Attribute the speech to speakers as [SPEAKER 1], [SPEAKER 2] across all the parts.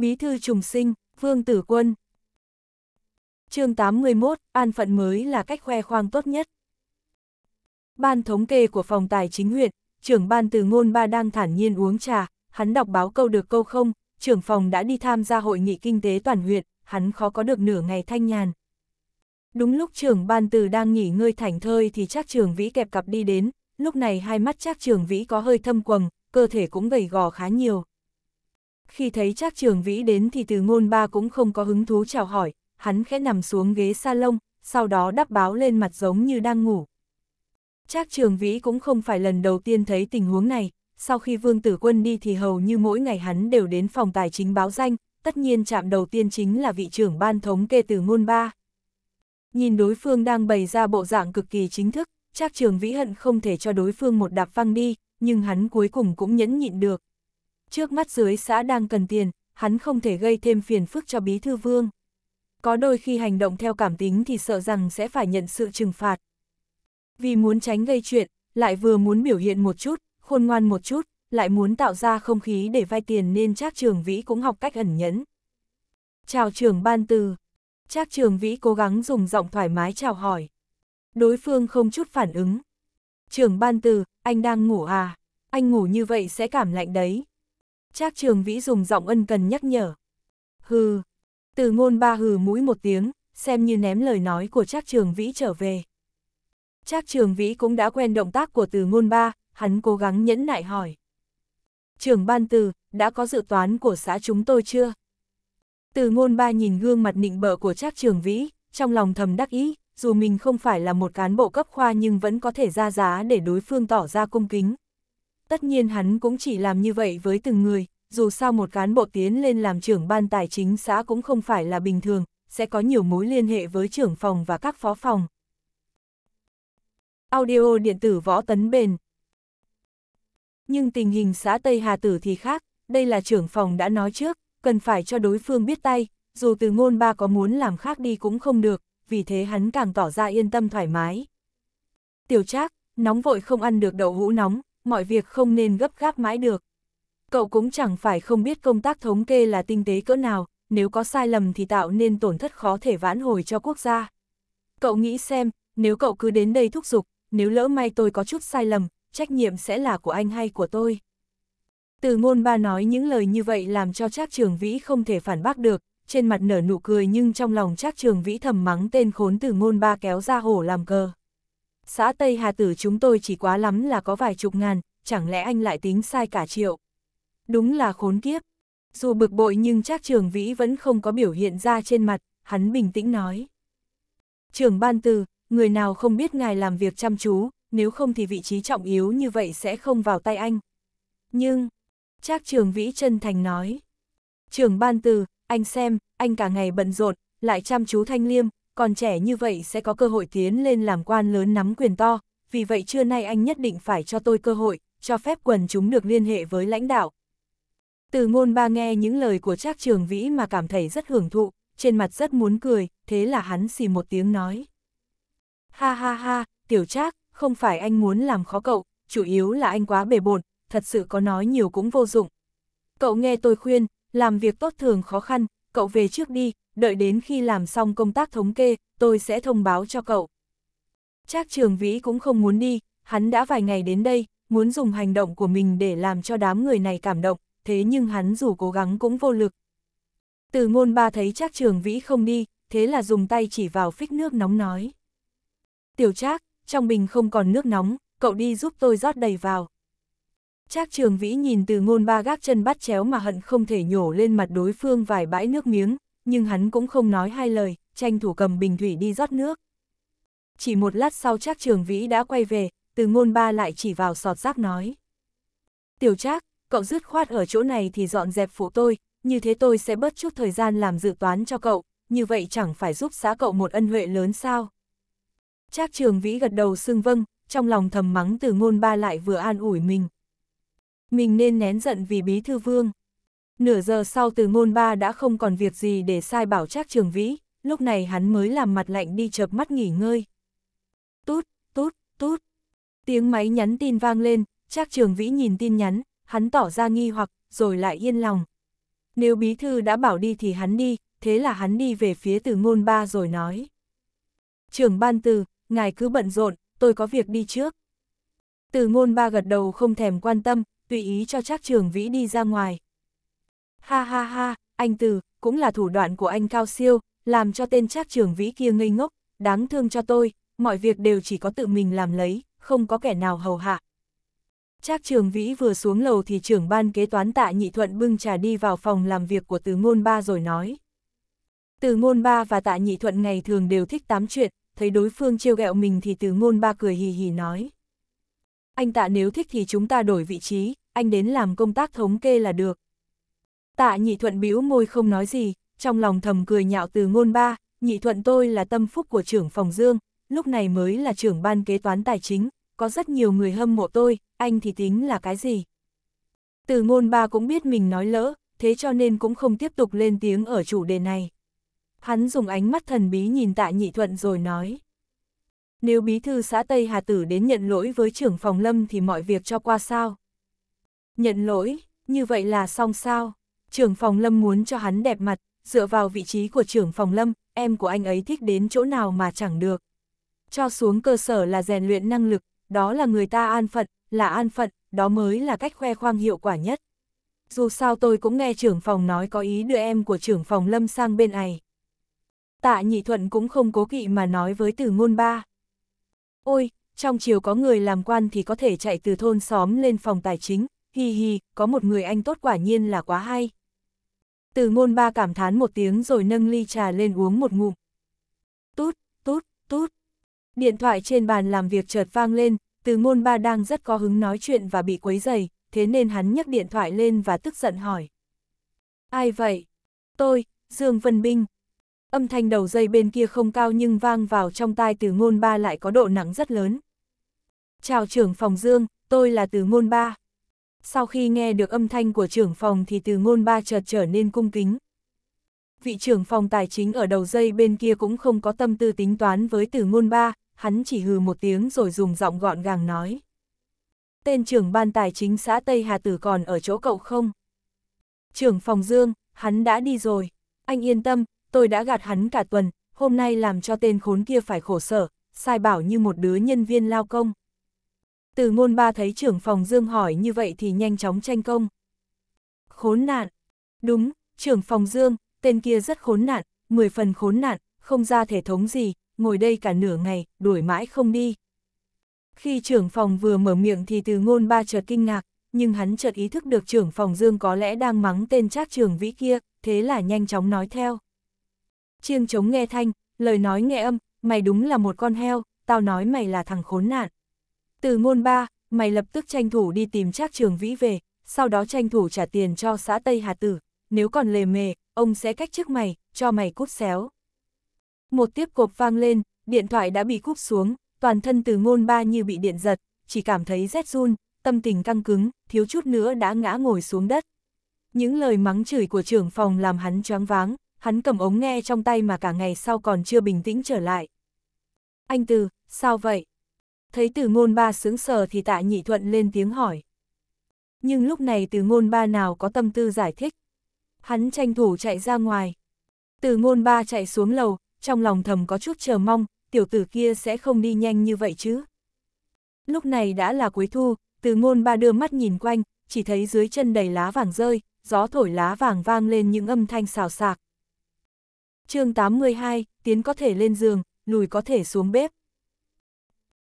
[SPEAKER 1] Bí thư trùng sinh, Vương Tử Quân. chương 81, an phận mới là cách khoe khoang tốt nhất. Ban thống kê của phòng tài chính huyện, trưởng ban từ ngôn ba đang thản nhiên uống trà, hắn đọc báo câu được câu không, trưởng phòng đã đi tham gia hội nghị kinh tế toàn huyện, hắn khó có được nửa ngày thanh nhàn. Đúng lúc trưởng ban từ đang nghỉ ngơi thảnh thơi thì chắc trường vĩ kẹp cặp đi đến, lúc này hai mắt chắc trường vĩ có hơi thâm quầng, cơ thể cũng gầy gò khá nhiều. Khi thấy Trác Trường Vĩ đến thì từ ngôn ba cũng không có hứng thú chào hỏi, hắn khẽ nằm xuống ghế salon, sau đó đắp báo lên mặt giống như đang ngủ. Trác Trường Vĩ cũng không phải lần đầu tiên thấy tình huống này, sau khi Vương Tử Quân đi thì hầu như mỗi ngày hắn đều đến phòng tài chính báo danh, tất nhiên chạm đầu tiên chính là vị trưởng ban thống kê từ ngôn ba. Nhìn đối phương đang bày ra bộ dạng cực kỳ chính thức, Trác Trường Vĩ hận không thể cho đối phương một đạp văng đi, nhưng hắn cuối cùng cũng nhẫn nhịn được trước mắt dưới xã đang cần tiền, hắn không thể gây thêm phiền phức cho bí thư vương. Có đôi khi hành động theo cảm tính thì sợ rằng sẽ phải nhận sự trừng phạt. Vì muốn tránh gây chuyện, lại vừa muốn biểu hiện một chút, khôn ngoan một chút, lại muốn tạo ra không khí để vay tiền nên chắc Trường Vĩ cũng học cách ẩn nhẫn. Chào trường ban từ. chắc Trường Vĩ cố gắng dùng giọng thoải mái chào hỏi. Đối phương không chút phản ứng. Trường ban từ, anh đang ngủ à? Anh ngủ như vậy sẽ cảm lạnh đấy. Trác trường vĩ dùng giọng ân cần nhắc nhở. Hừ, từ ngôn ba hừ mũi một tiếng, xem như ném lời nói của Trác trường vĩ trở về. Trác trường vĩ cũng đã quen động tác của từ ngôn ba, hắn cố gắng nhẫn nại hỏi. Trường ban từ, đã có dự toán của xã chúng tôi chưa? Từ ngôn ba nhìn gương mặt nịnh bợ của Trác trường vĩ, trong lòng thầm đắc ý, dù mình không phải là một cán bộ cấp khoa nhưng vẫn có thể ra giá để đối phương tỏ ra cung kính, Tất nhiên hắn cũng chỉ làm như vậy với từng người, dù sao một cán bộ tiến lên làm trưởng ban tài chính xã cũng không phải là bình thường, sẽ có nhiều mối liên hệ với trưởng phòng và các phó phòng. Audio điện tử võ tấn bền Nhưng tình hình xã Tây Hà Tử thì khác, đây là trưởng phòng đã nói trước, cần phải cho đối phương biết tay, dù từ ngôn ba có muốn làm khác đi cũng không được, vì thế hắn càng tỏ ra yên tâm thoải mái. Tiểu Trác, nóng vội không ăn được đậu hũ nóng, mọi việc không nên gấp gáp mãi được. Cậu cũng chẳng phải không biết công tác thống kê là tinh tế cỡ nào, nếu có sai lầm thì tạo nên tổn thất khó thể vãn hồi cho quốc gia. Cậu nghĩ xem, nếu cậu cứ đến đây thúc giục, nếu lỡ may tôi có chút sai lầm, trách nhiệm sẽ là của anh hay của tôi. Từ ngôn ba nói những lời như vậy làm cho Trác Trường Vĩ không thể phản bác được, trên mặt nở nụ cười nhưng trong lòng Trác Trường Vĩ thầm mắng tên khốn từ ngôn ba kéo ra hổ làm cờ xã Tây Hà Tử chúng tôi chỉ quá lắm là có vài chục ngàn, chẳng lẽ anh lại tính sai cả triệu. Đúng là khốn kiếp. Dù bực bội nhưng Trác Trường Vĩ vẫn không có biểu hiện ra trên mặt, hắn bình tĩnh nói. trường ban từ, người nào không biết ngài làm việc chăm chú, nếu không thì vị trí trọng yếu như vậy sẽ không vào tay anh. Nhưng, Trác Trường Vĩ chân thành nói. trường ban từ, anh xem, anh cả ngày bận rộn, lại chăm chú thanh liêm, còn trẻ như vậy sẽ có cơ hội tiến lên làm quan lớn nắm quyền to, vì vậy trưa nay anh nhất định phải cho tôi cơ hội, cho phép quần chúng được liên hệ với lãnh đạo. Từ ngôn ba nghe những lời của Trác Trường Vĩ mà cảm thấy rất hưởng thụ, trên mặt rất muốn cười, thế là hắn xì một tiếng nói. Ha ha ha, tiểu Trác, không phải anh muốn làm khó cậu, chủ yếu là anh quá bề bộn, thật sự có nói nhiều cũng vô dụng. Cậu nghe tôi khuyên, làm việc tốt thường khó khăn, cậu về trước đi, đợi đến khi làm xong công tác thống kê, tôi sẽ thông báo cho cậu. Trác Trường Vĩ cũng không muốn đi, hắn đã vài ngày đến đây, muốn dùng hành động của mình để làm cho đám người này cảm động, thế nhưng hắn dù cố gắng cũng vô lực. Từ ngôn ba thấy Trác Trường Vĩ không đi, thế là dùng tay chỉ vào phích nước nóng nói. Tiểu Trác, trong bình không còn nước nóng, cậu đi giúp tôi rót đầy vào. Trác trường vĩ nhìn từ ngôn ba gác chân bắt chéo mà hận không thể nhổ lên mặt đối phương vài bãi nước miếng, nhưng hắn cũng không nói hai lời, tranh thủ cầm bình thủy đi rót nước. Chỉ một lát sau Trác trường vĩ đã quay về, từ ngôn ba lại chỉ vào sọt rác nói. Tiểu Trác, cậu dứt khoát ở chỗ này thì dọn dẹp phụ tôi, như thế tôi sẽ bớt chút thời gian làm dự toán cho cậu, như vậy chẳng phải giúp xã cậu một ân huệ lớn sao. Trác trường vĩ gật đầu xưng vâng, trong lòng thầm mắng từ ngôn ba lại vừa an ủi mình, mình nên nén giận vì bí thư vương. Nửa giờ sau từ ngôn ba đã không còn việc gì để sai bảo trác trường vĩ, lúc này hắn mới làm mặt lạnh đi chợp mắt nghỉ ngơi. Tút, tút, tút. Tiếng máy nhắn tin vang lên, trác trường vĩ nhìn tin nhắn, hắn tỏ ra nghi hoặc, rồi lại yên lòng. Nếu bí thư đã bảo đi thì hắn đi, thế là hắn đi về phía từ ngôn ba rồi nói. Trưởng ban từ, ngài cứ bận rộn, tôi có việc đi trước. Từ ngôn ba gật đầu không thèm quan tâm, tùy ý cho Trác Trường Vĩ đi ra ngoài. Ha ha ha, anh Từ, cũng là thủ đoạn của anh cao siêu, làm cho tên Trác Trường Vĩ kia ngây ngốc, đáng thương cho tôi, mọi việc đều chỉ có tự mình làm lấy, không có kẻ nào hầu hạ. Trác Trường Vĩ vừa xuống lầu thì trưởng ban kế toán Tạ Nhị Thuận bưng trà đi vào phòng làm việc của Từ Ngôn Ba rồi nói. Từ Ngôn Ba và Tạ Nhị Thuận ngày thường đều thích tám chuyện, thấy đối phương trêu ghẹo mình thì Từ Ngôn Ba cười hì hì nói. Anh Tạ nếu thích thì chúng ta đổi vị trí, anh đến làm công tác thống kê là được. Tạ nhị thuận bĩu môi không nói gì, trong lòng thầm cười nhạo từ ngôn ba, nhị thuận tôi là tâm phúc của trưởng phòng dương, lúc này mới là trưởng ban kế toán tài chính, có rất nhiều người hâm mộ tôi, anh thì tính là cái gì. Từ ngôn ba cũng biết mình nói lỡ, thế cho nên cũng không tiếp tục lên tiếng ở chủ đề này. Hắn dùng ánh mắt thần bí nhìn tạ nhị thuận rồi nói. Nếu bí thư xã Tây Hà Tử đến nhận lỗi với trưởng phòng lâm thì mọi việc cho qua sao? Nhận lỗi, như vậy là xong sao? Trưởng phòng lâm muốn cho hắn đẹp mặt, dựa vào vị trí của trưởng phòng lâm, em của anh ấy thích đến chỗ nào mà chẳng được. Cho xuống cơ sở là rèn luyện năng lực, đó là người ta an phận, là an phận, đó mới là cách khoe khoang hiệu quả nhất. Dù sao tôi cũng nghe trưởng phòng nói có ý đưa em của trưởng phòng lâm sang bên này. Tạ nhị thuận cũng không cố kỵ mà nói với từ ngôn ba. Ôi, trong chiều có người làm quan thì có thể chạy từ thôn xóm lên phòng tài chính, hi hi, có một người anh tốt quả nhiên là quá hay. Từ ngôn ba cảm thán một tiếng rồi nâng ly trà lên uống một ngụm. Tút, tút, tút. Điện thoại trên bàn làm việc chợt vang lên, từ ngôn ba đang rất có hứng nói chuyện và bị quấy dày, thế nên hắn nhấc điện thoại lên và tức giận hỏi. Ai vậy? Tôi, Dương Vân Binh. Âm thanh đầu dây bên kia không cao nhưng vang vào trong tai từ ngôn ba lại có độ nặng rất lớn. Chào trưởng phòng Dương, tôi là từ ngôn ba. Sau khi nghe được âm thanh của trưởng phòng thì từ ngôn ba chợt trở nên cung kính. Vị trưởng phòng tài chính ở đầu dây bên kia cũng không có tâm tư tính toán với từ ngôn ba, hắn chỉ hừ một tiếng rồi dùng giọng gọn gàng nói. Tên trưởng ban tài chính xã Tây Hà Tử còn ở chỗ cậu không? Trưởng phòng Dương, hắn đã đi rồi. Anh yên tâm, tôi đã gạt hắn cả tuần, hôm nay làm cho tên khốn kia phải khổ sở, sai bảo như một đứa nhân viên lao công. Từ ngôn ba thấy trưởng phòng Dương hỏi như vậy thì nhanh chóng tranh công. Khốn nạn. Đúng, trưởng phòng Dương, tên kia rất khốn nạn, mười phần khốn nạn, không ra thể thống gì, ngồi đây cả nửa ngày, đuổi mãi không đi. Khi trưởng phòng vừa mở miệng thì từ ngôn ba chợt kinh ngạc, nhưng hắn chợt ý thức được trưởng phòng Dương có lẽ đang mắng tên trác trường vĩ kia, thế là nhanh chóng nói theo. Chiêng chống nghe thanh, lời nói nghe âm, mày đúng là một con heo, tao nói mày là thằng khốn nạn. Từ ngôn ba, mày lập tức tranh thủ đi tìm Trác Trường Vĩ về, sau đó tranh thủ trả tiền cho xã Tây Hà Tử, nếu còn lề mề, ông sẽ cách chức mày, cho mày cút xéo. Một tiếp cột vang lên, điện thoại đã bị cúp xuống, toàn thân từ ngôn ba như bị điện giật, chỉ cảm thấy rét run, tâm tình căng cứng, thiếu chút nữa đã ngã ngồi xuống đất. Những lời mắng chửi của trưởng phòng làm hắn choáng váng, hắn cầm ống nghe trong tay mà cả ngày sau còn chưa bình tĩnh trở lại. Anh Từ, sao vậy? thấy từ ngôn ba sướng sờ thì tạ nhị thuận lên tiếng hỏi. Nhưng lúc này từ ngôn ba nào có tâm tư giải thích. Hắn tranh thủ chạy ra ngoài. Từ ngôn ba chạy xuống lầu, trong lòng thầm có chút chờ mong, tiểu tử kia sẽ không đi nhanh như vậy chứ. Lúc này đã là cuối thu, từ ngôn ba đưa mắt nhìn quanh, chỉ thấy dưới chân đầy lá vàng rơi, gió thổi lá vàng vang lên những âm thanh xào xạc. chương 82, tiến có thể lên giường, lùi có thể xuống bếp.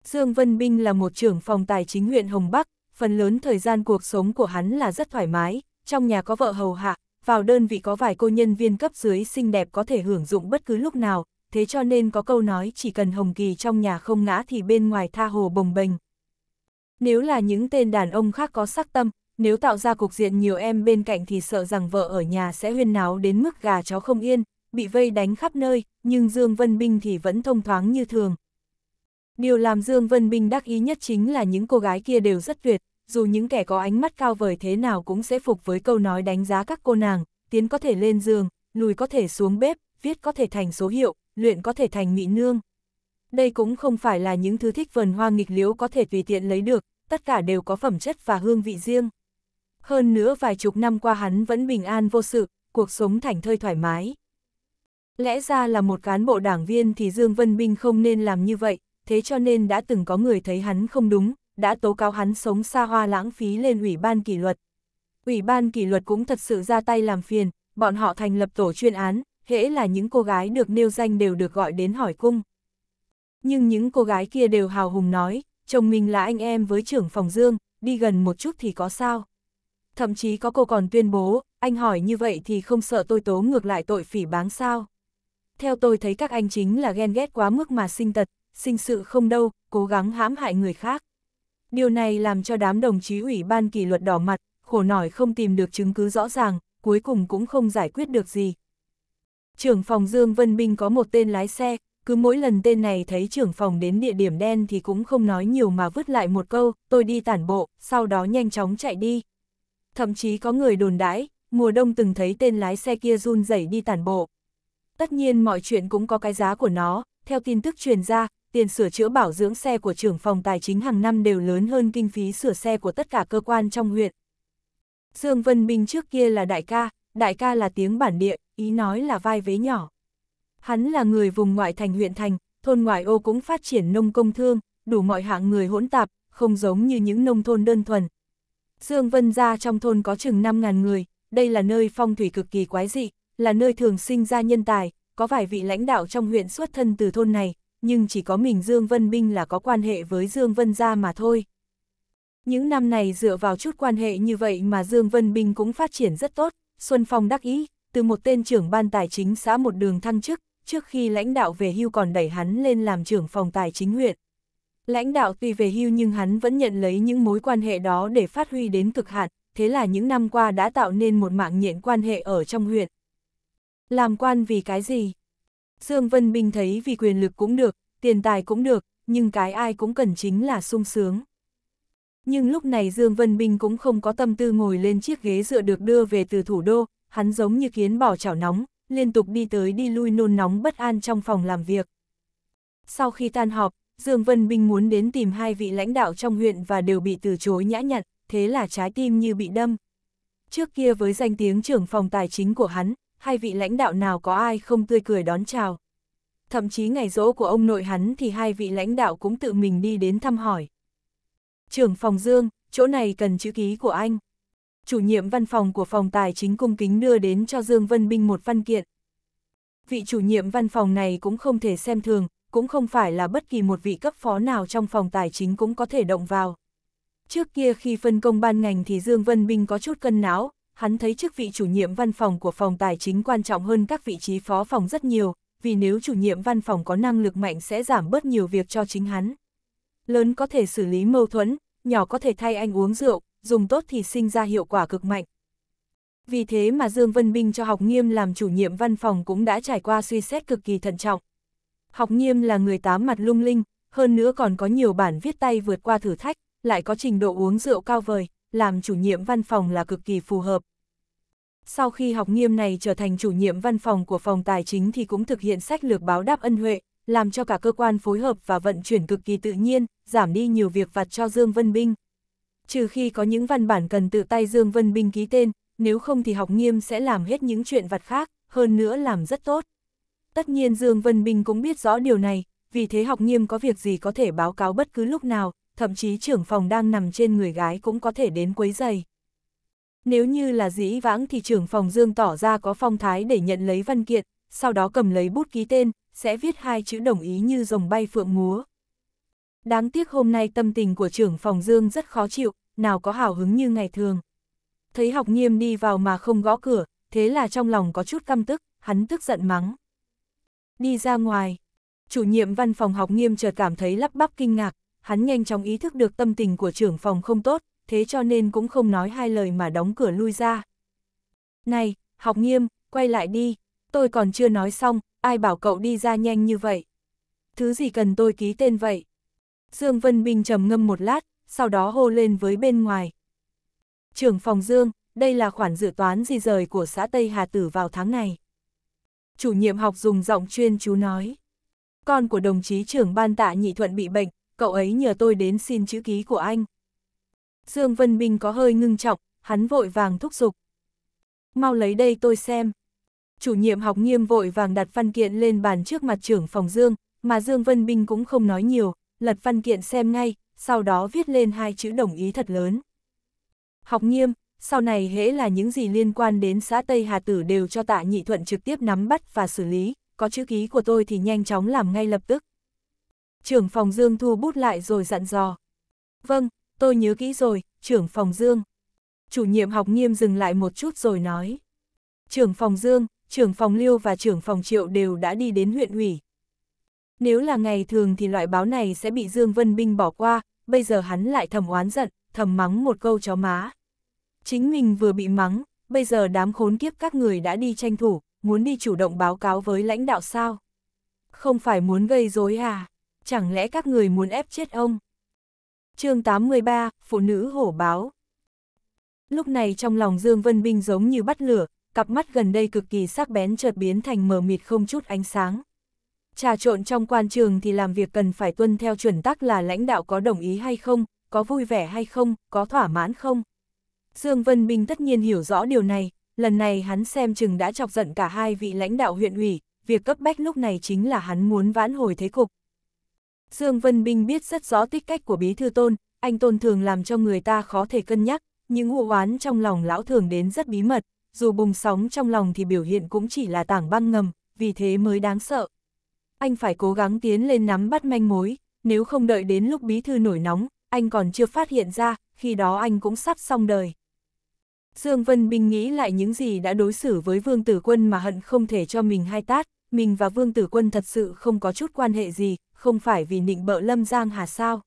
[SPEAKER 1] Dương Vân Binh là một trưởng phòng tài chính huyện Hồng Bắc, phần lớn thời gian cuộc sống của hắn là rất thoải mái, trong nhà có vợ hầu hạ, vào đơn vị có vài cô nhân viên cấp dưới xinh đẹp có thể hưởng dụng bất cứ lúc nào, thế cho nên có câu nói chỉ cần hồng kỳ trong nhà không ngã thì bên ngoài tha hồ bồng bềnh. Nếu là những tên đàn ông khác có sắc tâm, nếu tạo ra cục diện nhiều em bên cạnh thì sợ rằng vợ ở nhà sẽ huyên náo đến mức gà chó không yên, bị vây đánh khắp nơi, nhưng Dương Vân Binh thì vẫn thông thoáng như thường, Điều làm Dương Vân Bình đắc ý nhất chính là những cô gái kia đều rất tuyệt, dù những kẻ có ánh mắt cao vời thế nào cũng sẽ phục với câu nói đánh giá các cô nàng, tiến có thể lên giường, lùi có thể xuống bếp, viết có thể thành số hiệu, luyện có thể thành mỹ nương. Đây cũng không phải là những thứ thích vần hoa nghịch liễu có thể tùy tiện lấy được, tất cả đều có phẩm chất và hương vị riêng. Hơn nữa vài chục năm qua hắn vẫn bình an vô sự, cuộc sống thảnh thơi thoải mái. Lẽ ra là một cán bộ đảng viên thì Dương Vân Bình không nên làm như vậy, thế cho nên đã từng có người thấy hắn không đúng, đã tố cáo hắn sống xa hoa lãng phí lên Ủy ban kỷ luật. Ủy ban kỷ luật cũng thật sự ra tay làm phiền, bọn họ thành lập tổ chuyên án, hễ là những cô gái được nêu danh đều được gọi đến hỏi cung. Nhưng những cô gái kia đều hào hùng nói, chồng mình là anh em với trưởng phòng dương, đi gần một chút thì có sao. Thậm chí có cô còn tuyên bố, anh hỏi như vậy thì không sợ tôi tố ngược lại tội phỉ báng sao. Theo tôi thấy các anh chính là ghen ghét quá mức mà sinh tật, sinh sự không đâu, cố gắng hãm hại người khác. Điều này làm cho đám đồng chí ủy ban kỷ luật đỏ mặt, khổ nổi không tìm được chứng cứ rõ ràng, cuối cùng cũng không giải quyết được gì. Trưởng phòng Dương Vân Binh có một tên lái xe, cứ mỗi lần tên này thấy trưởng phòng đến địa điểm đen thì cũng không nói nhiều mà vứt lại một câu, tôi đi tản bộ, sau đó nhanh chóng chạy đi. Thậm chí có người đồn đãi, mùa đông từng thấy tên lái xe kia run rẩy đi tản bộ. Tất nhiên mọi chuyện cũng có cái giá của nó, theo tin tức truyền ra, tiền sửa chữa bảo dưỡng xe của trưởng phòng tài chính hàng năm đều lớn hơn kinh phí sửa xe của tất cả cơ quan trong huyện. Dương Vân Bình trước kia là đại ca, đại ca là tiếng bản địa, ý nói là vai vế nhỏ. Hắn là người vùng ngoại thành huyện thành, thôn ngoại ô cũng phát triển nông công thương, đủ mọi hạng người hỗn tạp, không giống như những nông thôn đơn thuần. Dương Vân gia trong thôn có chừng 5.000 người, đây là nơi phong thủy cực kỳ quái dị, là nơi thường sinh ra nhân tài, có vài vị lãnh đạo trong huyện xuất thân từ thôn này, nhưng chỉ có mình Dương Vân Binh là có quan hệ với Dương Vân Gia mà thôi. Những năm này dựa vào chút quan hệ như vậy mà Dương Vân Binh cũng phát triển rất tốt, Xuân Phong đắc ý, từ một tên trưởng ban tài chính xã một đường thăng chức, trước khi lãnh đạo về hưu còn đẩy hắn lên làm trưởng phòng tài chính huyện. Lãnh đạo tuy về hưu nhưng hắn vẫn nhận lấy những mối quan hệ đó để phát huy đến cực hạn, thế là những năm qua đã tạo nên một mạng nhện quan hệ ở trong huyện. Làm quan vì cái gì? Dương Vân Bình thấy vì quyền lực cũng được, tiền tài cũng được, nhưng cái ai cũng cần chính là sung sướng. Nhưng lúc này Dương Vân Bình cũng không có tâm tư ngồi lên chiếc ghế dựa được đưa về từ thủ đô, hắn giống như kiến bỏ chảo nóng, liên tục đi tới đi lui nôn nóng bất an trong phòng làm việc. Sau khi tan họp, Dương Vân Bình muốn đến tìm hai vị lãnh đạo trong huyện và đều bị từ chối nhã nhặn, thế là trái tim như bị đâm. Trước kia với danh tiếng trưởng phòng tài chính của hắn, hai vị lãnh đạo nào có ai không tươi cười đón chào. Thậm chí ngày rỗ của ông nội hắn thì hai vị lãnh đạo cũng tự mình đi đến thăm hỏi. Trưởng phòng Dương, chỗ này cần chữ ký của anh. Chủ nhiệm văn phòng của phòng tài chính cung kính đưa đến cho Dương Vân Binh một văn kiện. Vị chủ nhiệm văn phòng này cũng không thể xem thường, cũng không phải là bất kỳ một vị cấp phó nào trong phòng tài chính cũng có thể động vào. Trước kia khi phân công ban ngành thì Dương Vân Binh có chút cân não, hắn thấy chức vị chủ nhiệm văn phòng của phòng tài chính quan trọng hơn các vị trí phó phòng rất nhiều, vì nếu chủ nhiệm văn phòng có năng lực mạnh sẽ giảm bớt nhiều việc cho chính hắn. Lớn có thể xử lý mâu thuẫn, nhỏ có thể thay anh uống rượu, dùng tốt thì sinh ra hiệu quả cực mạnh. Vì thế mà Dương Vân Binh cho học nghiêm làm chủ nhiệm văn phòng cũng đã trải qua suy xét cực kỳ thận trọng. Học nghiêm là người tám mặt lung linh, hơn nữa còn có nhiều bản viết tay vượt qua thử thách, lại có trình độ uống rượu cao vời, làm chủ nhiệm văn phòng là cực kỳ phù hợp. Sau khi học nghiêm này trở thành chủ nhiệm văn phòng của phòng tài chính thì cũng thực hiện sách lược báo đáp ân huệ, làm cho cả cơ quan phối hợp và vận chuyển cực kỳ tự nhiên, giảm đi nhiều việc vặt cho Dương Vân Binh. Trừ khi có những văn bản cần tự tay Dương Vân Binh ký tên, nếu không thì học nghiêm sẽ làm hết những chuyện vặt khác, hơn nữa làm rất tốt. Tất nhiên Dương Vân Binh cũng biết rõ điều này, vì thế học nghiêm có việc gì có thể báo cáo bất cứ lúc nào, thậm chí trưởng phòng đang nằm trên người gái cũng có thể đến quấy giày. Nếu như là dĩ vãng thì trưởng phòng Dương tỏ ra có phong thái để nhận lấy văn kiện, sau đó cầm lấy bút ký tên, sẽ viết hai chữ đồng ý như rồng bay phượng múa. Đáng tiếc hôm nay tâm tình của trưởng phòng Dương rất khó chịu, nào có hào hứng như ngày thường. Thấy học nghiêm đi vào mà không gõ cửa, thế là trong lòng có chút căm tức, hắn tức giận mắng. Đi ra ngoài, chủ nhiệm văn phòng học nghiêm chợt cảm thấy lắp bắp kinh ngạc, hắn nhanh chóng ý thức được tâm tình của trưởng phòng không tốt, thế cho nên cũng không nói hai lời mà đóng cửa lui ra. Này, học nghiêm, quay lại đi, tôi còn chưa nói xong, ai bảo cậu đi ra nhanh như vậy? Thứ gì cần tôi ký tên vậy? Dương Vân Bình trầm ngâm một lát, sau đó hô lên với bên ngoài. Trưởng phòng Dương, đây là khoản dự toán di rời của xã Tây Hà Tử vào tháng này. Chủ nhiệm học dùng giọng chuyên chú nói. Con của đồng chí trưởng ban tạ nhị thuận bị bệnh, cậu ấy nhờ tôi đến xin chữ ký của anh. Dương Vân Bình có hơi ngưng trọng, hắn vội vàng thúc giục. Mau lấy đây tôi xem. Chủ nhiệm học nghiêm vội vàng đặt văn kiện lên bàn trước mặt trưởng phòng Dương, mà Dương Vân Bình cũng không nói nhiều, lật văn kiện xem ngay, sau đó viết lên hai chữ đồng ý thật lớn. Học nghiêm, sau này hễ là những gì liên quan đến xã Tây Hà Tử đều cho tạ nhị thuận trực tiếp nắm bắt và xử lý, có chữ ký của tôi thì nhanh chóng làm ngay lập tức. Trưởng phòng Dương thu bút lại rồi dặn dò. Vâng, tôi nhớ kỹ rồi, trưởng phòng Dương. Chủ nhiệm học nghiêm dừng lại một chút rồi nói. Trưởng phòng Dương, trưởng phòng Liêu và trưởng phòng Triệu đều đã đi đến huyện ủy. Nếu là ngày thường thì loại báo này sẽ bị Dương Vân Binh bỏ qua, bây giờ hắn lại thầm oán giận, thầm mắng một câu chó má. Chính mình vừa bị mắng, bây giờ đám khốn kiếp các người đã đi tranh thủ, muốn đi chủ động báo cáo với lãnh đạo sao? Không phải muốn gây rối à? Chẳng lẽ các người muốn ép chết ông? chương 83, Phụ nữ hổ báo. Lúc này trong lòng Dương Vân Binh giống như bắt lửa, cặp mắt gần đây cực kỳ sắc bén chợt biến thành mờ mịt không chút ánh sáng. Trà trộn trong quan trường thì làm việc cần phải tuân theo chuẩn tắc là lãnh đạo có đồng ý hay không, có vui vẻ hay không, có thỏa mãn không. Dương Vân Binh tất nhiên hiểu rõ điều này, lần này hắn xem chừng đã chọc giận cả hai vị lãnh đạo huyện ủy, việc cấp bách lúc này chính là hắn muốn vãn hồi thế cục. Dương Vân Bình biết rất rõ tích cách của bí thư tôn, anh tôn thường làm cho người ta khó thể cân nhắc, những u oán trong lòng lão thường đến rất bí mật, dù bùng sóng trong lòng thì biểu hiện cũng chỉ là tảng băng ngầm, vì thế mới đáng sợ. Anh phải cố gắng tiến lên nắm bắt manh mối, nếu không đợi đến lúc bí thư nổi nóng, anh còn chưa phát hiện ra, khi đó anh cũng sắp xong đời. Dương Vân Bình nghĩ lại những gì đã đối xử với Vương Tử Quân mà hận không thể cho mình hai tát, mình và Vương Tử Quân thật sự không có chút quan hệ gì, không phải vì nịnh bợ Lâm Giang Hà sao?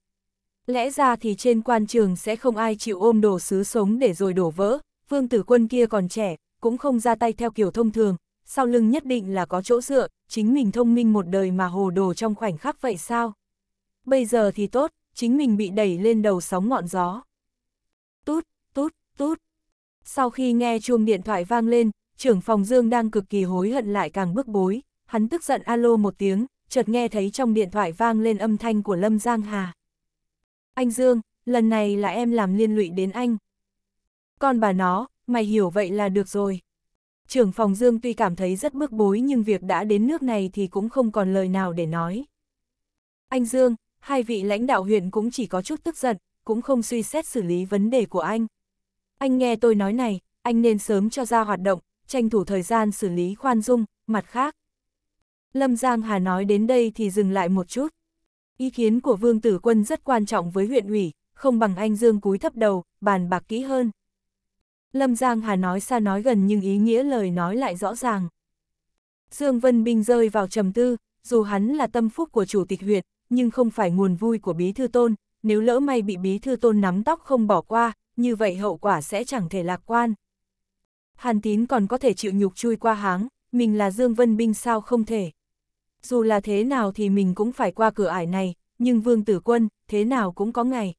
[SPEAKER 1] Lẽ ra thì trên quan trường sẽ không ai chịu ôm đồ sứ sống để rồi đổ vỡ, vương tử quân kia còn trẻ, cũng không ra tay theo kiểu thông thường, sau lưng nhất định là có chỗ dựa, chính mình thông minh một đời mà hồ đồ trong khoảnh khắc vậy sao? Bây giờ thì tốt, chính mình bị đẩy lên đầu sóng ngọn gió. Tút, tút, tút. Sau khi nghe chuông điện thoại vang lên, trưởng phòng Dương đang cực kỳ hối hận lại càng bức bối, hắn tức giận alo một tiếng, chợt nghe thấy trong điện thoại vang lên âm thanh của Lâm Giang Hà. Anh Dương, lần này là em làm liên lụy đến anh. Con bà nó, mày hiểu vậy là được rồi. Trưởng phòng Dương tuy cảm thấy rất bức bối nhưng việc đã đến nước này thì cũng không còn lời nào để nói. Anh Dương, hai vị lãnh đạo huyện cũng chỉ có chút tức giận, cũng không suy xét xử lý vấn đề của anh. Anh nghe tôi nói này, anh nên sớm cho ra hoạt động, tranh thủ thời gian xử lý khoan dung, mặt khác. Lâm Giang Hà nói đến đây thì dừng lại một chút. Ý kiến của Vương Tử Quân rất quan trọng với huyện ủy, không bằng anh Dương cúi thấp đầu, bàn bạc kỹ hơn. Lâm Giang Hà nói xa nói gần nhưng ý nghĩa lời nói lại rõ ràng. Dương Vân Bình rơi vào trầm tư, dù hắn là tâm phúc của chủ tịch huyện, nhưng không phải nguồn vui của bí thư tôn, nếu lỡ may bị bí thư tôn nắm tóc không bỏ qua, như vậy hậu quả sẽ chẳng thể lạc quan. Hàn Tín còn có thể chịu nhục chui qua háng, mình là Dương Vân Binh sao không thể dù là thế nào thì mình cũng phải qua cửa ải này, nhưng Vương Tử Quân, thế nào cũng có ngày.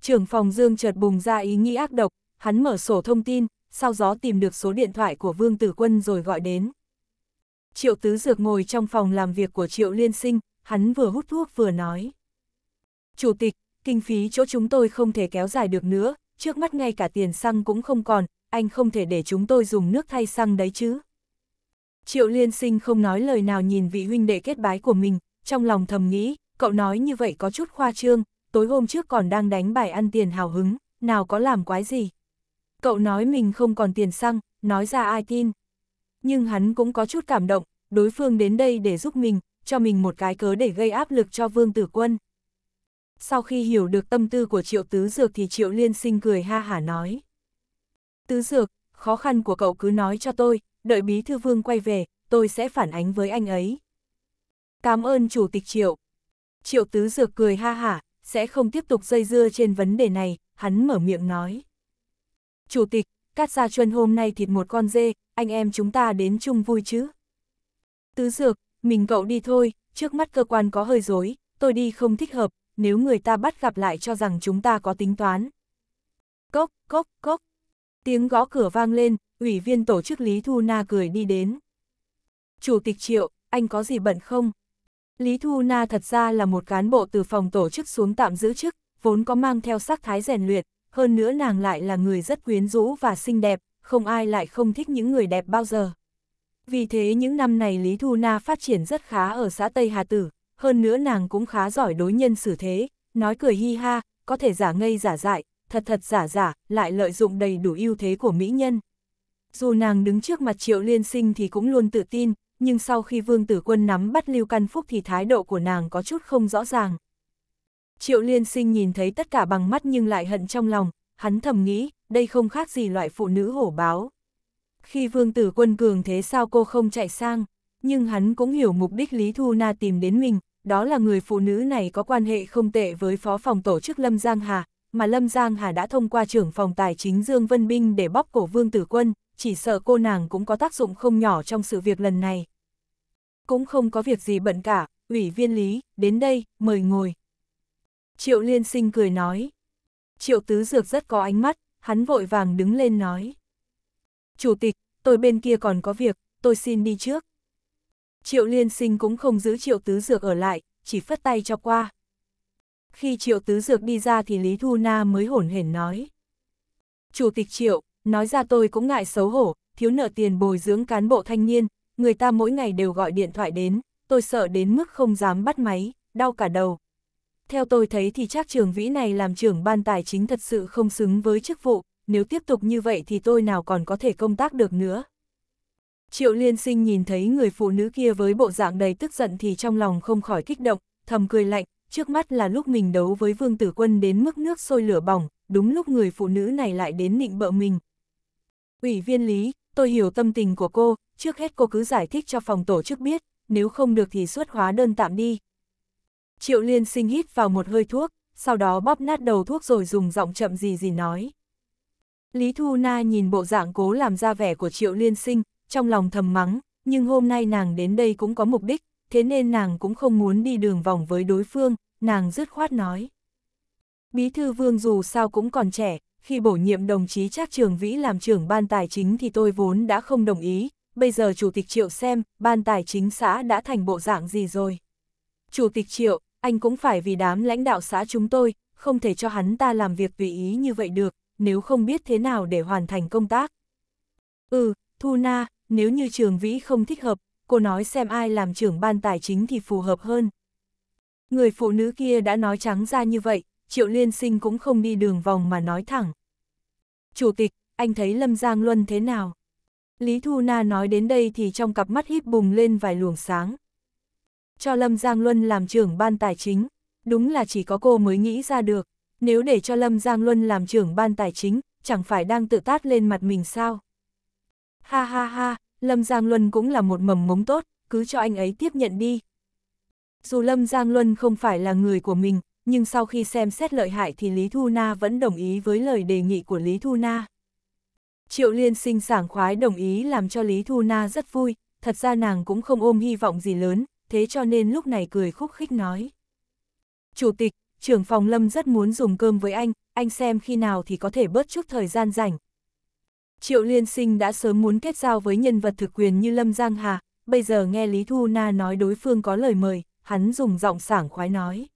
[SPEAKER 1] Trưởng phòng Dương chợt bùng ra ý nghĩ ác độc, hắn mở sổ thông tin, sau đó tìm được số điện thoại của Vương Tử Quân rồi gọi đến. Triệu Tứ Dược ngồi trong phòng làm việc của Triệu Liên Sinh, hắn vừa hút thuốc vừa nói. Chủ tịch, kinh phí chỗ chúng tôi không thể kéo dài được nữa, trước mắt ngay cả tiền xăng cũng không còn, anh không thể để chúng tôi dùng nước thay xăng đấy chứ. Triệu Liên Sinh không nói lời nào nhìn vị huynh đệ kết bái của mình, trong lòng thầm nghĩ, cậu nói như vậy có chút khoa trương, tối hôm trước còn đang đánh bài ăn tiền hào hứng, nào có làm quái gì. Cậu nói mình không còn tiền xăng, nói ra ai tin. Nhưng hắn cũng có chút cảm động, đối phương đến đây để giúp mình, cho mình một cái cớ để gây áp lực cho Vương Tử Quân. Sau khi hiểu được tâm tư của Triệu Tứ Dược thì Triệu Liên Sinh cười ha hả nói. Tứ Dược, khó khăn của cậu cứ nói cho tôi, đợi bí thư vương quay về, tôi sẽ phản ánh với anh ấy. Cảm ơn chủ tịch triệu. Triệu tứ dược cười ha hả, sẽ không tiếp tục dây dưa trên vấn đề này, hắn mở miệng nói. Chủ tịch, cắt ra Chuân hôm nay thịt một con dê, anh em chúng ta đến chung vui chứ. Tứ dược, mình cậu đi thôi, trước mắt cơ quan có hơi rối, tôi đi không thích hợp, nếu người ta bắt gặp lại cho rằng chúng ta có tính toán. Cốc, cốc, cốc. Tiếng gõ cửa vang lên, ủy viên tổ chức Lý Thu Na cười đi đến. Chủ tịch Triệu, anh có gì bận không? Lý Thu Na thật ra là một cán bộ từ phòng tổ chức xuống tạm giữ chức, vốn có mang theo sắc thái rèn luyện, hơn nữa nàng lại là người rất quyến rũ và xinh đẹp, không ai lại không thích những người đẹp bao giờ. Vì thế những năm này Lý Thu Na phát triển rất khá ở xã Tây Hà Tử, hơn nữa nàng cũng khá giỏi đối nhân xử thế, nói cười hi ha, có thể giả ngây giả dại, thật thật giả giả, lại lợi dụng đầy đủ ưu thế của mỹ nhân. Dù nàng đứng trước mặt triệu liên sinh thì cũng luôn tự tin, nhưng sau khi vương tử quân nắm bắt Lưu Căn Phúc thì thái độ của nàng có chút không rõ ràng. Triệu liên sinh nhìn thấy tất cả bằng mắt nhưng lại hận trong lòng, hắn thầm nghĩ, đây không khác gì loại phụ nữ hổ báo. Khi vương tử quân cường thế sao cô không chạy sang, nhưng hắn cũng hiểu mục đích Lý Thu Na tìm đến mình, đó là người phụ nữ này có quan hệ không tệ với phó phòng tổ chức Lâm Giang Hà, mà Lâm Giang Hà đã thông qua trưởng phòng tài chính Dương Vân Binh để bóp cổ vương tử quân, chỉ sợ cô nàng cũng có tác dụng không nhỏ trong sự việc lần này. Cũng không có việc gì bận cả, ủy viên lý, đến đây, mời ngồi. Triệu liên sinh cười nói. Triệu tứ dược rất có ánh mắt, hắn vội vàng đứng lên nói. Chủ tịch, tôi bên kia còn có việc, tôi xin đi trước. Triệu liên sinh cũng không giữ triệu tứ dược ở lại, chỉ phất tay cho qua. Khi triệu tứ dược đi ra thì Lý Thu Na mới hổn hển nói. Chủ tịch triệu, nói ra tôi cũng ngại xấu hổ, thiếu nợ tiền bồi dưỡng cán bộ thanh niên, người ta mỗi ngày đều gọi điện thoại đến, tôi sợ đến mức không dám bắt máy, đau cả đầu. Theo tôi thấy thì chắc trường vĩ này làm trưởng ban tài chính thật sự không xứng với chức vụ, nếu tiếp tục như vậy thì tôi nào còn có thể công tác được nữa. Triệu liên sinh nhìn thấy người phụ nữ kia với bộ dạng đầy tức giận thì trong lòng không khỏi kích động, thầm cười lạnh, trước mắt là lúc mình đấu với vương tử quân đến mức nước sôi lửa bỏng, đúng lúc người phụ nữ này lại đến nịnh bợ mình, Ủy viên Lý, tôi hiểu tâm tình của cô, trước hết cô cứ giải thích cho phòng tổ chức biết, nếu không được thì xuất hóa đơn tạm đi. Triệu Liên sinh hít vào một hơi thuốc, sau đó bóp nát đầu thuốc rồi dùng giọng chậm gì gì nói. Lý Thu Na nhìn bộ dạng cố làm ra vẻ của Triệu Liên sinh, trong lòng thầm mắng, nhưng hôm nay nàng đến đây cũng có mục đích, thế nên nàng cũng không muốn đi đường vòng với đối phương, nàng dứt khoát nói. Bí thư vương dù sao cũng còn trẻ, khi bổ nhiệm đồng chí Trác Trường Vĩ làm trưởng ban tài chính thì tôi vốn đã không đồng ý, bây giờ Chủ tịch Triệu xem, ban tài chính xã đã thành bộ dạng gì rồi. Chủ tịch Triệu, anh cũng phải vì đám lãnh đạo xã chúng tôi, không thể cho hắn ta làm việc tùy ý như vậy được, nếu không biết thế nào để hoàn thành công tác. Ừ, Thu Na, nếu như Trường Vĩ không thích hợp, cô nói xem ai làm trưởng ban tài chính thì phù hợp hơn. Người phụ nữ kia đã nói trắng ra như vậy, Triệu Liên Sinh cũng không đi đường vòng mà nói thẳng. Chủ tịch, anh thấy Lâm Giang Luân thế nào? Lý Thu Na nói đến đây thì trong cặp mắt híp bùng lên vài luồng sáng. Cho Lâm Giang Luân làm trưởng ban tài chính, đúng là chỉ có cô mới nghĩ ra được. Nếu để cho Lâm Giang Luân làm trưởng ban tài chính, chẳng phải đang tự tát lên mặt mình sao? Ha ha ha, Lâm Giang Luân cũng là một mầm mống tốt, cứ cho anh ấy tiếp nhận đi. Dù Lâm Giang Luân không phải là người của mình, nhưng sau khi xem xét lợi hại thì Lý Thu Na vẫn đồng ý với lời đề nghị của Lý Thu Na. Triệu Liên sinh sảng khoái đồng ý làm cho Lý Thu Na rất vui, thật ra nàng cũng không ôm hy vọng gì lớn, thế cho nên lúc này cười khúc khích nói. Chủ tịch, trưởng phòng Lâm rất muốn dùng cơm với anh, anh xem khi nào thì có thể bớt chút thời gian rảnh. Triệu Liên sinh đã sớm muốn kết giao với nhân vật thực quyền như Lâm Giang Hà, bây giờ nghe Lý Thu Na nói đối phương có lời mời, hắn dùng giọng sảng khoái nói.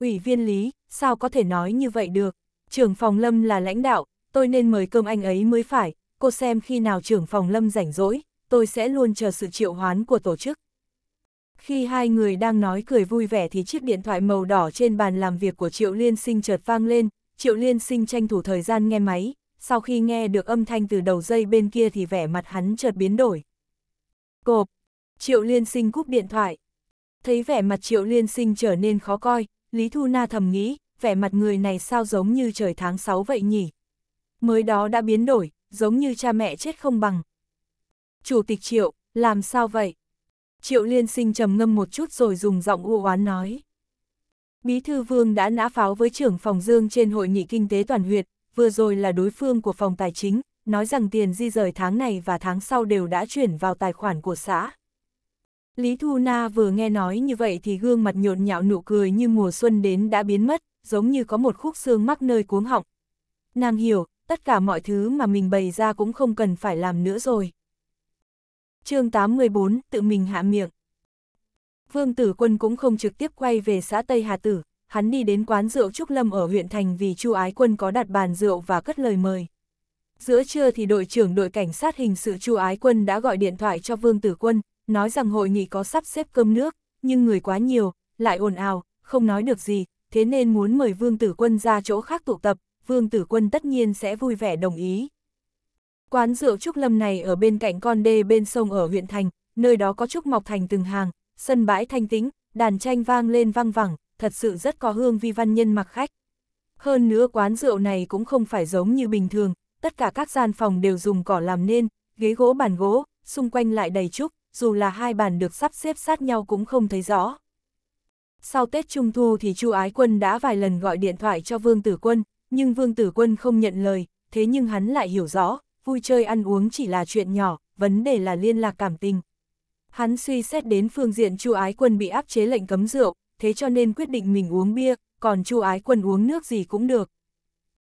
[SPEAKER 1] Ủy viên Lý, sao có thể nói như vậy được? Trưởng phòng Lâm là lãnh đạo, tôi nên mời cơm anh ấy mới phải, cô xem khi nào trưởng phòng Lâm rảnh rỗi, tôi sẽ luôn chờ sự triệu hoán của tổ chức. Khi hai người đang nói cười vui vẻ thì chiếc điện thoại màu đỏ trên bàn làm việc của Triệu Liên Sinh chợt vang lên, Triệu Liên Sinh tranh thủ thời gian nghe máy, sau khi nghe được âm thanh từ đầu dây bên kia thì vẻ mặt hắn chợt biến đổi. Cộp! Triệu Liên Sinh cúp điện thoại. Thấy vẻ mặt Triệu Liên Sinh trở nên khó coi, Lý Thu Na thầm nghĩ, vẻ mặt người này sao giống như trời tháng 6 vậy nhỉ? Mới đó đã biến đổi, giống như cha mẹ chết không bằng. Chủ tịch Triệu, làm sao vậy? Triệu Liên Sinh trầm ngâm một chút rồi dùng giọng u oán nói. Bí thư Vương đã nã pháo với trưởng phòng Dương trên hội nghị kinh tế toàn huyện, vừa rồi là đối phương của phòng tài chính, nói rằng tiền di rời tháng này và tháng sau đều đã chuyển vào tài khoản của xã. Lý Thu Na vừa nghe nói như vậy thì gương mặt nhộn nhạo nụ cười như mùa xuân đến đã biến mất, giống như có một khúc xương mắc nơi cuống họng. Nàng hiểu, tất cả mọi thứ mà mình bày ra cũng không cần phải làm nữa rồi. chương 814, tự mình hạ miệng. Vương Tử Quân cũng không trực tiếp quay về xã Tây Hà Tử, hắn đi đến quán rượu Trúc Lâm ở huyện thành vì Chu Ái Quân có đặt bàn rượu và cất lời mời. Giữa trưa thì đội trưởng đội cảnh sát hình sự Chu Ái Quân đã gọi điện thoại cho Vương Tử Quân, nói rằng hội nghị có sắp xếp cơm nước, nhưng người quá nhiều, lại ồn ào, không nói được gì, thế nên muốn mời Vương Tử Quân ra chỗ khác tụ tập, Vương Tử Quân tất nhiên sẽ vui vẻ đồng ý. Quán rượu Trúc Lâm này ở bên cạnh con đê bên sông ở huyện Thành, nơi đó có Trúc Mọc Thành từng hàng, sân bãi thanh tĩnh, đàn tranh vang lên vang vẳng, thật sự rất có hương vi văn nhân mặc khách. Hơn nữa quán rượu này cũng không phải giống như bình thường, tất cả các gian phòng đều dùng cỏ làm nên, ghế gỗ bàn gỗ, xung quanh lại đầy trúc, dù là hai bàn được sắp xếp sát nhau cũng không thấy rõ. Sau Tết Trung Thu thì Chu Ái Quân đã vài lần gọi điện thoại cho Vương Tử Quân, nhưng Vương Tử Quân không nhận lời, thế nhưng hắn lại hiểu rõ, vui chơi ăn uống chỉ là chuyện nhỏ, vấn đề là liên lạc cảm tình. Hắn suy xét đến phương diện Chu Ái Quân bị áp chế lệnh cấm rượu, thế cho nên quyết định mình uống bia, còn Chu Ái Quân uống nước gì cũng được.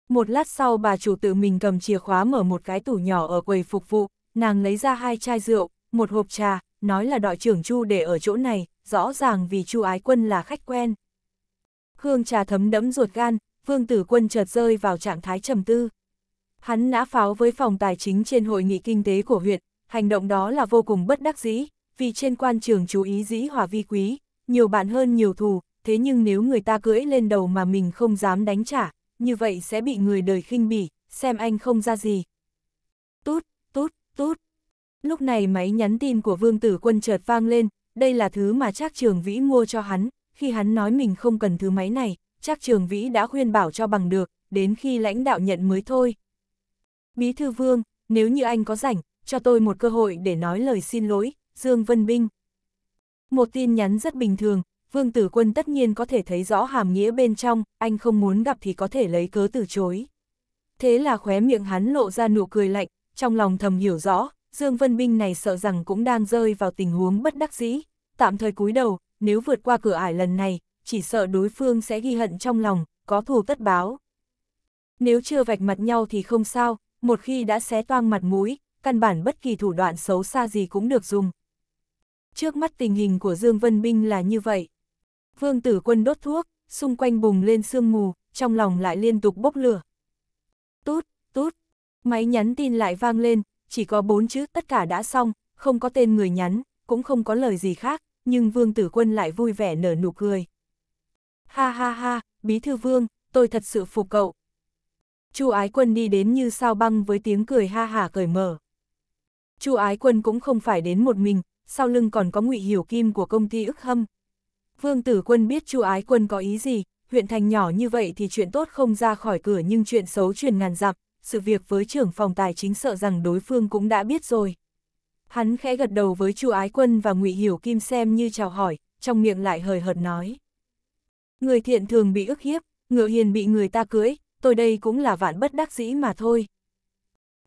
[SPEAKER 1] Một lát sau bà chủ tự mình cầm chìa khóa mở một cái tủ nhỏ ở quầy phục vụ, nàng lấy ra hai chai rượu, một hộp trà, nói là đội trưởng Chu để ở chỗ này, rõ ràng vì Chu Ái Quân là khách quen. Hương trà thấm đẫm ruột gan, Vương Tử Quân chợt rơi vào trạng thái trầm tư. Hắn nã pháo với phòng tài chính trên hội nghị kinh tế của huyện, hành động đó là vô cùng bất đắc dĩ, vì trên quan trường chú ý dĩ hòa vi quý, nhiều bạn hơn nhiều thù, thế nhưng nếu người ta cưỡi lên đầu mà mình không dám đánh trả, như vậy sẽ bị người đời khinh bỉ, xem anh không ra gì. Tút, tút, tút, Lúc này máy nhắn tin của Vương Tử Quân chợt vang lên, đây là thứ mà Trác Trường Vĩ mua cho hắn, khi hắn nói mình không cần thứ máy này, Trác Trường Vĩ đã khuyên bảo cho bằng được, đến khi lãnh đạo nhận mới thôi. Bí thư Vương, nếu như anh có rảnh, cho tôi một cơ hội để nói lời xin lỗi, Dương Vân Binh. Một tin nhắn rất bình thường, Vương Tử Quân tất nhiên có thể thấy rõ hàm nghĩa bên trong, anh không muốn gặp thì có thể lấy cớ từ chối. Thế là khóe miệng hắn lộ ra nụ cười lạnh, trong lòng thầm hiểu rõ, Dương Vân Minh này sợ rằng cũng đang rơi vào tình huống bất đắc dĩ, tạm thời cúi đầu, nếu vượt qua cửa ải lần này, chỉ sợ đối phương sẽ ghi hận trong lòng, có thù tất báo. Nếu chưa vạch mặt nhau thì không sao, một khi đã xé toang mặt mũi, căn bản bất kỳ thủ đoạn xấu xa gì cũng được dùng. Trước mắt tình hình của Dương Vân Minh là như vậy. Vương tử quân đốt thuốc, xung quanh bùng lên sương mù, trong lòng lại liên tục bốc lửa. Tút, tút, máy nhắn tin lại vang lên, chỉ có bốn chữ tất cả đã xong, không có tên người nhắn, cũng không có lời gì khác, nhưng Vương Tử Quân lại vui vẻ nở nụ cười. Ha ha ha, Bí Thư Vương, tôi thật sự phục cậu. Chu Ái Quân đi đến như sao băng với tiếng cười ha hả cởi mở. Chu Ái Quân cũng không phải đến một mình, sau lưng còn có ngụy hiểu kim của công ty ức hâm. Vương Tử Quân biết Chu Ái Quân có ý gì, huyện thành nhỏ như vậy thì chuyện tốt không ra khỏi cửa nhưng chuyện xấu truyền ngàn dặm, sự việc với trưởng phòng tài chính sợ rằng đối phương cũng đã biết rồi. Hắn khẽ gật đầu với Chu Ái Quân và Ngụy Hiểu Kim xem như chào hỏi, trong miệng lại hời hợt nói. Người thiện thường bị ức hiếp, ngựa hiền bị người ta cưỡi, tôi đây cũng là vạn bất đắc dĩ mà thôi.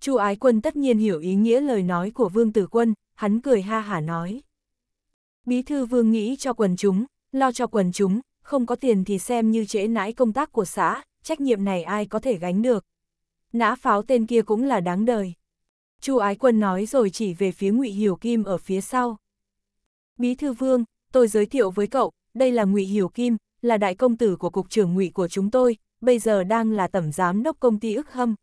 [SPEAKER 1] Chu Ái Quân tất nhiên hiểu ý nghĩa lời nói của Vương Tử Quân, hắn cười ha hả nói. Bí thư Vương nghĩ cho quần chúng, lo cho quần chúng, không có tiền thì xem như trễ nãi công tác của xã, trách nhiệm này ai có thể gánh được nã pháo tên kia cũng là đáng đời. Chu Ái Quân nói rồi chỉ về phía Ngụy Hiểu Kim ở phía sau. Bí thư Vương, tôi giới thiệu với cậu, đây là Ngụy Hiểu Kim, là đại công tử của cục trưởng Ngụy của chúng tôi, bây giờ đang là tổng giám đốc công ty ức hâm.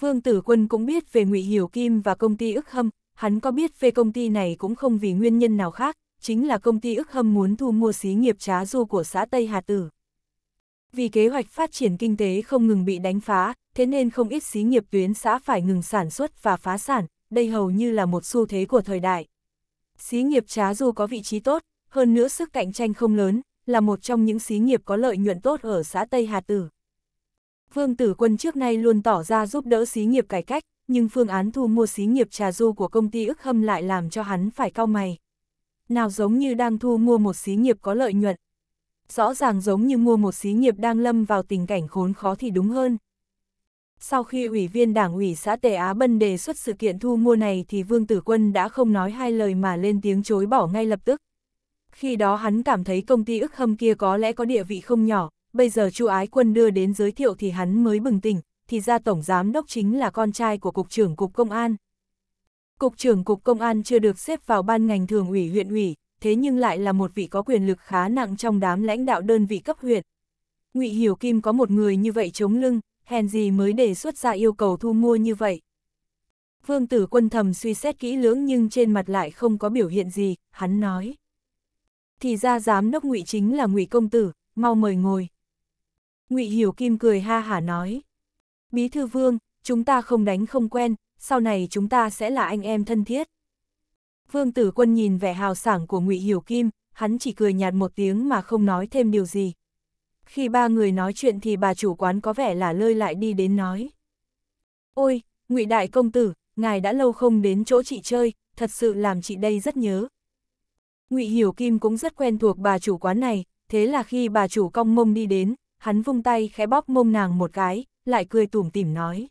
[SPEAKER 1] Vương Tử Quân cũng biết về Ngụy Hiểu Kim và công ty ức hâm, hắn có biết về công ty này cũng không vì nguyên nhân nào khác, chính là công ty ức hâm muốn thu mua xí nghiệp trá du của xã Tây Hà Tử. Vì kế hoạch phát triển kinh tế không ngừng bị đánh phá, thế nên không ít xí nghiệp tuyến xã phải ngừng sản xuất và phá sản, đây hầu như là một xu thế của thời đại. Xí nghiệp trá dù có vị trí tốt, hơn nữa sức cạnh tranh không lớn, là một trong những xí nghiệp có lợi nhuận tốt ở xã Tây Hà Tử. Vương Tử Quân trước nay luôn tỏ ra giúp đỡ xí nghiệp cải cách, nhưng phương án thu mua xí nghiệp trà du của công ty ức hâm lại làm cho hắn phải cau mày. Nào giống như đang thu mua một xí nghiệp có lợi nhuận. Rõ ràng giống như mua một xí nghiệp đang lâm vào tình cảnh khốn khó thì đúng hơn. Sau khi ủy viên đảng ủy xã Tề Á Bân đề xuất sự kiện thu mua này thì Vương Tử Quân đã không nói hai lời mà lên tiếng chối bỏ ngay lập tức. Khi đó hắn cảm thấy công ty ức hâm kia có lẽ có địa vị không nhỏ, bây giờ chu ái quân đưa đến giới thiệu thì hắn mới bừng tỉnh, thì ra tổng giám đốc chính là con trai của cục trưởng cục công an. Cục trưởng cục công an chưa được xếp vào ban ngành thường ủy huyện ủy, thế nhưng lại là một vị có quyền lực khá nặng trong đám lãnh đạo đơn vị cấp huyện. Ngụy Hiểu Kim có một người như vậy chống lưng, hèn gì mới đề xuất ra yêu cầu thu mua như vậy. Vương tử quân thầm suy xét kỹ lưỡng nhưng trên mặt lại không có biểu hiện gì, hắn nói. Thì ra giám đốc ngụy chính là ngụy công tử, mau mời ngồi. ngụy Hiểu Kim cười ha hả nói. Bí thư vương, chúng ta không đánh không quen, sau này chúng ta sẽ là anh em thân thiết. Vương tử quân nhìn vẻ hào sảng của ngụy Hiểu Kim, hắn chỉ cười nhạt một tiếng mà không nói thêm điều gì, khi ba người nói chuyện thì bà chủ quán có vẻ là lơi lại đi đến nói. Ôi, ngụy Đại Công Tử, ngài đã lâu không đến chỗ chị chơi, thật sự làm chị đây rất nhớ. ngụy Hiểu Kim cũng rất quen thuộc bà chủ quán này, thế là khi bà chủ cong mông đi đến, hắn vung tay khẽ bóp mông nàng một cái, lại cười tủm tỉm nói.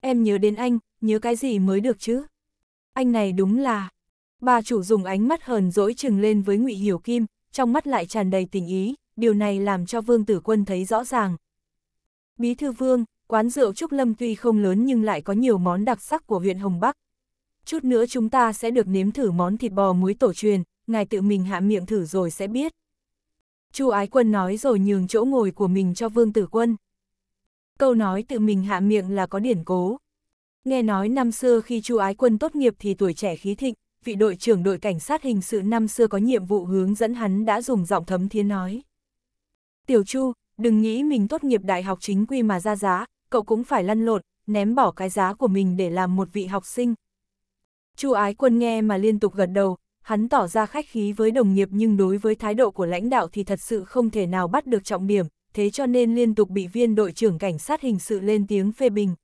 [SPEAKER 1] Em nhớ đến anh, nhớ cái gì mới được chứ? Anh này đúng là... Bà chủ dùng ánh mắt hờn dỗi chừng lên với ngụy Hiểu Kim, trong mắt lại tràn đầy tình ý, điều này làm cho Vương Tử Quân thấy rõ ràng. Bí thư Vương, quán rượu Trúc Lâm tuy không lớn nhưng lại có nhiều món đặc sắc của huyện Hồng Bắc. Chút nữa chúng ta sẽ được nếm thử món thịt bò muối tổ truyền, ngài tự mình hạ miệng thử rồi sẽ biết. Chu Ái Quân nói rồi nhường chỗ ngồi của mình cho Vương Tử Quân. Câu nói tự mình hạ miệng là có điển cố. Nghe nói năm xưa khi Chu Ái Quân tốt nghiệp thì tuổi trẻ khí thịnh, vị đội trưởng đội cảnh sát hình sự năm xưa có nhiệm vụ hướng dẫn hắn đã dùng giọng thấm thiên nói. Tiểu Chu, đừng nghĩ mình tốt nghiệp đại học chính quy mà ra giá, cậu cũng phải lăn lộn, ném bỏ cái giá của mình để làm một vị học sinh. Chu Ái Quân nghe mà liên tục gật đầu, hắn tỏ ra khách khí với đồng nghiệp nhưng đối với thái độ của lãnh đạo thì thật sự không thể nào bắt được trọng điểm, thế cho nên liên tục bị viên đội trưởng cảnh sát hình sự lên tiếng phê bình.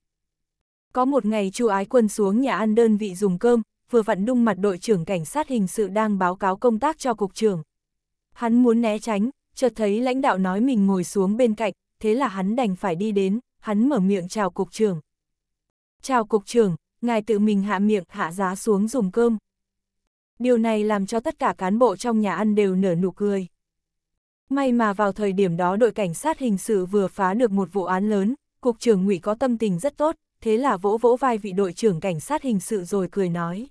[SPEAKER 1] Có một ngày Chu Ái Quân xuống nhà ăn đơn vị dùng cơm, vừa vặn đung mặt đội trưởng cảnh sát hình sự đang báo cáo công tác cho cục trưởng. Hắn muốn né tránh, chợt thấy lãnh đạo nói mình ngồi xuống bên cạnh, thế là hắn đành phải đi đến, hắn mở miệng chào cục trưởng. Chào cục trưởng, ngài tự mình hạ miệng hạ giá xuống dùng cơm. Điều này làm cho tất cả cán bộ trong nhà ăn đều nở nụ cười. May mà vào thời điểm đó đội cảnh sát hình sự vừa phá được một vụ án lớn, cục trưởng ngụy có tâm tình rất tốt, thế là vỗ vỗ vai vị đội trưởng cảnh sát hình sự rồi cười nói.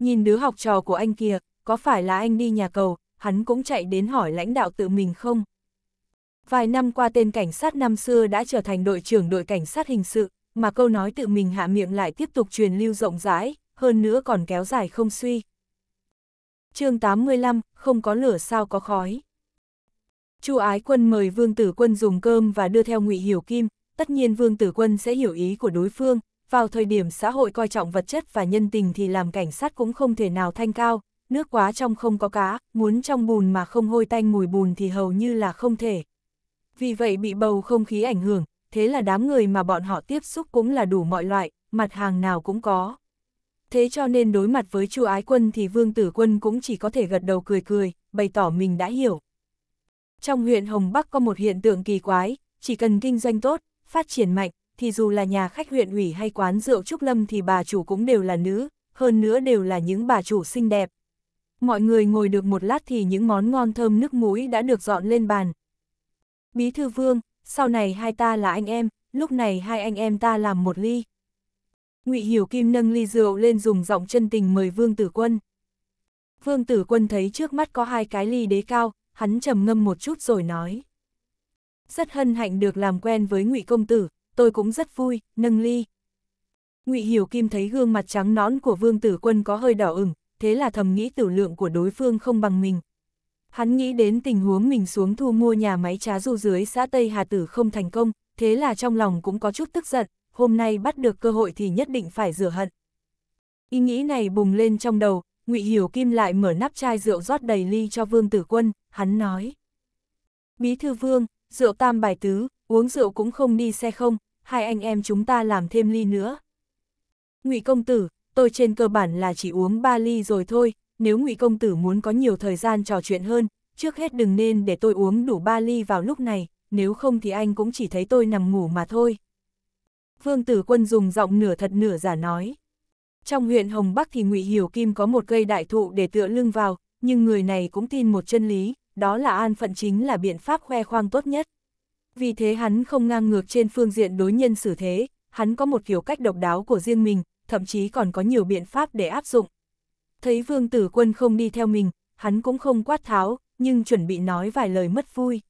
[SPEAKER 1] Nhìn đứa học trò của anh kia, có phải là anh đi nhà cầu, hắn cũng chạy đến hỏi lãnh đạo tự mình không. Vài năm qua tên cảnh sát năm xưa đã trở thành đội trưởng đội cảnh sát hình sự, mà câu nói tự mình hạ miệng lại tiếp tục truyền lưu rộng rãi, hơn nữa còn kéo dài không suy. chương 85, không có lửa sao có khói. Chu Ái Quân mời Vương Tử Quân dùng cơm và đưa theo Ngụy Hiểu Kim, tất nhiên Vương Tử Quân sẽ hiểu ý của đối phương, vào thời điểm xã hội coi trọng vật chất và nhân tình thì làm cảnh sát cũng không thể nào thanh cao, nước quá trong không có cá, muốn trong bùn mà không hôi tanh mùi bùn thì hầu như là không thể. Vì vậy bị bầu không khí ảnh hưởng, thế là đám người mà bọn họ tiếp xúc cũng là đủ mọi loại, mặt hàng nào cũng có. Thế cho nên đối mặt với chu ái quân thì vương tử quân cũng chỉ có thể gật đầu cười cười, bày tỏ mình đã hiểu. Trong huyện Hồng Bắc có một hiện tượng kỳ quái, chỉ cần kinh doanh tốt, phát triển mạnh, thì dù là nhà khách huyện ủy hay quán rượu Trúc Lâm thì bà chủ cũng đều là nữ, hơn nữa đều là những bà chủ xinh đẹp, mọi người ngồi được một lát thì những món ngon thơm nước mũi đã được dọn lên bàn. Bí thư vương, sau này hai ta là anh em, lúc này hai anh em ta làm một ly. ngụy Hiểu Kim nâng ly rượu lên dùng giọng chân tình mời Vương Tử Quân. Vương Tử Quân thấy trước mắt có hai cái ly đế cao, hắn trầm ngâm một chút rồi nói. Rất hân hạnh được làm quen với ngụy Công Tử, tôi cũng rất vui, nâng ly. ngụy Hiểu Kim thấy gương mặt trắng nõn của Vương Tử Quân có hơi đỏ ửng, thế là thầm nghĩ tử lượng của đối phương không bằng mình. Hắn nghĩ đến tình huống mình xuống thu mua nhà máy trá du dưới xã Tây Hà Tử không thành công, thế là trong lòng cũng có chút tức giận, hôm nay bắt được cơ hội thì nhất định phải rửa hận. Ý nghĩ này bùng lên trong đầu, ngụy Hiểu Kim lại mở nắp chai rượu rót đầy ly cho Vương Tử Quân, hắn nói. Bí thư Vương, rượu tam bài tứ, uống rượu cũng không đi xe không, hai anh em chúng ta làm thêm ly nữa. ngụy công tử, tôi trên cơ bản là chỉ uống 3 ly rồi thôi, nếu ngụy công tử muốn có nhiều thời gian trò chuyện hơn, trước hết đừng nên để tôi uống đủ 3 ly vào lúc này, nếu không thì anh cũng chỉ thấy tôi nằm ngủ mà thôi. Vương Tử Quân dùng giọng nửa thật nửa giả nói. Trong huyện Hồng Bắc thì ngụy Hiểu Kim có một cây đại thụ để tựa lưng vào, nhưng người này cũng tin một chân lý, đó là an phận chính là biện pháp khoe khoang tốt nhất. Vì thế hắn không ngang ngược trên phương diện đối nhân xử thế, hắn có một kiểu cách độc đáo của riêng mình, thậm chí còn có nhiều biện pháp để áp dụng. Thấy vương tử quân không đi theo mình, hắn cũng không quát tháo, nhưng chuẩn bị nói vài lời mất vui.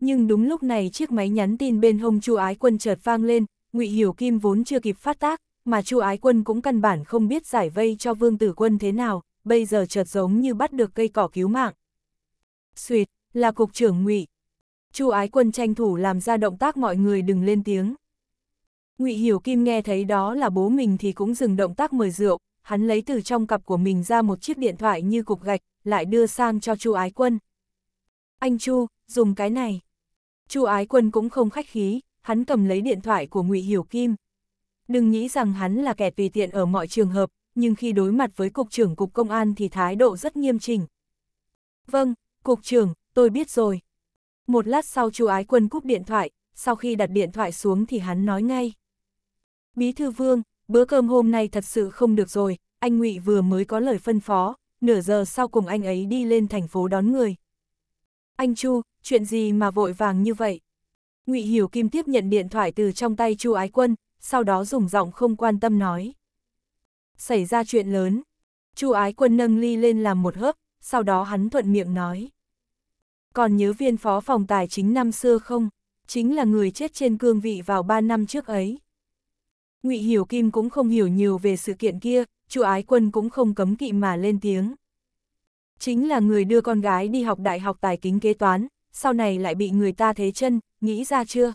[SPEAKER 1] Nhưng đúng lúc này chiếc máy nhắn tin bên hông Chu Ái Quân chợt vang lên, Ngụy Hiểu Kim vốn chưa kịp phát tác, mà Chu Ái Quân cũng căn bản không biết giải vây cho Vương Tử Quân thế nào, bây giờ chợt giống như bắt được cây cỏ cứu mạng. Xuyệt, là cục trưởng Ngụy. Chu Ái Quân tranh thủ làm ra động tác mọi người đừng lên tiếng. Ngụy Hiểu Kim nghe thấy đó là bố mình thì cũng dừng động tác mời rượu, hắn lấy từ trong cặp của mình ra một chiếc điện thoại như cục gạch, lại đưa sang cho Chu Ái Quân. Anh Chu, dùng cái này. Chu Ái Quân cũng không khách khí, hắn cầm lấy điện thoại của Ngụy Hiểu Kim. Đừng nghĩ rằng hắn là kẻ tùy tiện ở mọi trường hợp, nhưng khi đối mặt với Cục trưởng Cục Công an thì thái độ rất nghiêm chỉnh. Vâng, Cục trưởng, tôi biết rồi. Một lát sau Chu Ái Quân cúp điện thoại, sau khi đặt điện thoại xuống thì hắn nói ngay. Bí thư vương, bữa cơm hôm nay thật sự không được rồi, anh ngụy vừa mới có lời phân phó, nửa giờ sau cùng anh ấy đi lên thành phố đón người. Anh Chu, chuyện gì mà vội vàng như vậy? ngụy Hiểu Kim tiếp nhận điện thoại từ trong tay Chu Ái Quân, sau đó dùng giọng không quan tâm nói. Xảy ra chuyện lớn. Chu Ái Quân nâng ly lên làm một hớp, sau đó hắn thuận miệng nói. Còn nhớ viên phó phòng tài chính năm xưa không? Chính là người chết trên cương vị vào 3 năm trước ấy. Ngụy Hiểu Kim cũng không hiểu nhiều về sự kiện kia, chu Ái Quân cũng không cấm kỵ mà lên tiếng. Chính là người đưa con gái đi học đại học tài kính kế toán, sau này lại bị người ta thế chân, nghĩ ra chưa?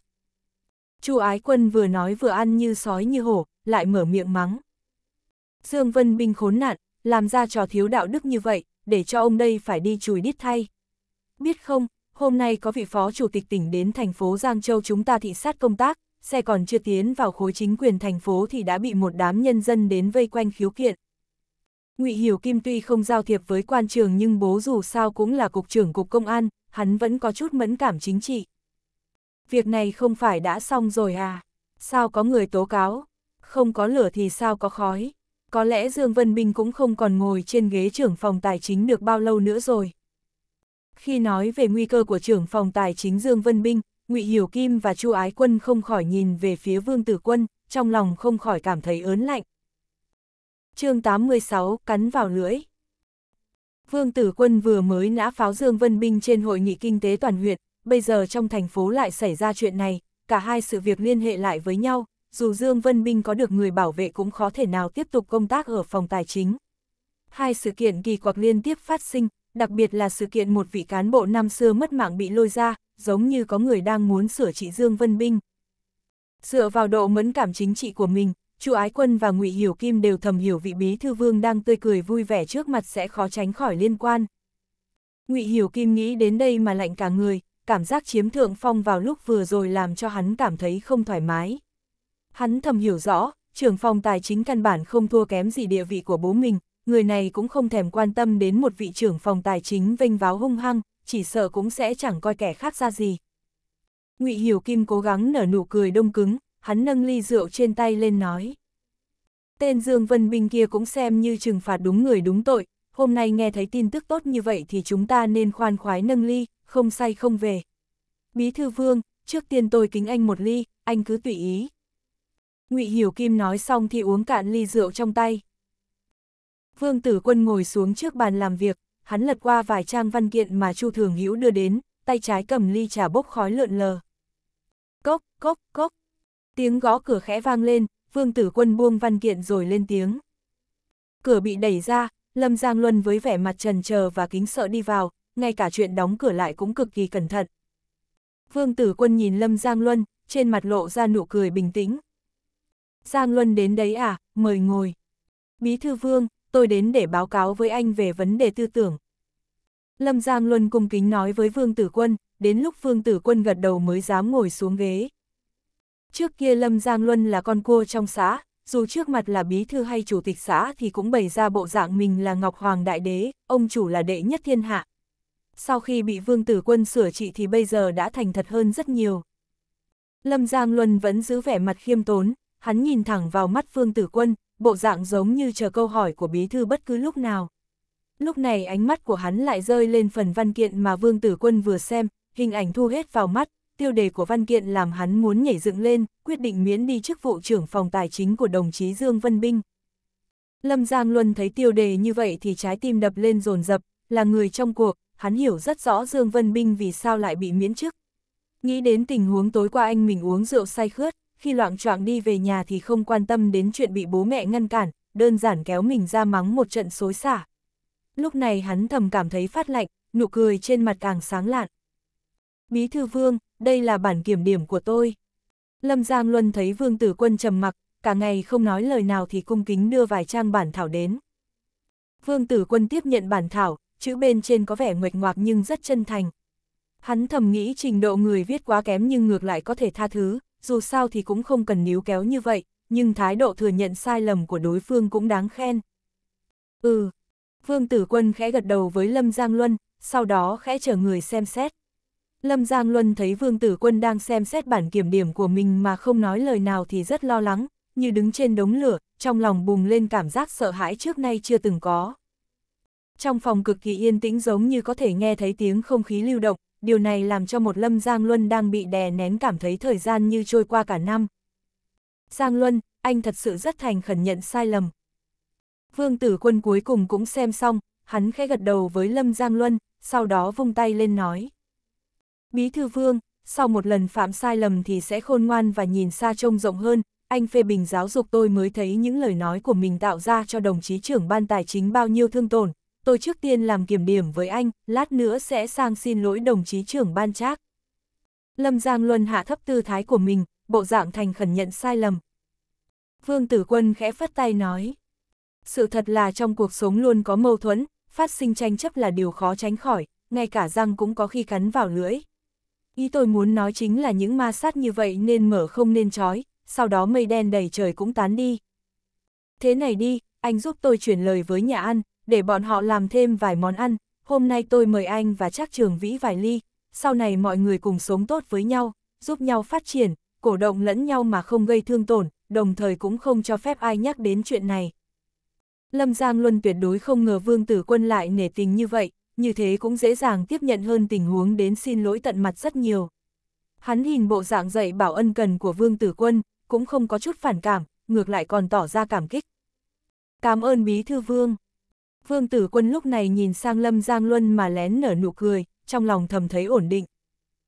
[SPEAKER 1] chu Ái Quân vừa nói vừa ăn như sói như hổ, lại mở miệng mắng. Dương Vân Binh khốn nạn, làm ra trò thiếu đạo đức như vậy, để cho ông đây phải đi chùi đít thay. Biết không, hôm nay có vị phó chủ tịch tỉnh đến thành phố Giang Châu chúng ta thị sát công tác, xe còn chưa tiến vào khối chính quyền thành phố thì đã bị một đám nhân dân đến vây quanh khiếu kiện. Ngụy Hiểu Kim tuy không giao thiệp với quan trường nhưng bố dù sao cũng là cục trưởng cục công an, hắn vẫn có chút mẫn cảm chính trị. Việc này không phải đã xong rồi à? Sao có người tố cáo? Không có lửa thì sao có khói? Có lẽ Dương Vân Bình cũng không còn ngồi trên ghế trưởng phòng tài chính được bao lâu nữa rồi. Khi nói về nguy cơ của trưởng phòng tài chính Dương Vân Bình. Ngụy Hiểu Kim và Chu Ái Quân không khỏi nhìn về phía Vương Tử Quân, trong lòng không khỏi cảm thấy ớn lạnh. chương 86 cắn vào lưỡi. Vương Tử Quân vừa mới nã pháo Dương Vân Binh trên hội nghị kinh tế toàn huyện, bây giờ trong thành phố lại xảy ra chuyện này, cả hai sự việc liên hệ lại với nhau, dù Dương Vân Binh có được người bảo vệ cũng khó thể nào tiếp tục công tác ở phòng tài chính. Hai sự kiện kỳ quặc liên tiếp phát sinh, đặc biệt là sự kiện một vị cán bộ năm xưa mất mạng bị lôi ra, giống như có người đang muốn sửa trị Dương Vân Binh. Dựa vào độ mẫn cảm chính trị của mình, Chu Ái Quân và Ngụy Hiểu Kim đều thầm hiểu vị bí thư vương đang tươi cười vui vẻ trước mặt sẽ khó tránh khỏi liên quan. Ngụy Hiểu Kim nghĩ đến đây mà lạnh cả người, cảm giác chiếm thượng phong vào lúc vừa rồi làm cho hắn cảm thấy không thoải mái. Hắn thầm hiểu rõ, trưởng phòng tài chính căn bản không thua kém gì địa vị của bố mình, người này cũng không thèm quan tâm đến một vị trưởng phòng tài chính vênh váo hung hăng, chỉ sợ cũng sẽ chẳng coi kẻ khác ra gì. ngụy Hiểu Kim cố gắng nở nụ cười đông cứng, hắn nâng ly rượu trên tay lên nói. Tên Dương Vân Binh kia cũng xem như trừng phạt đúng người đúng tội, hôm nay nghe thấy tin tức tốt như vậy thì chúng ta nên khoan khoái nâng ly, không say không về. Bí thư vương, trước tiên tôi kính anh một ly, anh cứ tùy ý. ngụy Hiểu Kim nói xong thì uống cạn ly rượu trong tay. Vương Tử Quân ngồi xuống trước bàn làm việc, hắn lật qua vài trang văn kiện mà Chu Thường Hữu đưa đến, tay trái cầm ly trà bốc khói lượn lờ. Cốc, cốc, cốc. Tiếng gõ cửa khẽ vang lên, Vương Tử Quân buông văn kiện rồi lên tiếng. Cửa bị đẩy ra, Lâm Giang Luân với vẻ mặt trần chờ và kính sợ đi vào, ngay cả chuyện đóng cửa lại cũng cực kỳ cẩn thận. Vương Tử Quân nhìn Lâm Giang Luân, trên mặt lộ ra nụ cười bình tĩnh. Giang Luân đến đấy à, mời ngồi. Bí thư Vương, tôi đến để báo cáo với anh về vấn đề tư tưởng. Lâm Giang Luân cung kính nói với Vương Tử Quân, đến lúc Vương Tử Quân gật đầu mới dám ngồi xuống ghế. Trước kia Lâm Giang Luân là con cua trong xã, dù trước mặt là bí thư hay chủ tịch xã thì cũng bày ra bộ dạng mình là Ngọc Hoàng Đại Đế, ông chủ là đệ nhất thiên hạ. Sau khi bị Vương Tử Quân sửa trị thì bây giờ đã thành thật hơn rất nhiều. Lâm Giang Luân vẫn giữ vẻ mặt khiêm tốn, hắn nhìn thẳng vào mắt Vương Tử Quân, bộ dạng giống như chờ câu hỏi của bí thư bất cứ lúc nào. Lúc này ánh mắt của hắn lại rơi lên phần văn kiện mà Vương Tử Quân vừa xem, hình ảnh thu hết vào mắt, tiêu đề của văn kiện làm hắn muốn nhảy dựng lên, quyết định miễn đi chức vụ trưởng phòng tài chính của đồng chí Dương Vân Binh. Lâm Giang Luân thấy tiêu đề như vậy thì trái tim đập lên dồn dập, là người trong cuộc, hắn hiểu rất rõ Dương Vân Binh vì sao lại bị miễn chức. Nghĩ đến tình huống tối qua anh mình uống rượu say khướt, khi loạn choạng đi về nhà thì không quan tâm đến chuyện bị bố mẹ ngăn cản, đơn giản kéo mình ra mắng một trận xối xả. Lúc này hắn thầm cảm thấy phát lạnh, nụ cười trên mặt càng sáng lạn. Bí thư vương, đây là bản kiểm điểm của tôi. Lâm Giang Luân thấy vương tử quân trầm mặc, cả ngày không nói lời nào thì cung kính đưa vài trang bản thảo đến. Vương tử quân tiếp nhận bản thảo, chữ bên trên có vẻ nguệch ngoạc nhưng rất chân thành. Hắn thầm nghĩ trình độ người viết quá kém nhưng ngược lại có thể tha thứ, dù sao thì cũng không cần níu kéo như vậy, nhưng thái độ thừa nhận sai lầm của đối phương cũng đáng khen. Ừ, Vương Tử Quân khẽ gật đầu với Lâm Giang Luân, sau đó khẽ chờ người xem xét. Lâm Giang Luân thấy Vương Tử Quân đang xem xét bản kiểm điểm của mình mà không nói lời nào thì rất lo lắng, như đứng trên đống lửa, trong lòng bùng lên cảm giác sợ hãi trước nay chưa từng có. Trong phòng cực kỳ yên tĩnh giống như có thể nghe thấy tiếng không khí lưu động, điều này làm cho một Lâm Giang Luân đang bị đè nén cảm thấy thời gian như trôi qua cả năm. Giang Luân, anh thật sự rất thành khẩn nhận sai lầm. Vương Tử Quân cuối cùng cũng xem xong, hắn khẽ gật đầu với Lâm Giang Luân, sau đó vung tay lên nói. Bí thư Vương, sau một lần phạm sai lầm thì sẽ khôn ngoan và nhìn xa trông rộng hơn, anh phê bình giáo dục tôi mới thấy những lời nói của mình tạo ra cho đồng chí trưởng ban tài chính bao nhiêu thương tổn, tôi trước tiên làm kiểm điểm với anh, lát nữa sẽ sang xin lỗi đồng chí trưởng ban trác. Lâm Giang Luân hạ thấp tư thái của mình, bộ dạng thành khẩn nhận sai lầm. Vương Tử Quân khẽ phất tay nói. Sự thật là trong cuộc sống luôn có mâu thuẫn, phát sinh tranh chấp là điều khó tránh khỏi, ngay cả răng cũng có khi cắn vào lưỡi. Ý tôi muốn nói chính là những ma sát như vậy nên mở không nên trói, sau đó mây đen đầy trời cũng tán đi. Thế này đi, anh giúp tôi chuyển lời với nhà ăn, để bọn họ làm thêm vài món ăn, hôm nay tôi mời anh và Trác Trường Vĩ vài ly, sau này mọi người cùng sống tốt với nhau, giúp nhau phát triển, cổ động lẫn nhau mà không gây thương tổn, đồng thời cũng không cho phép ai nhắc đến chuyện này. Lâm Giang Luân tuyệt đối không ngờ Vương Tử Quân lại nể tình như vậy, như thế cũng dễ dàng tiếp nhận hơn tình huống đến xin lỗi tận mặt rất nhiều. Hắn nhìn bộ dạng dạy bảo ân cần của Vương Tử Quân, cũng không có chút phản cảm, ngược lại còn tỏ ra cảm kích. Cảm ơn Bí Thư Vương. Vương tử quân lúc này nhìn sang Lâm Giang Luân mà lén nở nụ cười, trong lòng thầm thấy ổn định.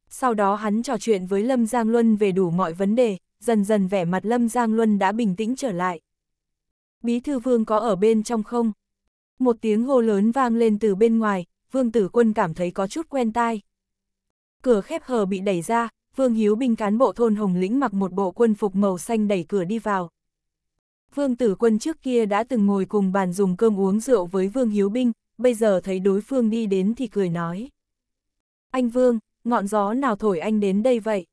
[SPEAKER 1] Sau đó hắn trò chuyện với Lâm Giang Luân về đủ mọi vấn đề, dần dần vẻ mặt Lâm Giang Luân đã bình tĩnh trở lại. Bí thư vương có ở bên trong không? Một tiếng hô lớn vang lên từ bên ngoài, vương tử quân cảm thấy có chút quen tai. Cửa khép hờ bị đẩy ra, vương hiếu binh cán bộ thôn Hồng Lĩnh mặc một bộ quân phục màu xanh đẩy cửa đi vào. Vương Tử Quân trước kia đã từng ngồi cùng bàn dùng cơm uống rượu với Vương Hiếu Binh, bây giờ thấy đối phương đi đến thì cười nói. Anh Vương, ngọn gió nào thổi anh đến đây vậy?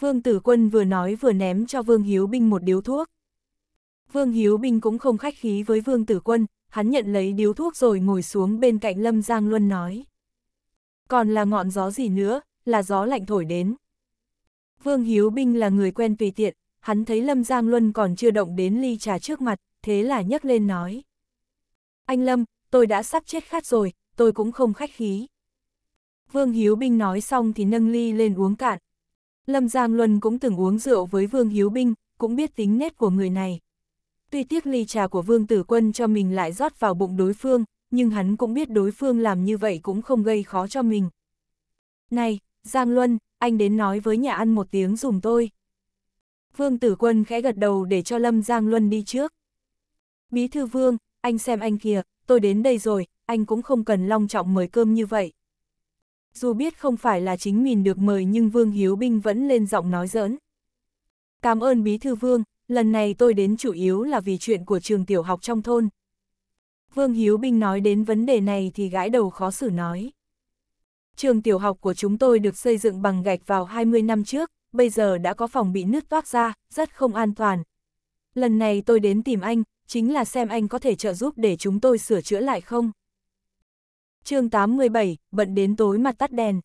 [SPEAKER 1] Vương Tử Quân vừa nói vừa ném cho Vương Hiếu Binh một điếu thuốc. Vương Hiếu Binh cũng không khách khí với Vương Tử Quân, hắn nhận lấy điếu thuốc rồi ngồi xuống bên cạnh Lâm Giang Luân nói. Còn là ngọn gió gì nữa, là gió lạnh thổi đến. Vương Hiếu Binh là người quen tùy tiện, hắn thấy Lâm Giang Luân còn chưa động đến ly trà trước mặt, thế là nhấc lên nói. Anh Lâm, tôi đã sắp chết khát rồi, tôi cũng không khách khí. Vương Hiếu Binh nói xong thì nâng ly lên uống cạn. Lâm Giang Luân cũng từng uống rượu với Vương Hiếu Binh, cũng biết tính nét của người này. Tuy tiếc ly trà của Vương Tử Quân cho mình lại rót vào bụng đối phương, nhưng hắn cũng biết đối phương làm như vậy cũng không gây khó cho mình. Này, Giang Luân, anh đến nói với nhà ăn một tiếng dùng tôi. Vương Tử Quân khẽ gật đầu để cho Lâm Giang Luân đi trước. Bí thư Vương, anh xem anh kìa, tôi đến đây rồi, anh cũng không cần long trọng mời cơm như vậy. Dù biết không phải là chính mình được mời nhưng Vương Hiếu Binh vẫn lên giọng nói giỡn. Cảm ơn Bí thư Vương, lần này tôi đến chủ yếu là vì chuyện của trường tiểu học trong thôn. Vương Hiếu Binh nói đến vấn đề này thì gãi đầu khó xử nói. Trường tiểu học của chúng tôi được xây dựng bằng gạch vào 20 năm trước, bây giờ đã có phòng bị nứt toác ra, rất không an toàn. Lần này tôi đến tìm anh, chính là xem anh có thể trợ giúp để chúng tôi sửa chữa lại không. chương 87, bận đến tối mặt tắt đèn.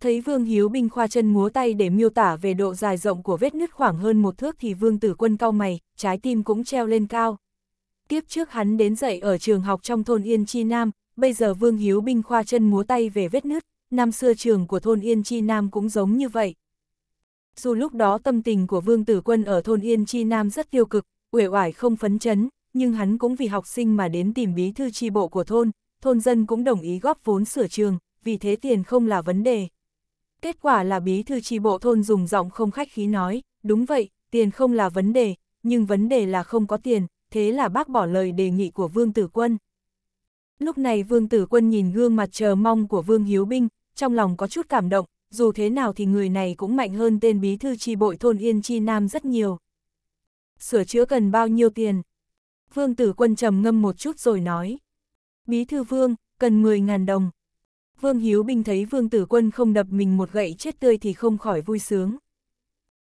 [SPEAKER 1] Thấy Vương Hiếu Binh khoa chân múa tay để miêu tả về độ dài rộng của vết nứt khoảng hơn một thước thì Vương Tử Quân cau mày, trái tim cũng treo lên cao. Kiếp trước hắn đến dạy ở trường học trong thôn Yên Chi Nam, bây giờ Vương Hiếu Binh khoa chân múa tay về vết nứt, năm xưa trường của thôn Yên Chi Nam cũng giống như vậy, dù lúc đó tâm tình của Vương Tử Quân ở thôn Yên Chi Nam rất tiêu cực, uể oải không phấn chấn, nhưng hắn cũng vì học sinh mà đến tìm bí thư tri bộ của thôn, thôn dân cũng đồng ý góp vốn sửa trường, vì thế tiền không là vấn đề. Kết quả là bí thư tri bộ thôn dùng giọng không khách khí nói, đúng vậy, tiền không là vấn đề, nhưng vấn đề là không có tiền, thế là bác bỏ lời đề nghị của Vương Tử Quân. Lúc này Vương Tử Quân nhìn gương mặt chờ mong của Vương Hiếu Binh, trong lòng có chút cảm động, dù thế nào thì người này cũng mạnh hơn tên bí thư tri bội thôn Yên Chi Nam rất nhiều. Sửa chữa cần bao nhiêu tiền? Vương Tử Quân trầm ngâm một chút rồi nói. Bí thư Vương, cần 10.000 đồng. Vương Hiếu Bình thấy Vương Tử Quân không đập mình một gậy chết tươi thì không khỏi vui sướng.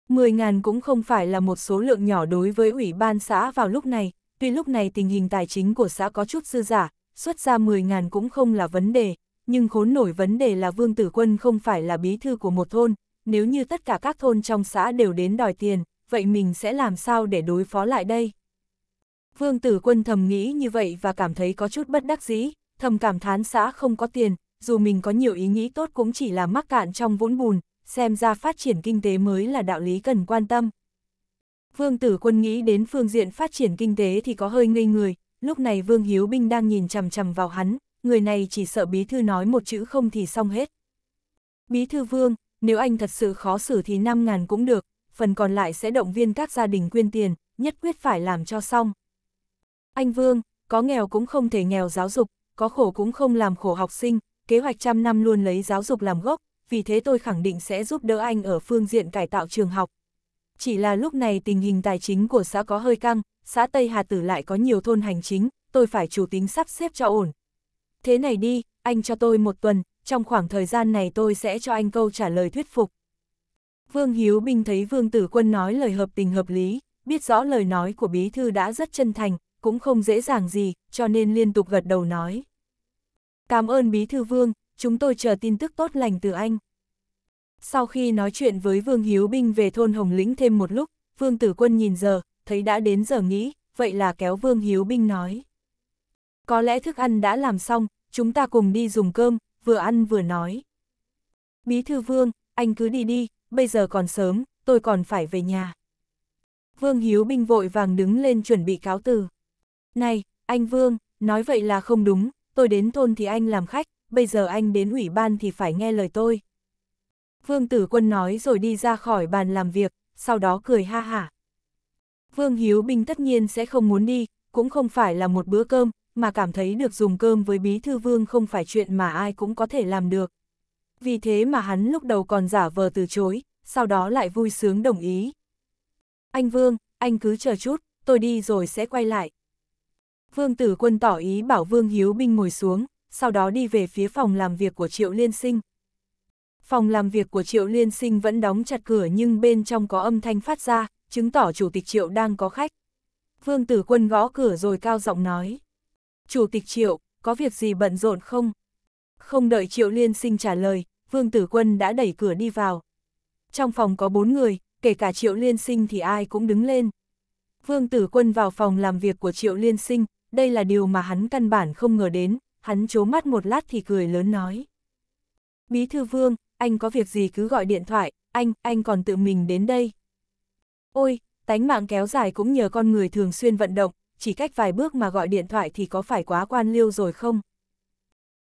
[SPEAKER 1] 10.000 cũng không phải là một số lượng nhỏ đối với ủy ban xã vào lúc này, tuy lúc này tình hình tài chính của xã có chút dư giả, xuất ra 10.000 cũng không là vấn đề, nhưng khốn nổi vấn đề là Vương Tử Quân không phải là bí thư của một thôn, nếu như tất cả các thôn trong xã đều đến đòi tiền, vậy mình sẽ làm sao để đối phó lại đây? Vương Tử Quân thầm nghĩ như vậy và cảm thấy có chút bất đắc dĩ, thầm cảm thán xã không có tiền, dù mình có nhiều ý nghĩ tốt cũng chỉ là mắc cạn trong vũng bùn, xem ra phát triển kinh tế mới là đạo lý cần quan tâm. Vương Tử Quân nghĩ đến phương diện phát triển kinh tế thì có hơi ngây người, lúc này Vương Hiếu Binh đang nhìn chằm chằm vào hắn, người này chỉ sợ bí thư nói một chữ không thì xong hết. Bí thư vương, nếu anh thật sự khó xử thì 5.000 cũng được, phần còn lại sẽ động viên các gia đình quyên tiền, nhất quyết phải làm cho xong. Anh Vương, có nghèo cũng không thể nghèo giáo dục, có khổ cũng không làm khổ học sinh, kế hoạch trăm năm luôn lấy giáo dục làm gốc, vì thế tôi khẳng định sẽ giúp đỡ anh ở phương diện cải tạo trường học. Chỉ là lúc này tình hình tài chính của xã có hơi căng, xã Tây Hà Tử lại có nhiều thôn hành chính, tôi phải chủ tính sắp xếp cho ổn, thế này đi, anh cho tôi một tuần, trong khoảng thời gian này tôi sẽ cho anh câu trả lời thuyết phục. Vương Hiếu Bình thấy Vương Tử Quân nói lời hợp tình hợp lý, biết rõ lời nói của Bí Thư đã rất chân thành, cũng không dễ dàng gì, cho nên liên tục gật đầu nói. Cảm ơn Bí Thư Vương, chúng tôi chờ tin tức tốt lành từ anh. Sau khi nói chuyện với Vương Hiếu Bình về thôn Hồng Lĩnh thêm một lúc, Vương Tử Quân nhìn giờ, thấy đã đến giờ nghĩ, vậy là kéo Vương Hiếu Bình nói có lẽ thức ăn đã làm xong, chúng ta cùng đi dùng cơm, vừa ăn vừa nói. Bí thư Vương, anh cứ đi đi, bây giờ còn sớm, tôi còn phải về nhà. Vương Hiếu Binh vội vàng đứng lên chuẩn bị cáo từ. Này, anh Vương, nói vậy là không đúng, tôi đến thôn thì anh làm khách, bây giờ anh đến ủy ban thì phải nghe lời tôi. Vương Tử Quân nói rồi đi ra khỏi bàn làm việc, sau đó cười ha hả. Vương Hiếu Binh tất nhiên sẽ không muốn đi, cũng không phải là một bữa cơm, mà cảm thấy được dùng cơm với bí thư vương không phải chuyện mà ai cũng có thể làm được. Vì thế mà hắn lúc đầu còn giả vờ từ chối, sau đó lại vui sướng đồng ý. Anh Vương, anh cứ chờ chút, tôi đi rồi sẽ quay lại. Vương tử quân tỏ ý bảo Vương Hiếu Binh ngồi xuống, sau đó đi về phía phòng làm việc của Triệu Liên Sinh. Phòng làm việc của Triệu Liên Sinh vẫn đóng chặt cửa nhưng bên trong có âm thanh phát ra, chứng tỏ Chủ tịch Triệu đang có khách. Vương tử quân gõ cửa rồi cao giọng nói chủ tịch Triệu, có việc gì bận rộn không? Không đợi Triệu Liên Sinh trả lời, Vương Tử Quân đã đẩy cửa đi vào. Trong phòng có bốn người, kể cả Triệu Liên Sinh thì ai cũng đứng lên. Vương Tử Quân vào phòng làm việc của Triệu Liên Sinh, đây là điều mà hắn căn bản không ngờ đến, hắn chố mắt một lát thì cười lớn nói. Bí thư Vương, anh có việc gì cứ gọi điện thoại, anh, anh còn tự mình đến đây. Ôi, tánh mạng kéo dài cũng nhờ con người thường xuyên vận động, chỉ cách vài bước mà gọi điện thoại thì có phải quá quan liêu rồi không?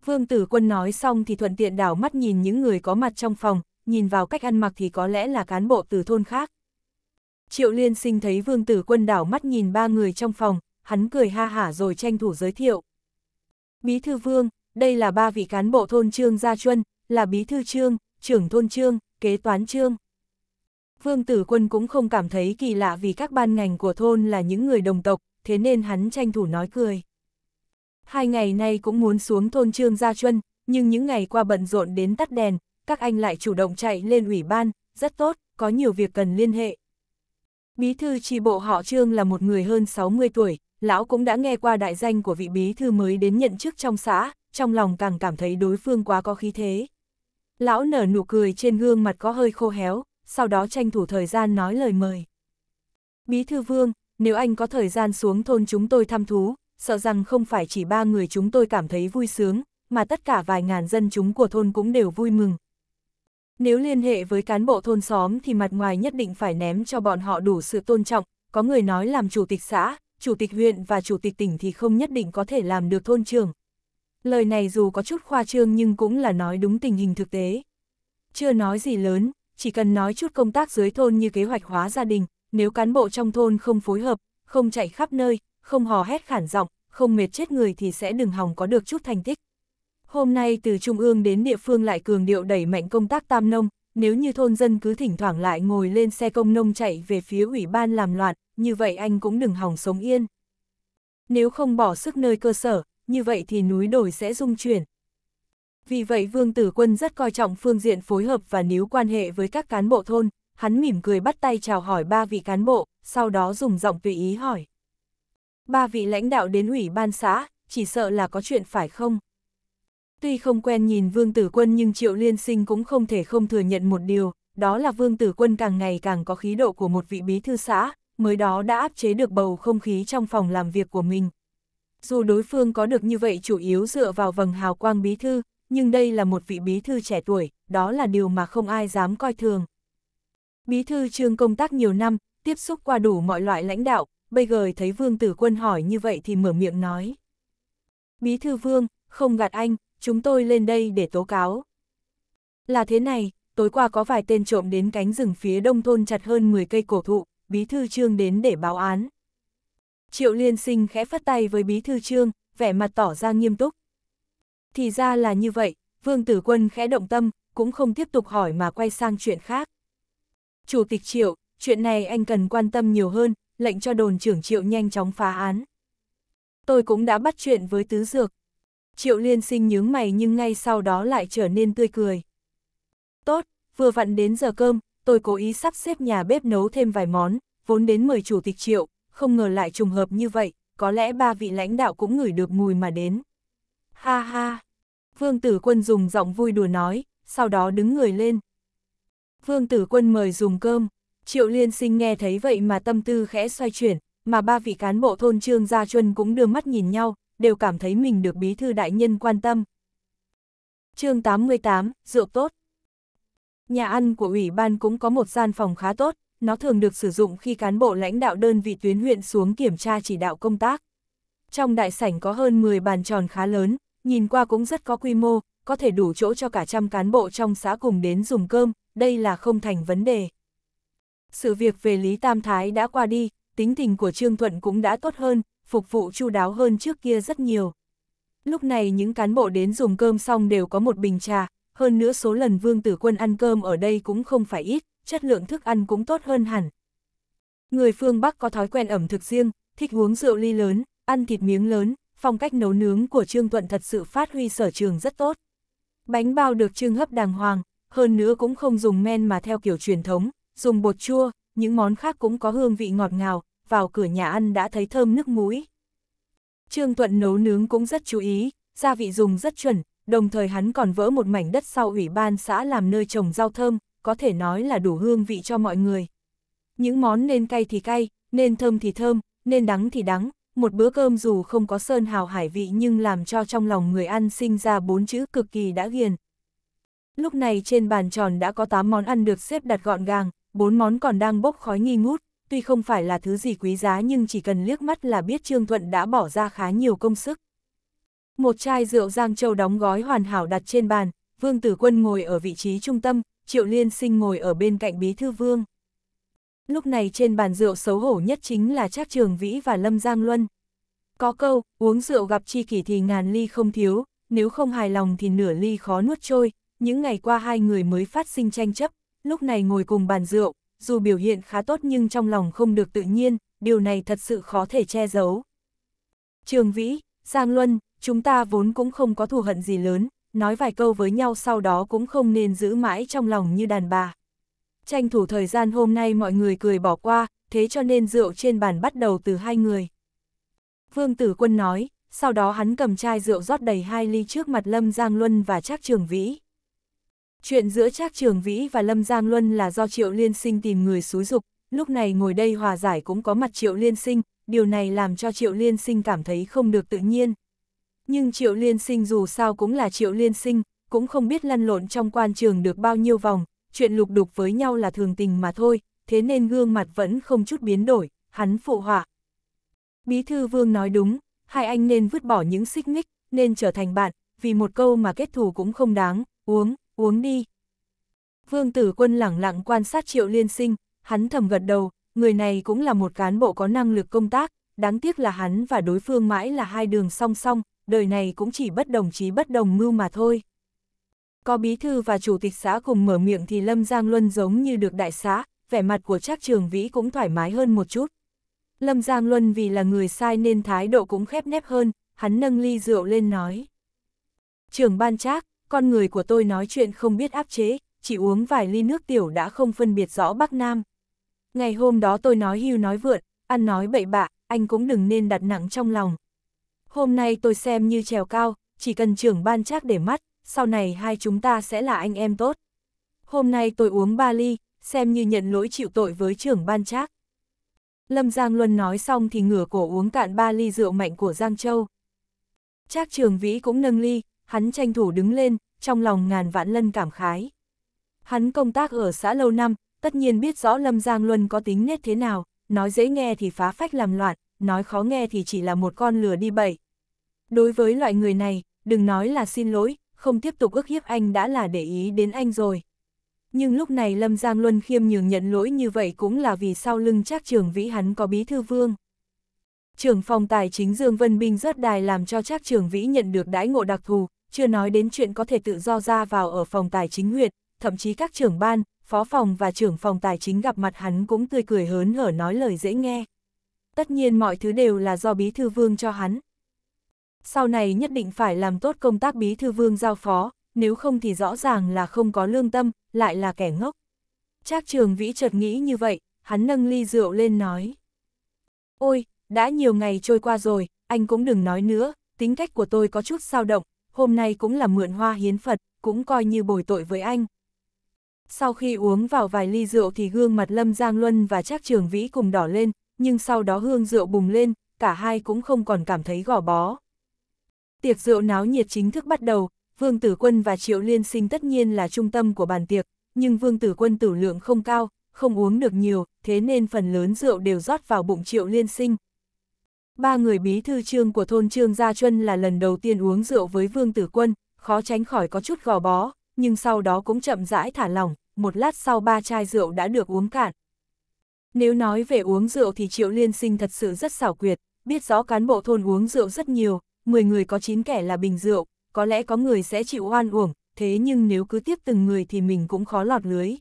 [SPEAKER 1] Vương Tử Quân nói xong thì thuận tiện đảo mắt nhìn những người có mặt trong phòng, nhìn vào cách ăn mặc thì có lẽ là cán bộ từ thôn khác. Triệu Liên Sinh thấy Vương Tử Quân đảo mắt nhìn ba người trong phòng, hắn cười ha hả rồi tranh thủ giới thiệu. Bí thư Vương, đây là ba vị cán bộ thôn Trương Gia Chuân, là bí thư Trương, trưởng thôn Trương, kế toán Trương. Vương Tử Quân cũng không cảm thấy kỳ lạ vì các ban ngành của thôn là những người đồng tộc, thế nên hắn tranh thủ nói cười. Hai ngày nay cũng muốn xuống thôn Trương Gia Chuân, nhưng những ngày qua bận rộn đến tắt đèn, các anh lại chủ động chạy lên ủy ban, rất tốt, có nhiều việc cần liên hệ. Bí thư tri bộ họ Trương là một người hơn 60 tuổi, lão cũng đã nghe qua đại danh của vị bí thư mới đến nhận chức trong xã, trong lòng càng cảm thấy đối phương quá có khí thế. Lão nở nụ cười trên gương mặt có hơi khô héo, sau đó tranh thủ thời gian nói lời mời. Bí thư vương, nếu anh có thời gian xuống thôn chúng tôi thăm thú, sợ rằng không phải chỉ ba người chúng tôi cảm thấy vui sướng, mà tất cả vài ngàn dân chúng của thôn cũng đều vui mừng. Nếu liên hệ với cán bộ thôn xóm thì mặt ngoài nhất định phải ném cho bọn họ đủ sự tôn trọng, có người nói làm chủ tịch xã, chủ tịch huyện và chủ tịch tỉnh thì không nhất định có thể làm được thôn trưởng. Lời này dù có chút khoa trương nhưng cũng là nói đúng tình hình thực tế. Chưa nói gì lớn, chỉ cần nói chút công tác dưới thôn như kế hoạch hóa gia đình, nếu cán bộ trong thôn không phối hợp, không chạy khắp nơi, không hò hét khản giọng, không mệt chết người thì sẽ đừng hòng có được chút thành tích. Hôm nay từ trung ương đến địa phương lại cường điệu đẩy mạnh công tác tam nông, nếu như thôn dân cứ thỉnh thoảng lại ngồi lên xe công nông chạy về phía ủy ban làm loạn, như vậy anh cũng đừng hòng sống yên. Nếu không bỏ sức nơi cơ sở, như vậy thì núi đồi sẽ rung chuyển. Vì vậy Vương Tử Quân rất coi trọng phương diện phối hợp và níu quan hệ với các cán bộ thôn, hắn mỉm cười bắt tay chào hỏi ba vị cán bộ, sau đó dùng giọng tùy ý hỏi. Ba vị lãnh đạo đến ủy ban xã, chỉ sợ là có chuyện phải không? Tuy không quen nhìn Vương Tử Quân nhưng Triệu Liên Sinh cũng không thể không thừa nhận một điều, đó là Vương Tử Quân càng ngày càng có khí độ của một vị bí thư xã, mới đó đã áp chế được bầu không khí trong phòng làm việc của mình. Dù đối phương có được như vậy chủ yếu dựa vào vầng hào quang bí thư, nhưng đây là một vị bí thư trẻ tuổi, đó là điều mà không ai dám coi thường. Bí thư trương công tác nhiều năm, tiếp xúc qua đủ mọi loại lãnh đạo, bây giờ thấy Vương Tử Quân hỏi như vậy thì mở miệng nói. Bí thư Vương, không gạt anh, chúng tôi lên đây để tố cáo. Là thế này, tối qua có vài tên trộm đến cánh rừng phía đông thôn chặt hơn 10 cây cổ thụ, bí thư trương đến để báo án. Triệu liên sinh khẽ phất tay với bí thư trương, vẻ mặt tỏ ra nghiêm túc. Thì ra là như vậy, Vương Tử Quân khẽ động tâm, cũng không tiếp tục hỏi mà quay sang chuyện khác. Chủ tịch Triệu, chuyện này anh cần quan tâm nhiều hơn, lệnh cho đồn trưởng Triệu nhanh chóng phá án. Tôi cũng đã bắt chuyện với Tứ Dược. Triệu liên sinh nhướng mày nhưng ngay sau đó lại trở nên tươi cười. Tốt, vừa vặn đến giờ cơm, tôi cố ý sắp xếp nhà bếp nấu thêm vài món, vốn đến mời Chủ tịch Triệu, không ngờ lại trùng hợp như vậy, có lẽ ba vị lãnh đạo cũng ngửi được mùi mà đến. Ha ha! Vương tử quân dùng giọng vui đùa nói, sau đó đứng người lên, Vương tử quân mời dùng cơm, triệu liên sinh nghe thấy vậy mà tâm tư khẽ xoay chuyển, mà ba vị cán bộ thôn trương gia chuân cũng đưa mắt nhìn nhau, đều cảm thấy mình được bí thư đại nhân quan tâm. chương 88, rượu tốt. Nhà ăn của ủy ban cũng có một gian phòng khá tốt, nó thường được sử dụng khi cán bộ lãnh đạo đơn vị tuyến huyện xuống kiểm tra chỉ đạo công tác. Trong đại sảnh có hơn 10 bàn tròn khá lớn, nhìn qua cũng rất có quy mô, có thể đủ chỗ cho cả trăm cán bộ trong xã cùng đến dùng cơm, đây là không thành vấn đề. Sự việc về Lý Tam Thái đã qua đi, tính tình của Trương Thuận cũng đã tốt hơn, phục vụ chu đáo hơn trước kia rất nhiều. Lúc này những cán bộ đến dùng cơm xong đều có một bình trà, hơn nữa số lần Vương Tử Quân ăn cơm ở đây cũng không phải ít, chất lượng thức ăn cũng tốt hơn hẳn. Người phương Bắc có thói quen ẩm thực riêng, thích uống rượu ly lớn, ăn thịt miếng lớn, phong cách nấu nướng của Trương Thuận thật sự phát huy sở trường rất tốt. Bánh bao được trưng hấp đàng hoàng, hơn nữa cũng không dùng men mà theo kiểu truyền thống, dùng bột chua, những món khác cũng có hương vị ngọt ngào, vào cửa nhà ăn đã thấy thơm nước mũi. Trương thuận nấu nướng cũng rất chú ý, gia vị dùng rất chuẩn, đồng thời hắn còn vỡ một mảnh đất sau ủy ban xã làm nơi trồng rau thơm, có thể nói là đủ hương vị cho mọi người. Những món nên cay thì cay, nên thơm thì thơm, nên đắng thì đắng, một bữa cơm dù không có sơn hào hải vị nhưng làm cho trong lòng người ăn sinh ra bốn chữ cực kỳ đã ghiền. Lúc này trên bàn tròn đã có 8 món ăn được xếp đặt gọn gàng, 4 món còn đang bốc khói nghi ngút, tuy không phải là thứ gì quý giá nhưng chỉ cần liếc mắt là biết Trương Thuận đã bỏ ra khá nhiều công sức. Một chai rượu Giang Châu đóng gói hoàn hảo đặt trên bàn, Vương Tử Quân ngồi ở vị trí trung tâm, Triệu Liên Sinh ngồi ở bên cạnh Bí Thư Vương. Lúc này trên bàn rượu xấu hổ nhất chính là Trác Trường Vĩ và Lâm Giang Luân. Có câu, uống rượu gặp chi kỷ thì ngàn ly không thiếu, nếu không hài lòng thì nửa ly khó nuốt trôi, những ngày qua hai người mới phát sinh tranh chấp, lúc này ngồi cùng bàn rượu, dù biểu hiện khá tốt nhưng trong lòng không được tự nhiên, điều này thật sự khó thể che giấu. Trường Vĩ, Giang Luân, chúng ta vốn cũng không có thù hận gì lớn, nói vài câu với nhau sau đó cũng không nên giữ mãi trong lòng như đàn bà. Tranh thủ thời gian hôm nay mọi người cười bỏ qua, thế cho nên rượu trên bàn bắt đầu từ hai người. Vương Tử Quân nói, sau đó hắn cầm chai rượu rót đầy hai ly trước mặt Lâm Giang Luân và Trác Trường Vĩ. Chuyện giữa Trác Trường Vĩ và Lâm Giang Luân là do Triệu Liên Sinh tìm người xúi dục, lúc này ngồi đây hòa giải cũng có mặt Triệu Liên Sinh, điều này làm cho Triệu Liên Sinh cảm thấy không được tự nhiên. Nhưng Triệu Liên Sinh dù sao cũng là Triệu Liên Sinh, cũng không biết lăn lộn trong quan trường được bao nhiêu vòng, chuyện lục đục với nhau là thường tình mà thôi, thế nên gương mặt vẫn không chút biến đổi, hắn phụ họa. Bí thư vương nói đúng, hai anh nên vứt bỏ những xích mích, nên trở thành bạn, vì một câu mà kết thù cũng không đáng, uống uống đi. Vương tử quân lẳng lặng quan sát triệu liên sinh, hắn thầm gật đầu, người này cũng là một cán bộ có năng lực công tác, đáng tiếc là hắn và đối phương mãi là hai đường song song, đời này cũng chỉ bất đồng chí bất đồng mưu mà thôi. Có bí thư và chủ tịch xã cùng mở miệng thì Lâm Giang Luân giống như được đại xã, vẻ mặt của Trác Trường Vĩ cũng thoải mái hơn một chút. Lâm Giang Luân vì là người sai nên thái độ cũng khép nép hơn, hắn nâng ly rượu lên nói. Trường ban Trác, con người của tôi nói chuyện không biết áp chế, chỉ uống vài ly nước tiểu đã không phân biệt rõ Bắc Nam. Ngày hôm đó tôi nói hưu nói vượn, ăn nói bậy bạ, anh cũng đừng nên đặt nặng trong lòng. Hôm nay tôi xem như trèo cao, chỉ cần trưởng ban chắc để mắt, sau này hai chúng ta sẽ là anh em tốt. Hôm nay tôi uống ba ly, xem như nhận lỗi chịu tội với trưởng ban chắc. Lâm Giang Luân nói xong thì ngửa cổ uống cạn ba ly rượu mạnh của Giang Châu. Trác Trường Vĩ cũng nâng ly, hắn tranh thủ đứng lên, trong lòng ngàn vạn lân cảm khái. Hắn công tác ở xã lâu năm, tất nhiên biết rõ Lâm Giang Luân có tính nết thế nào, nói dễ nghe thì phá phách làm loạn, nói khó nghe thì chỉ là một con lừa đi bậy. Đối với loại người này, đừng nói là xin lỗi, không tiếp tục ức hiếp anh đã là để ý đến anh rồi. Nhưng lúc này Lâm Giang Luân khiêm nhường nhận lỗi như vậy cũng là vì sau lưng chắc trường vĩ hắn có bí thư vương. Trưởng phòng tài chính Dương Vân Binh rớt đài làm cho chắc trường vĩ nhận được đãi ngộ đặc thù, chưa nói đến chuyện có thể tự do ra vào ở phòng tài chính huyện, thậm chí các trưởng ban, phó phòng và trưởng phòng tài chính gặp mặt hắn cũng tươi cười hớn hở nói lời dễ nghe. Tất nhiên mọi thứ đều là do bí thư vương cho hắn. Sau này nhất định phải làm tốt công tác bí thư vương giao phó, nếu không thì rõ ràng là không có lương tâm, lại là kẻ ngốc. Trác trường vĩ chợt nghĩ như vậy, hắn nâng ly rượu lên nói. Ôi, đã nhiều ngày trôi qua rồi, anh cũng đừng nói nữa, tính cách của tôi có chút sao động, hôm nay cũng là mượn hoa hiến Phật, cũng coi như bồi tội với anh. Sau khi uống vào vài ly rượu thì gương mặt Lâm Giang Luân và Trác Trường Vĩ cùng đỏ lên, nhưng sau đó hương rượu bùng lên, cả hai cũng không còn cảm thấy gò bó. Tiệc rượu náo nhiệt chính thức bắt đầu, Vương Tử Quân và Triệu Liên Sinh tất nhiên là trung tâm của bàn tiệc, nhưng Vương Tử Quân tử lượng không cao, không uống được nhiều, thế nên phần lớn rượu đều rót vào bụng Triệu Liên Sinh. Ba người bí thư trương của thôn Trương Gia Chuân là lần đầu tiên uống rượu với Vương Tử Quân, khó tránh khỏi có chút gò bó, nhưng sau đó cũng chậm rãi thả lỏng, một lát sau ba chai rượu đã được uống cạn. Nếu nói về uống rượu thì Triệu Liên Sinh thật sự rất xảo quyệt, biết rõ cán bộ thôn uống rượu rất nhiều, 10 người có 9 kẻ là bình rượu, có lẽ có người sẽ chịu oan uổng, thế nhưng nếu cứ tiếp từng người thì mình cũng khó lọt lưới.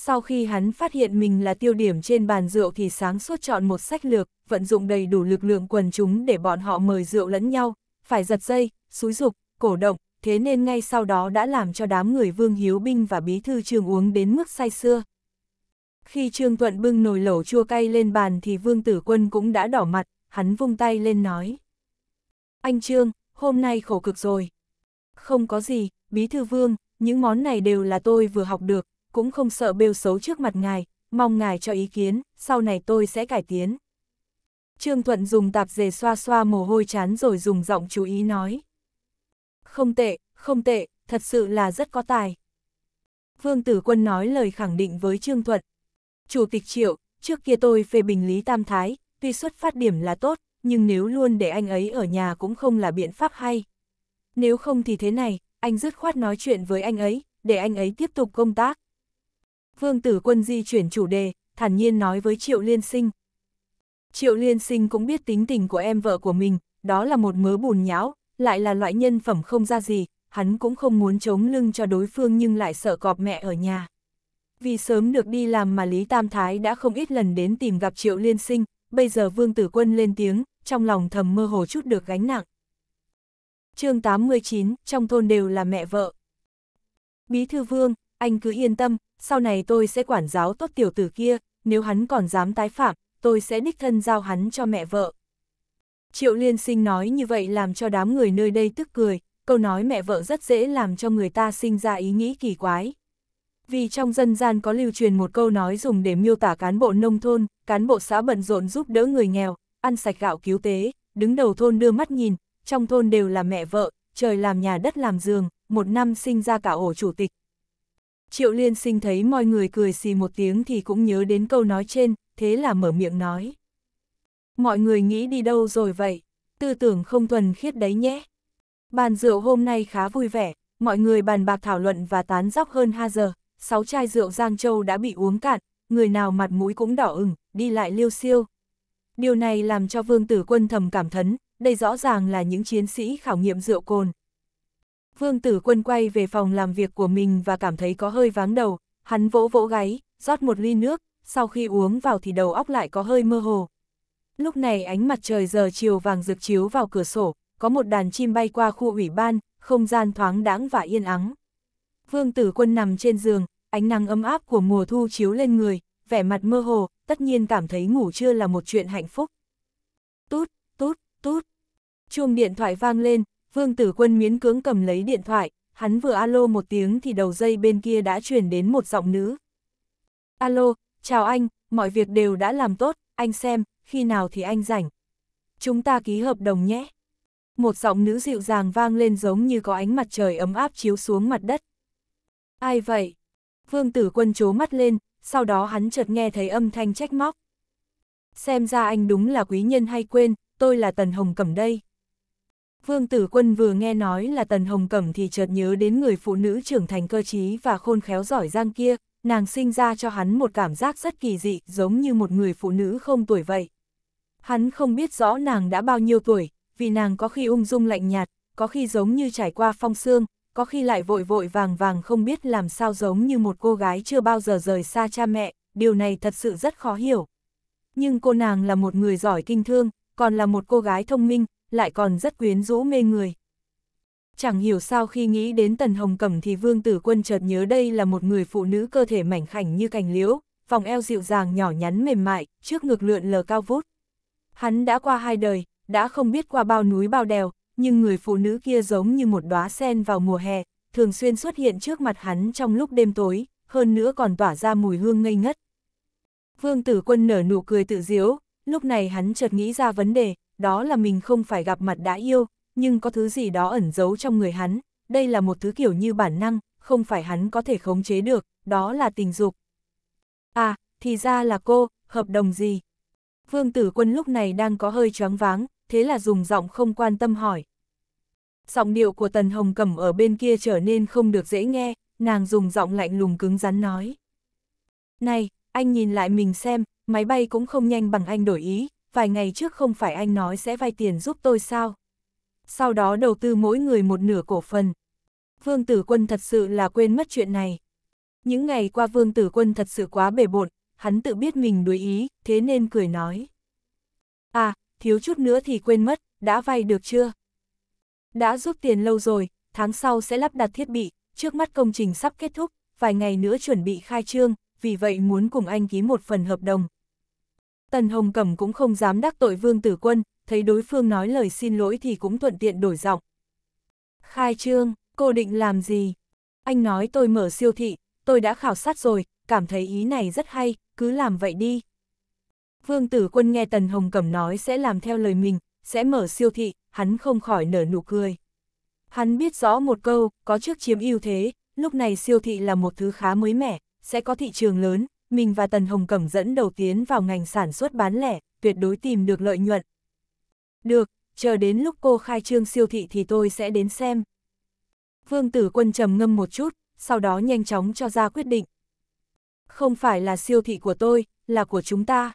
[SPEAKER 1] Sau khi hắn phát hiện mình là tiêu điểm trên bàn rượu thì sáng suốt chọn một sách lược, vận dụng đầy đủ lực lượng quần chúng để bọn họ mời rượu lẫn nhau, phải giật dây, xúi dục, cổ động, thế nên ngay sau đó đã làm cho đám người Vương Hiếu Binh và Bí Thư Trường uống đến mức say xưa. Khi Trương Thuận bưng nồi lẩu chua cay lên bàn thì Vương Tử Quân cũng đã đỏ mặt, hắn vung tay lên nói. Anh Trương, hôm nay khổ cực rồi. Không có gì, Bí Thư Vương, những món này đều là tôi vừa học được, cũng không sợ bêu xấu trước mặt ngài, mong ngài cho ý kiến, sau này tôi sẽ cải tiến. Trương Thuận dùng tạp dề xoa xoa mồ hôi chán rồi dùng giọng chú ý nói. Không tệ, không tệ, thật sự là rất có tài. Vương Tử Quân nói lời khẳng định với Trương Thuận. Chủ tịch Triệu, trước kia tôi phê bình Lý Tam Thái, tuy xuất phát điểm là tốt, nhưng nếu luôn để anh ấy ở nhà cũng không là biện pháp hay. Nếu không thì thế này, anh dứt khoát nói chuyện với anh ấy, để anh ấy tiếp tục công tác. Vương Tử Quân di chuyển chủ đề, thản nhiên nói với Triệu Liên Sinh. Triệu Liên Sinh cũng biết tính tình của em vợ của mình, đó là một mớ bùn nhão, lại là loại nhân phẩm không ra gì, hắn cũng không muốn chống lưng cho đối phương nhưng lại sợ cọp mẹ ở nhà. Vì sớm được đi làm mà Lý Tam Thái đã không ít lần đến tìm gặp Triệu Liên Sinh, bây giờ Vương Tử Quân lên tiếng, trong lòng thầm mơ hồ chút được gánh nặng. chương 89, trong thôn đều là mẹ vợ. Bí thư Vương, anh cứ yên tâm, sau này tôi sẽ quản giáo tốt tiểu tử kia, nếu hắn còn dám tái phạm, tôi sẽ đích thân giao hắn cho mẹ vợ. Triệu Liên Sinh nói như vậy làm cho đám người nơi đây tức cười, câu nói mẹ vợ rất dễ làm cho người ta sinh ra ý nghĩ kỳ quái. Vì trong dân gian có lưu truyền một câu nói dùng để miêu tả cán bộ nông thôn, cán bộ xã bận rộn giúp đỡ người nghèo, ăn sạch gạo cứu tế, đứng đầu thôn đưa mắt nhìn, trong thôn đều là mẹ vợ, trời làm nhà đất làm giường, một năm sinh ra cả ổ chủ tịch, Triệu Liên sinh thấy mọi người cười xì một tiếng thì cũng nhớ đến câu nói trên, thế là mở miệng nói. Mọi người nghĩ đi đâu rồi vậy? Tư tưởng không thuần khiết đấy nhé. Bàn rượu hôm nay khá vui vẻ, mọi người bàn bạc thảo luận và tán dóc hơn 2 giờ, sáu chai rượu Giang Châu đã bị uống cạn, người nào mặt mũi cũng đỏ ửng, đi lại liêu siêu. Điều này làm cho vương tử quân thầm cảm thấn, đây rõ ràng là những chiến sĩ khảo nghiệm rượu cồn, Vương tử quân quay về phòng làm việc của mình và cảm thấy có hơi váng đầu, hắn vỗ vỗ gáy, rót một ly nước, sau khi uống vào thì đầu óc lại có hơi mơ hồ. Lúc này ánh mặt trời giờ chiều vàng rực chiếu vào cửa sổ, có một đàn chim bay qua khu ủy ban, không gian thoáng đãng và yên ắng. Vương tử quân nằm trên giường, ánh nắng ấm áp của mùa thu chiếu lên người, vẻ mặt mơ hồ, tất nhiên cảm thấy ngủ chưa là một chuyện hạnh phúc. Tút, tút, tút. Chuông điện thoại vang lên, Vương Tử Quân miễn cưỡng cầm lấy điện thoại, hắn vừa alo một tiếng thì đầu dây bên kia đã truyền đến một giọng nữ. Alo, chào anh, mọi việc đều đã làm tốt, anh xem, khi nào thì anh rảnh. Chúng ta ký hợp đồng nhé. Một giọng nữ dịu dàng vang lên giống như có ánh mặt trời ấm áp chiếu xuống mặt đất. Ai vậy? Vương Tử Quân chố mắt lên, sau đó hắn chợt nghe thấy âm thanh trách móc. Xem ra anh đúng là quý nhân hay quên, tôi là Tần Hồng Cẩm đây. Vương Tử Quân vừa nghe nói là Tần Hồng Cẩm thì chợt nhớ đến người phụ nữ trưởng thành cơ trí và khôn khéo giỏi giang kia, nàng sinh ra cho hắn một cảm giác rất kỳ dị, giống như một người phụ nữ không tuổi vậy. Hắn không biết rõ nàng đã bao nhiêu tuổi, vì nàng có khi ung dung lạnh nhạt, có khi giống như trải qua phong sương, có khi lại vội vội vàng vàng không biết làm sao giống như một cô gái chưa bao giờ rời xa cha mẹ, điều này thật sự rất khó hiểu. Nhưng cô nàng là một người giỏi kinh thương, còn là một cô gái thông minh, lại còn rất quyến rũ mê người. Chẳng hiểu sao khi nghĩ đến Tần Hồng Cẩm thì Vương Tử Quân chợt nhớ đây là một người phụ nữ cơ thể mảnh khảnh như cành liễu, vòng eo dịu dàng nhỏ nhắn mềm mại, trước ngực lượn lờ cao vút. Hắn đã qua hai đời, đã không biết qua bao núi bao đèo, nhưng người phụ nữ kia giống như một đóa sen vào mùa hè, thường xuyên xuất hiện trước mặt hắn trong lúc đêm tối, hơn nữa còn tỏa ra mùi hương ngây ngất. Vương Tử Quân nở nụ cười tự diếu, lúc này hắn chợt nghĩ ra vấn đề, đó là mình không phải gặp mặt đã yêu, nhưng có thứ gì đó ẩn giấu trong người hắn, đây là một thứ kiểu như bản năng, không phải hắn có thể khống chế được, đó là tình dục. À, thì ra là cô, hợp đồng gì? Vương tử quân lúc này đang có hơi choáng váng, thế là dùng giọng không quan tâm hỏi. Giọng điệu của Tần Hồng Cẩm ở bên kia trở nên không được dễ nghe, nàng dùng giọng lạnh lùng cứng rắn nói. Này, anh nhìn lại mình xem, máy bay cũng không nhanh bằng anh đổi ý, vài ngày trước không phải anh nói sẽ vay tiền giúp tôi sao? Sau đó đầu tư mỗi người một nửa cổ phần. Vương Tử Quân thật sự là quên mất chuyện này. Những ngày qua Vương Tử Quân thật sự quá bể bộn, hắn tự biết mình đuối ý, thế nên cười nói. À, thiếu chút nữa thì quên mất, đã vay được chưa? Đã giúp tiền lâu rồi, tháng sau sẽ lắp đặt thiết bị, trước mắt công trình sắp kết thúc, vài ngày nữa chuẩn bị khai trương, vì vậy muốn cùng anh ký một phần hợp đồng, Tần Hồng Cẩm cũng không dám đắc tội Vương Tử Quân, thấy đối phương nói lời xin lỗi thì cũng thuận tiện đổi giọng. Khai trương, cô định làm gì? Anh nói tôi mở siêu thị, tôi đã khảo sát rồi, cảm thấy ý này rất hay, cứ làm vậy đi. Vương Tử Quân nghe Tần Hồng Cẩm nói sẽ làm theo lời mình, sẽ mở siêu thị, hắn không khỏi nở nụ cười. Hắn biết rõ một câu, có trước chiếm ưu thế, lúc này siêu thị là một thứ khá mới mẻ, sẽ có thị trường lớn, mình và Tần Hồng Cẩm dẫn đầu tiến vào ngành sản xuất bán lẻ, tuyệt đối tìm được lợi nhuận. Được, chờ đến lúc cô khai trương siêu thị thì tôi sẽ đến xem. Vương Tử Quân trầm ngâm một chút, sau đó nhanh chóng cho ra quyết định. Không phải là siêu thị của tôi, là của chúng ta.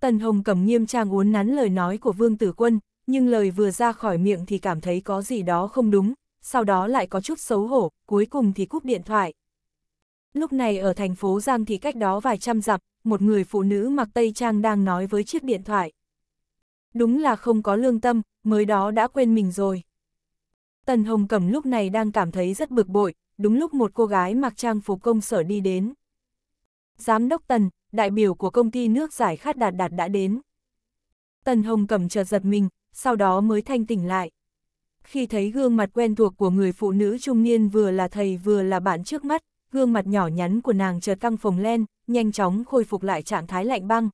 [SPEAKER 1] Tần Hồng Cẩm nghiêm trang uốn nắn lời nói của Vương Tử Quân, nhưng lời vừa ra khỏi miệng thì cảm thấy có gì đó không đúng, sau đó lại có chút xấu hổ, cuối cùng thì cúp điện thoại. Lúc này ở thành phố Giang thì cách đó vài trăm dặm, một người phụ nữ mặc Tây Trang đang nói với chiếc điện thoại. Đúng là không có lương tâm, mới đó đã quên mình rồi. Tần Hồng Cẩm lúc này đang cảm thấy rất bực bội, đúng lúc một cô gái mặc trang phục công sở đi đến. Giám đốc Tần, đại biểu của công ty nước giải khát đạt đạt đã đến. Tần Hồng Cẩm chợt giật mình, sau đó mới thanh tỉnh lại. Khi thấy gương mặt quen thuộc của người phụ nữ trung niên vừa là thầy vừa là bạn trước mắt, gương mặt nhỏ nhắn của nàng chợt căng phồng lên, nhanh chóng khôi phục lại trạng thái lạnh băng.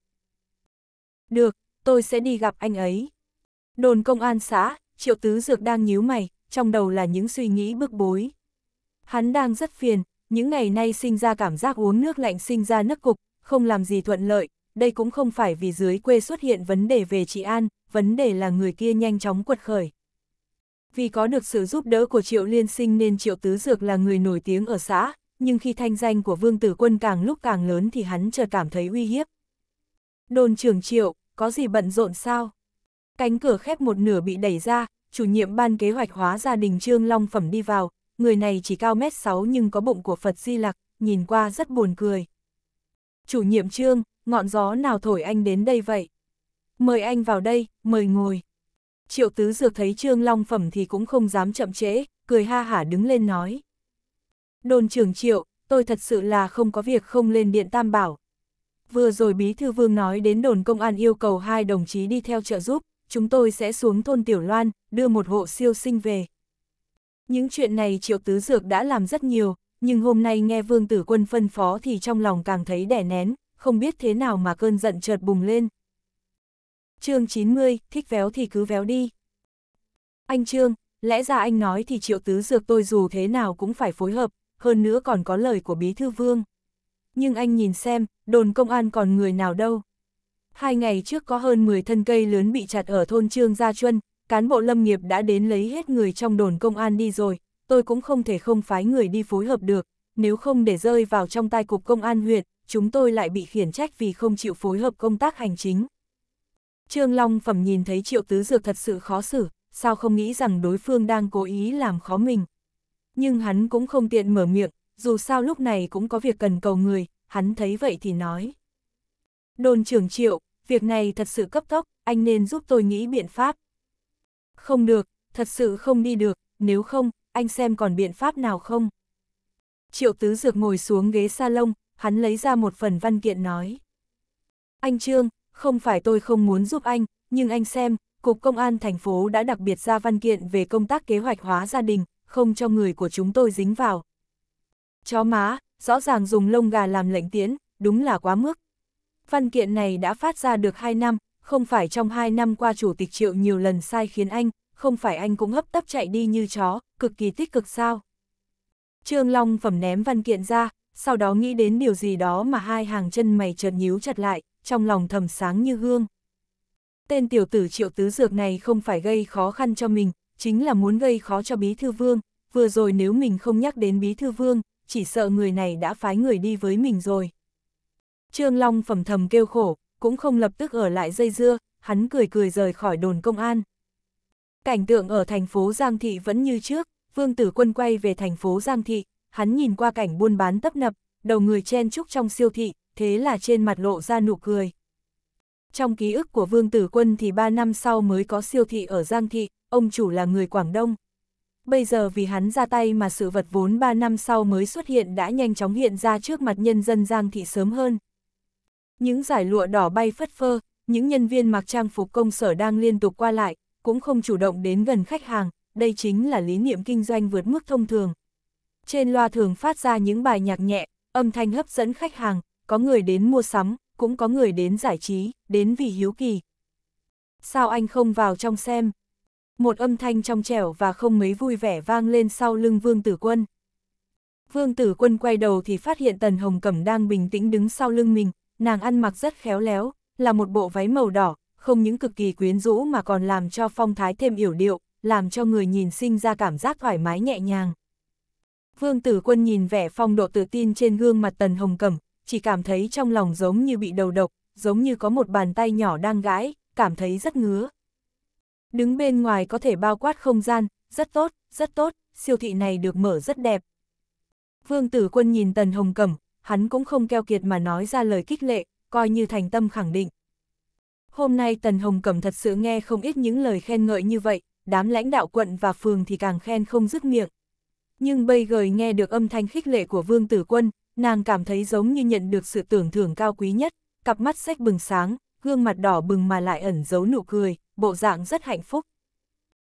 [SPEAKER 1] Được, tôi sẽ đi gặp anh ấy. Đồn công an xã, triệu tứ dược đang nhíu mày, trong đầu là những suy nghĩ bức bối. Hắn đang rất phiền, những ngày nay sinh ra cảm giác uống nước lạnh sinh ra nước cục, không làm gì thuận lợi, đây cũng không phải vì dưới quê xuất hiện vấn đề về chị an, vấn đề là người kia nhanh chóng quật khởi. Vì có được sự giúp đỡ của Triệu Liên Sinh nên Triệu Tứ Dược là người nổi tiếng ở xã, nhưng khi thanh danh của Vương Tử Quân càng lúc càng lớn thì hắn chợt cảm thấy uy hiếp. Đồn trưởng triệu, có gì bận rộn sao? Cánh cửa khép một nửa bị đẩy ra, chủ nhiệm ban kế hoạch hóa gia đình Trương Long Phẩm đi vào, người này chỉ cao mét 6 nhưng có bụng của Phật Di Lặc, nhìn qua rất buồn cười. Chủ nhiệm Trương, ngọn gió nào thổi anh đến đây vậy? Mời anh vào đây, mời ngồi. Triệu Tứ Dược thấy Trương Long Phẩm thì cũng không dám chậm trễ, cười ha hả đứng lên nói. Đồn trưởng triệu, tôi thật sự là không có việc không lên điện tam bảo. Vừa rồi Bí Thư Vương nói đến đồn công an yêu cầu hai đồng chí đi theo trợ giúp, chúng tôi sẽ xuống thôn Tiểu Loan, đưa một hộ siêu sinh về. Những chuyện này Triệu Tứ Dược đã làm rất nhiều, nhưng hôm nay nghe Vương Tử Quân phân phó thì trong lòng càng thấy đẻ nén, không biết thế nào mà cơn giận chợt bùng lên. chương 90, thích véo thì cứ véo đi. Anh Trương, lẽ ra anh nói thì Triệu Tứ Dược tôi dù thế nào cũng phải phối hợp, hơn nữa còn có lời của Bí Thư Vương. Nhưng anh nhìn xem, đồn công an còn người nào đâu. Hai ngày trước có hơn 10 thân cây lớn bị chặt ở thôn Trương Gia Chuân, cán bộ lâm nghiệp đã đến lấy hết người trong đồn công an đi rồi, tôi cũng không thể không phái người đi phối hợp được, nếu không để rơi vào trong tay cục công an huyện, chúng tôi lại bị khiển trách vì không chịu phối hợp công tác hành chính. Trương Long Phẩm nhìn thấy Triệu Tứ Dược thật sự khó xử, sao không nghĩ rằng đối phương đang cố ý làm khó mình nhưng hắn cũng không tiện mở miệng, dù sao lúc này cũng có việc cần cầu người, hắn thấy vậy thì nói. Đồn trưởng triệu, việc này thật sự cấp tốc, anh nên giúp tôi nghĩ biện pháp. Không được, thật sự không đi được, nếu không, anh xem còn biện pháp nào không? Triệu tứ dược ngồi xuống ghế salon, hắn lấy ra một phần văn kiện nói. Anh Trương, không phải tôi không muốn giúp anh, nhưng anh xem, Cục Công an thành phố đã đặc biệt ra văn kiện về công tác kế hoạch hóa gia đình, không cho người của chúng tôi dính vào. Chó má, rõ ràng dùng lông gà làm lệnh tiến, đúng là quá mức. Văn kiện này đã phát ra được 2 năm, không phải trong 2 năm qua chủ tịch triệu nhiều lần sai khiến anh, không phải anh cũng hấp tấp chạy đi như chó, cực kỳ tích cực sao. Trương Long phẩm ném văn kiện ra, sau đó nghĩ đến điều gì đó mà hai hàng chân mày chợt nhíu chặt lại, trong lòng thầm sáng như gương. Tên tiểu tử triệu tứ dược này không phải gây khó khăn cho mình, chính là muốn gây khó cho Bí Thư Vương, vừa rồi nếu mình không nhắc đến Bí Thư Vương, chỉ sợ người này đã phái người đi với mình rồi. Trương Long phẩm thầm kêu khổ, cũng không lập tức ở lại dây dưa, hắn cười cười rời khỏi đồn công an. Cảnh tượng ở thành phố Giang Thị vẫn như trước, Vương Tử Quân quay về thành phố Giang Thị, hắn nhìn qua cảnh buôn bán tấp nập, đầu người chen chúc trong siêu thị, thế là trên mặt lộ ra nụ cười. Trong ký ức của Vương Tử Quân thì 3 năm sau mới có siêu thị ở Giang Thị, ông chủ là người Quảng Đông. Bây giờ vì hắn ra tay mà sự vật vốn 3 năm sau mới xuất hiện đã nhanh chóng hiện ra trước mặt nhân dân Giang Thị sớm hơn. Những giải lụa đỏ bay phất phơ, những nhân viên mặc trang phục công sở đang liên tục qua lại, cũng không chủ động đến gần khách hàng, đây chính là lý niệm kinh doanh vượt mức thông thường. Trên loa thường phát ra những bài nhạc nhẹ, âm thanh hấp dẫn khách hàng, có người đến mua sắm, cũng có người đến giải trí, đến vì hiếu kỳ. Sao anh không vào trong xem? Một âm thanh trong trẻo và không mấy vui vẻ vang lên sau lưng Vương Tử Quân. Vương Tử Quân quay đầu thì phát hiện Tần Hồng Cẩm đang bình tĩnh đứng sau lưng mình, nàng ăn mặc rất khéo léo, là một bộ váy màu đỏ, không những cực kỳ quyến rũ mà còn làm cho phong thái thêm yểu điệu, làm cho người nhìn sinh ra cảm giác thoải mái nhẹ nhàng. Vương Tử Quân nhìn vẻ phong độ tự tin trên gương mặt Tần Hồng Cẩm, chỉ cảm thấy trong lòng giống như bị đầu độc, giống như có một bàn tay nhỏ đang gãi, cảm thấy rất ngứa. Đứng bên ngoài có thể bao quát không gian, rất tốt, rất tốt, siêu thị này được mở rất đẹp. Vương Tử Quân nhìn Tần Hồng Cẩm, hắn cũng không keo kiệt mà nói ra lời kích lệ, coi như thành tâm khẳng định. Hôm nay Tần Hồng Cẩm thật sự nghe không ít những lời khen ngợi như vậy, đám lãnh đạo quận và phường thì càng khen không dứt miệng. Nhưng bây giờ nghe được âm thanh khích lệ của Vương Tử Quân, nàng cảm thấy giống như nhận được sự tưởng thưởng cao quý nhất, cặp mắt sách bừng sáng, gương mặt đỏ bừng mà lại ẩn giấu nụ cười, bộ dạng rất hạnh phúc.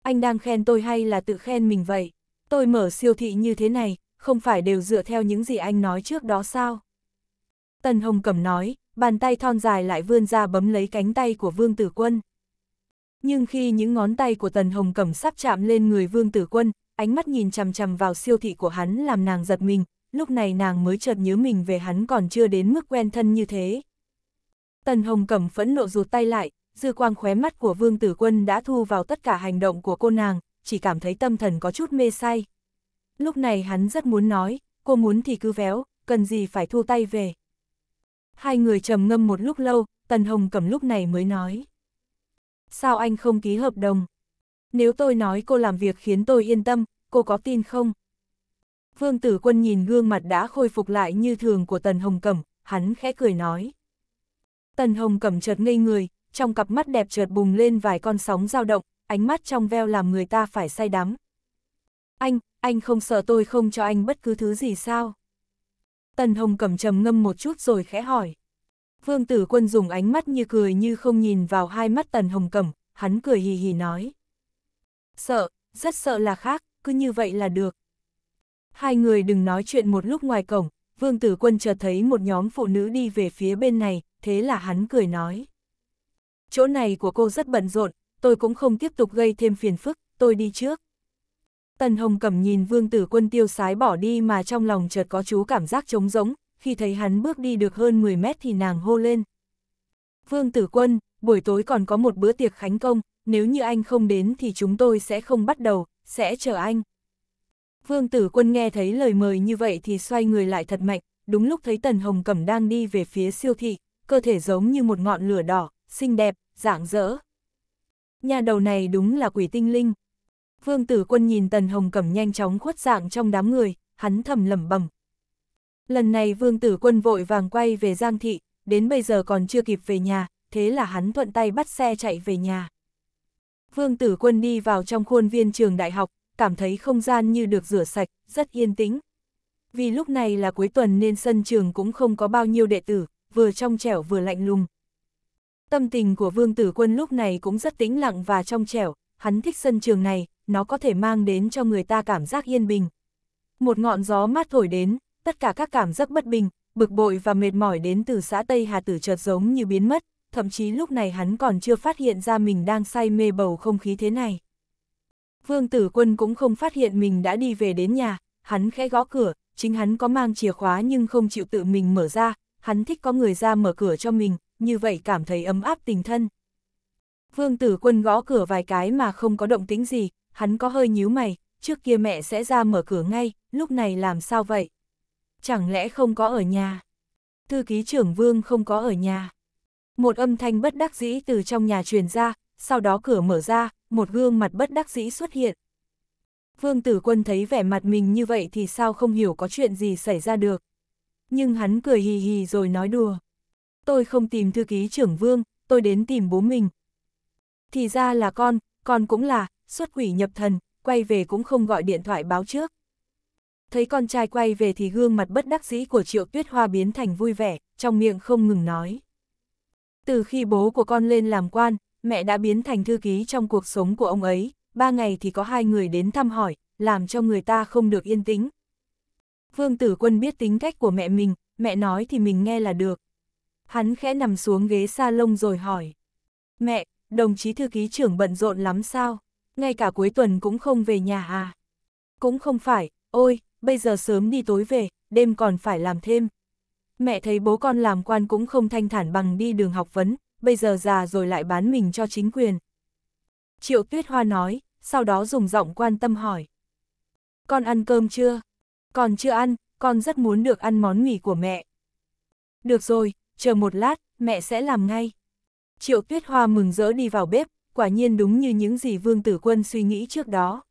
[SPEAKER 1] Anh đang khen tôi hay là tự khen mình vậy? Tôi mở siêu thị như thế này, không phải đều dựa theo những gì anh nói trước đó sao? Tần Hồng Cẩm nói, bàn tay thon dài lại vươn ra bấm lấy cánh tay của Vương Tử Quân. Nhưng khi những ngón tay của Tần Hồng Cẩm sắp chạm lên người Vương Tử Quân, ánh mắt nhìn chằm chằm vào siêu thị của hắn làm nàng giật mình, lúc này nàng mới chợt nhớ mình về hắn còn chưa đến mức quen thân như thế. Tần Hồng Cẩm phẫn nộ rụt tay lại, dư quang khóe mắt của Vương Tử Quân đã thu vào tất cả hành động của cô nàng, chỉ cảm thấy tâm thần có chút mê say. Lúc này hắn rất muốn nói, cô muốn thì cứ véo, cần gì phải thu tay về. Hai người trầm ngâm một lúc lâu, Tần Hồng Cẩm lúc này mới nói. Sao anh không ký hợp đồng? Nếu tôi nói cô làm việc khiến tôi yên tâm, cô có tin không? Vương Tử Quân nhìn gương mặt đã khôi phục lại như thường của Tần Hồng Cẩm, hắn khẽ cười nói. Tần Hồng Cẩm chợt ngây người, trong cặp mắt đẹp chợt bùng lên vài con sóng dao động, ánh mắt trong veo làm người ta phải say đắm. Anh, anh không sợ tôi không cho anh bất cứ thứ gì sao? Tần Hồng Cẩm trầm ngâm một chút rồi khẽ hỏi. Vương Tử Quân dùng ánh mắt như cười như không nhìn vào hai mắt Tần Hồng Cẩm, hắn cười hì hì nói. Sợ, rất sợ là khác, cứ như vậy là được. Hai người đừng nói chuyện một lúc ngoài cổng, Vương Tử Quân chợt thấy một nhóm phụ nữ đi về phía bên này, thế là hắn cười nói. Chỗ này của cô rất bận rộn, tôi cũng không tiếp tục gây thêm phiền phức, tôi đi trước. Tần Hồng cầm nhìn Vương Tử Quân tiêu sái bỏ đi mà trong lòng chợt có chú cảm giác trống rỗng, khi thấy hắn bước đi được hơn 10 mét thì nàng hô lên. Vương Tử Quân, buổi tối còn có một bữa tiệc khánh công, nếu như anh không đến thì chúng tôi sẽ không bắt đầu, sẽ chờ anh. Vương tử quân nghe thấy lời mời như vậy thì xoay người lại thật mạnh, đúng lúc thấy Tần Hồng Cẩm đang đi về phía siêu thị, cơ thể giống như một ngọn lửa đỏ, xinh đẹp, rạng rỡ. Nhà đầu này đúng là quỷ tinh linh. Vương tử quân nhìn Tần Hồng Cẩm nhanh chóng khuất dạng trong đám người, hắn thầm lẩm bẩm. Lần này vương tử quân vội vàng quay về Giang Thị, đến bây giờ còn chưa kịp về nhà, thế là hắn thuận tay bắt xe chạy về nhà. Vương tử quân đi vào trong khuôn viên trường đại học, cảm thấy không gian như được rửa sạch, rất yên tĩnh. Vì lúc này là cuối tuần nên sân trường cũng không có bao nhiêu đệ tử, vừa trong trẻo vừa lạnh lùng. Tâm tình của Vương Tử Quân lúc này cũng rất tĩnh lặng và trong trẻo, hắn thích sân trường này, nó có thể mang đến cho người ta cảm giác yên bình. Một ngọn gió mát thổi đến, tất cả các cảm giác bất bình, bực bội và mệt mỏi đến từ xã Tây Hà Tử chợt giống như biến mất, thậm chí lúc này hắn còn chưa phát hiện ra mình đang say mê bầu không khí thế này. Vương tử quân cũng không phát hiện mình đã đi về đến nhà, hắn khẽ gõ cửa, chính hắn có mang chìa khóa nhưng không chịu tự mình mở ra, hắn thích có người ra mở cửa cho mình, như vậy cảm thấy ấm áp tình thân. Vương tử quân gõ cửa vài cái mà không có động tính gì, hắn có hơi nhíu mày, trước kia mẹ sẽ ra mở cửa ngay, lúc này làm sao vậy? Chẳng lẽ không có ở nhà? Thư ký trưởng vương không có ở nhà. Một âm thanh bất đắc dĩ từ trong nhà truyền ra, sau đó cửa mở ra, một gương mặt bất đắc dĩ xuất hiện. Vương tử quân thấy vẻ mặt mình như vậy thì sao không hiểu có chuyện gì xảy ra được. Nhưng hắn cười hì hì rồi nói đùa. Tôi không tìm thư ký trưởng vương, tôi đến tìm bố mình. Thì ra là con, con cũng là, xuất quỷ nhập thần, quay về cũng không gọi điện thoại báo trước. Thấy con trai quay về thì gương mặt bất đắc dĩ của Triệu Tuyết Hoa biến thành vui vẻ, trong miệng không ngừng nói. Từ khi bố của con lên làm quan, mẹ đã biến thành thư ký trong cuộc sống của ông ấy, ba ngày thì có hai người đến thăm hỏi, làm cho người ta không được yên tĩnh. Vương Tử Quân biết tính cách của mẹ mình, mẹ nói thì mình nghe là được. Hắn khẽ nằm xuống ghế sa lông rồi hỏi. Mẹ, đồng chí thư ký trưởng bận rộn lắm sao? Ngay cả cuối tuần cũng không về nhà à? Cũng không phải, ôi, bây giờ sớm đi tối về, đêm còn phải làm thêm. Mẹ thấy bố con làm quan cũng không thanh thản bằng đi đường học vấn, bây giờ già rồi lại bán mình cho chính quyền. Triệu Tuyết Hoa nói, sau đó dùng giọng quan tâm hỏi. Con ăn cơm chưa? Còn chưa ăn, con rất muốn được ăn món mì của mẹ. Được rồi, chờ một lát, mẹ sẽ làm ngay. Triệu Tuyết Hoa mừng rỡ đi vào bếp, quả nhiên đúng như những gì Vương Tử Quân suy nghĩ trước đó.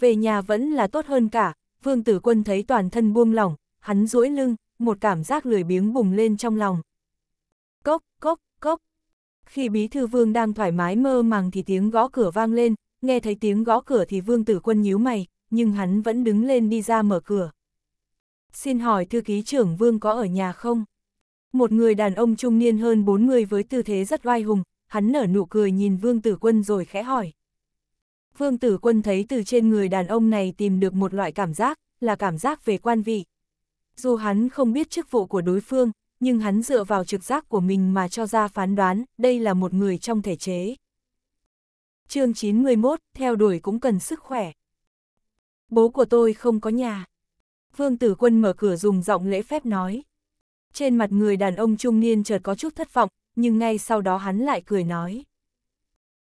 [SPEAKER 1] Về nhà vẫn là tốt hơn cả, Vương Tử Quân thấy toàn thân buông lỏng, hắn duỗi lưng, một cảm giác lười biếng bùng lên trong lòng. Cốc, cốc, khi bí thư vương đang thoải mái mơ màng thì tiếng gõ cửa vang lên, nghe thấy tiếng gõ cửa thì vương tử quân nhíu mày, nhưng hắn vẫn đứng lên đi ra mở cửa. Xin hỏi thư ký trưởng vương có ở nhà không? Một người đàn ông trung niên hơn 40 với tư thế rất oai hùng, hắn nở nụ cười nhìn vương tử quân rồi khẽ hỏi. Vương tử quân thấy từ trên người đàn ông này tìm được một loại cảm giác, là cảm giác về quan vị. Dù hắn không biết chức vụ của đối phương, nhưng hắn dựa vào trực giác của mình mà cho ra phán đoán, đây là một người trong thể chế. chương 91, theo đuổi cũng cần sức khỏe. Bố của tôi không có nhà. Vương Tử Quân mở cửa dùng giọng lễ phép nói. Trên mặt người đàn ông trung niên chợt có chút thất vọng, nhưng ngay sau đó hắn lại cười nói.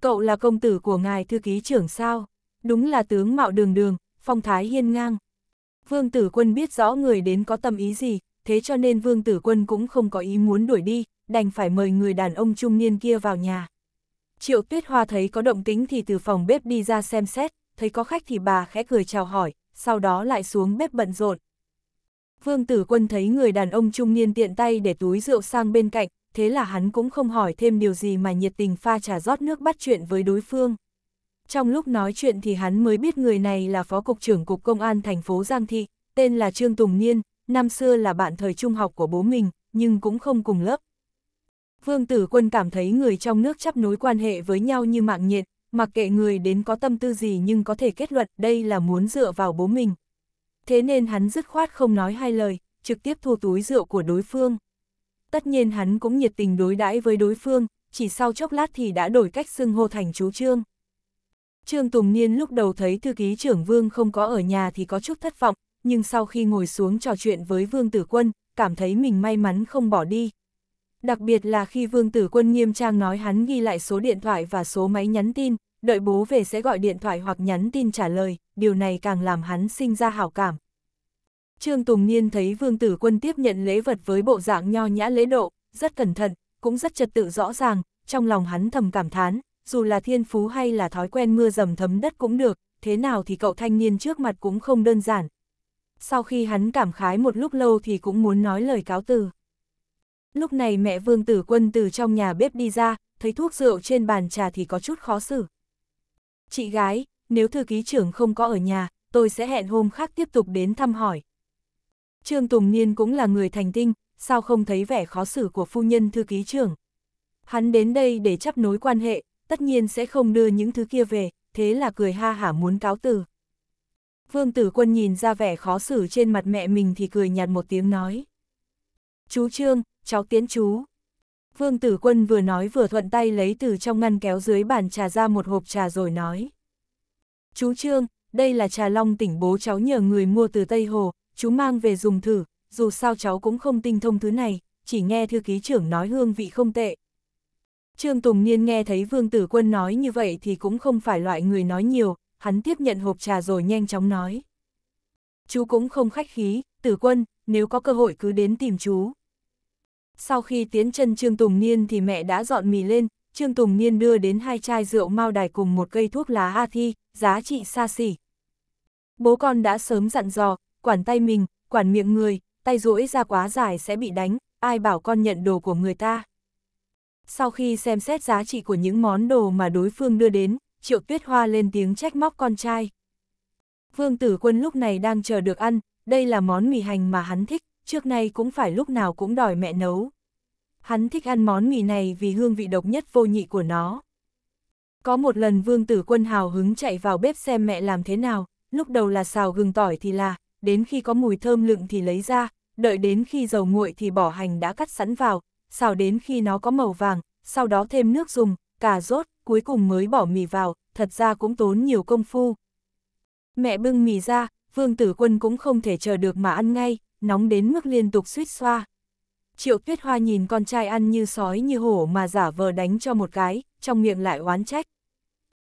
[SPEAKER 1] Cậu là công tử của ngài thư ký trưởng sao? Đúng là tướng mạo đường đường, phong thái hiên ngang. Vương Tử Quân biết rõ người đến có tâm ý gì, thế cho nên Vương Tử Quân cũng không có ý muốn đuổi đi, đành phải mời người đàn ông trung niên kia vào nhà. Triệu Tuyết Hoa thấy có động tính thì từ phòng bếp đi ra xem xét, thấy có khách thì bà khẽ cười chào hỏi, sau đó lại xuống bếp bận rộn. Vương Tử Quân thấy người đàn ông trung niên tiện tay để túi rượu sang bên cạnh, thế là hắn cũng không hỏi thêm điều gì mà nhiệt tình pha trà rót nước bắt chuyện với đối phương. Trong lúc nói chuyện thì hắn mới biết người này là Phó Cục trưởng Cục Công an thành phố Giang Thị, tên là Trương Tùng Niên, năm xưa là bạn thời trung học của bố mình, nhưng cũng không cùng lớp. Vương Tử Quân cảm thấy người trong nước chấp nối quan hệ với nhau như mạng nhện, mặc kệ người đến có tâm tư gì nhưng có thể kết luận đây là muốn dựa vào bố mình. Thế nên hắn dứt khoát không nói hai lời, trực tiếp thua túi rượu của đối phương. Tất nhiên hắn cũng nhiệt tình đối đãi với đối phương, chỉ sau chốc lát thì đã đổi cách xưng hô thành chú Trương. Trương Tùng Niên lúc đầu thấy thư ký trưởng Vương không có ở nhà thì có chút thất vọng, nhưng sau khi ngồi xuống trò chuyện với Vương Tử Quân, cảm thấy mình may mắn không bỏ đi. Đặc biệt là khi Vương Tử Quân nghiêm trang nói hắn ghi lại số điện thoại và số máy nhắn tin, đợi bố về sẽ gọi điện thoại hoặc nhắn tin trả lời, điều này càng làm hắn sinh ra hảo cảm. Trương Tùng Niên thấy Vương Tử Quân tiếp nhận lễ vật với bộ dạng nho nhã lễ độ, rất cẩn thận, cũng rất trật tự rõ ràng, trong lòng hắn thầm cảm thán, dù là thiên phú hay là thói quen mưa dầm thấm đất cũng được, thế nào thì cậu thanh niên trước mặt cũng không đơn giản, sau khi hắn cảm khái một lúc lâu thì cũng muốn nói lời cáo từ. Lúc này mẹ vương tử quân từ trong nhà bếp đi ra, thấy thuốc rượu trên bàn trà thì có chút khó xử. Chị gái, nếu thư ký trưởng không có ở nhà, tôi sẽ hẹn hôm khác tiếp tục đến thăm hỏi. Trương Tùng Niên cũng là người thành tinh, sao không thấy vẻ khó xử của phu nhân thư ký trưởng. Hắn đến đây để chấp nối quan hệ, tất nhiên sẽ không đưa những thứ kia về, thế là cười ha hả muốn cáo từ. Vương tử quân nhìn ra vẻ khó xử trên mặt mẹ mình thì cười nhạt một tiếng nói. Chú Trương, cháu tiến chú. Vương tử quân vừa nói vừa thuận tay lấy từ trong ngăn kéo dưới bàn trà ra một hộp trà rồi nói. Chú Trương, đây là trà long tỉnh bố cháu nhờ người mua từ Tây Hồ, chú mang về dùng thử, dù sao cháu cũng không tinh thông thứ này, chỉ nghe thư ký trưởng nói hương vị không tệ. Trương Tùng Niên nghe thấy Vương Tử Quân nói như vậy thì cũng không phải loại người nói nhiều, hắn tiếp nhận hộp trà rồi nhanh chóng nói. Chú cũng không khách khí, tử quân, nếu có cơ hội cứ đến tìm chú. Sau khi tiến chân Trương Tùng Niên thì mẹ đã dọn mì lên, Trương Tùng Niên đưa đến hai chai rượu mao đài cùng một cây thuốc lá A Thi, giá trị xa xỉ. Bố con đã sớm dặn dò, quản tay mình, quản miệng người, tay duỗi ra quá dài sẽ bị đánh, ai bảo con nhận đồ của người ta. Sau khi xem xét giá trị của những món đồ mà đối phương đưa đến, Triệu Tuyết Hoa lên tiếng trách móc con trai. Vương Tử Quân lúc này đang chờ được ăn, đây là món mì hành mà hắn thích, trước nay cũng phải lúc nào cũng đòi mẹ nấu. Hắn thích ăn món mì này vì hương vị độc nhất vô nhị của nó. Có một lần Vương Tử Quân hào hứng chạy vào bếp xem mẹ làm thế nào, lúc đầu là xào gừng tỏi thì là, đến khi có mùi thơm lựng thì lấy ra, đợi đến khi dầu nguội thì bỏ hành đã cắt sẵn vào, xào đến khi nó có màu vàng, sau đó thêm nước dùng, cà rốt, cuối cùng mới bỏ mì vào, thật ra cũng tốn nhiều công phu. Mẹ bưng mì ra, Vương Tử Quân cũng không thể chờ được mà ăn ngay, nóng đến mức liên tục suýt xoa. Triệu Tuyết Hoa nhìn con trai ăn như sói như hổ mà giả vờ đánh cho một cái, trong miệng lại oán trách.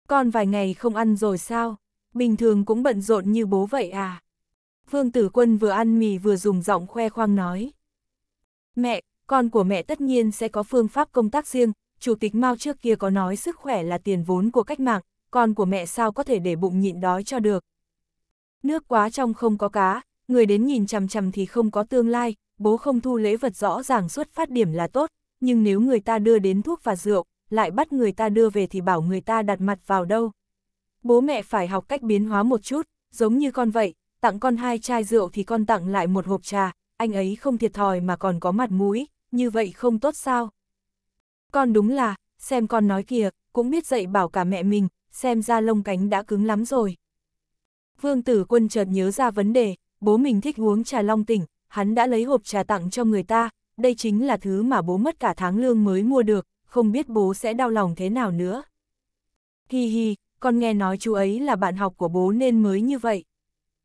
[SPEAKER 1] Con vài ngày không ăn rồi sao? Bình thường cũng bận rộn như bố vậy à? Vương Tử Quân vừa ăn mì vừa dùng giọng khoe khoang nói. Mẹ, con của mẹ tất nhiên sẽ có phương pháp công tác riêng, Chủ tịch Mao trước kia có nói sức khỏe là tiền vốn của cách mạng, con của mẹ sao có thể để bụng nhịn đói cho được. Nước quá trong không có cá, người đến nhìn chằm chằm thì không có tương lai, bố không thu lễ vật rõ ràng xuất phát điểm là tốt, nhưng nếu người ta đưa đến thuốc và rượu, lại bắt người ta đưa về thì bảo người ta đặt mặt vào đâu. Bố mẹ phải học cách biến hóa một chút, giống như con vậy, tặng con hai chai rượu thì con tặng lại một hộp trà, anh ấy không thiệt thòi mà còn có mặt mũi, như vậy không tốt sao? Con đúng là, xem con nói kìa, cũng biết dạy bảo cả mẹ mình, xem ra lông cánh đã cứng lắm rồi. Vương tử quân chợt nhớ ra vấn đề, bố mình thích uống trà long tỉnh, hắn đã lấy hộp trà tặng cho người ta, đây chính là thứ mà bố mất cả tháng lương mới mua được, không biết bố sẽ đau lòng thế nào nữa. Hi hi, con nghe nói chú ấy là bạn học của bố nên mới như vậy.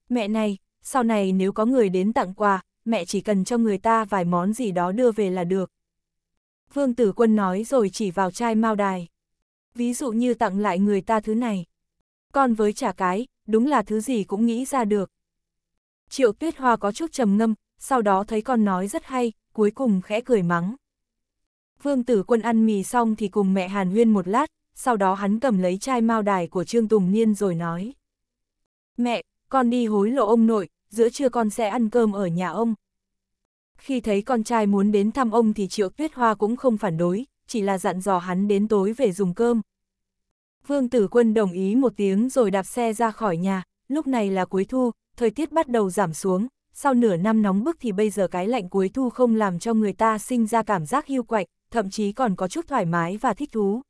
[SPEAKER 1] Mẹ này, sau này nếu có người đến tặng quà, mẹ chỉ cần cho người ta vài món gì đó đưa về là được. Vương Tử Quân nói rồi chỉ vào chai mao đài. Ví dụ như tặng lại người ta thứ này. con với trả cái, đúng là thứ gì cũng nghĩ ra được. Triệu Tuyết Hoa có chút trầm ngâm, sau đó thấy con nói rất hay, cuối cùng khẽ cười mắng. Vương Tử Quân ăn mì xong thì cùng mẹ Hàn Huyên một lát, sau đó hắn cầm lấy chai mao đài của Trương Tùng Niên rồi nói. Mẹ, con đi hối lộ ông nội, giữa trưa con sẽ ăn cơm ở nhà ông khi thấy con trai muốn đến thăm ông thì Triệu Tuyết Hoa cũng không phản đối, chỉ là dặn dò hắn đến tối về dùng cơm. Vương Tử Quân đồng ý một tiếng rồi đạp xe ra khỏi nhà, lúc này là cuối thu, thời tiết bắt đầu giảm xuống, sau nửa năm nóng bức thì bây giờ cái lạnh cuối thu không làm cho người ta sinh ra cảm giác hiu quạnh, thậm chí còn có chút thoải mái và thích thú.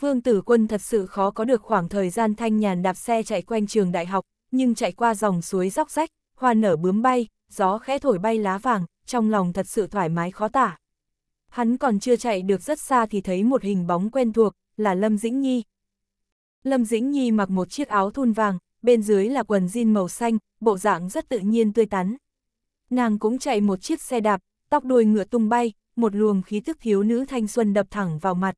[SPEAKER 1] Vương Tử Quân thật sự khó có được khoảng thời gian thanh nhàn đạp xe chạy quanh trường đại học, nhưng chạy qua dòng suối róc rách, hoa nở bướm bay, gió khẽ thổi bay lá vàng, trong lòng thật sự thoải mái khó tả. Hắn còn chưa chạy được rất xa thì thấy một hình bóng quen thuộc, là Lâm Dĩnh Nhi. Lâm Dĩnh Nhi mặc một chiếc áo thun vàng, bên dưới là quần jean màu xanh, bộ dạng rất tự nhiên tươi tắn. Nàng cũng chạy một chiếc xe đạp, tóc đuôi ngựa tung bay, một luồng khí thức thiếu nữ thanh xuân đập thẳng vào mặt.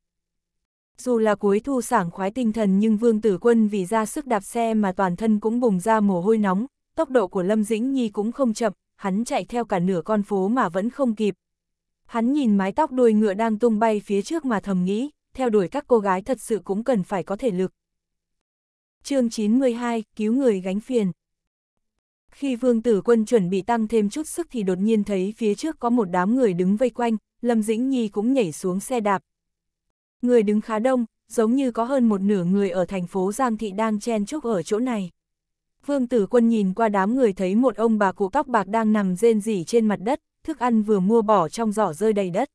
[SPEAKER 1] Dù là cuối thu sảng khoái tinh thần nhưng Vương Tử Quân vì ra sức đạp xe mà toàn thân cũng bùng ra mồ hôi nóng, tốc độ của Lâm Dĩnh Nhi cũng không chậm, hắn chạy theo cả nửa con phố mà vẫn không kịp. Hắn nhìn mái tóc đuôi ngựa đang tung bay phía trước mà thầm nghĩ, theo đuổi các cô gái thật sự cũng cần phải có thể lực. chương 92, Cứu người gánh phiền Khi vương tử quân chuẩn bị tăng thêm chút sức thì đột nhiên thấy phía trước có một đám người đứng vây quanh, Lâm Dĩnh Nhi cũng nhảy xuống xe đạp. Người đứng khá đông, giống như có hơn một nửa người ở thành phố Giang Thị đang chen chúc ở chỗ này. Vương tử quân nhìn qua đám người thấy một ông bà cụ tóc bạc đang nằm rên rỉ trên mặt đất, thức ăn vừa mua bỏ trong giỏ rơi đầy đất.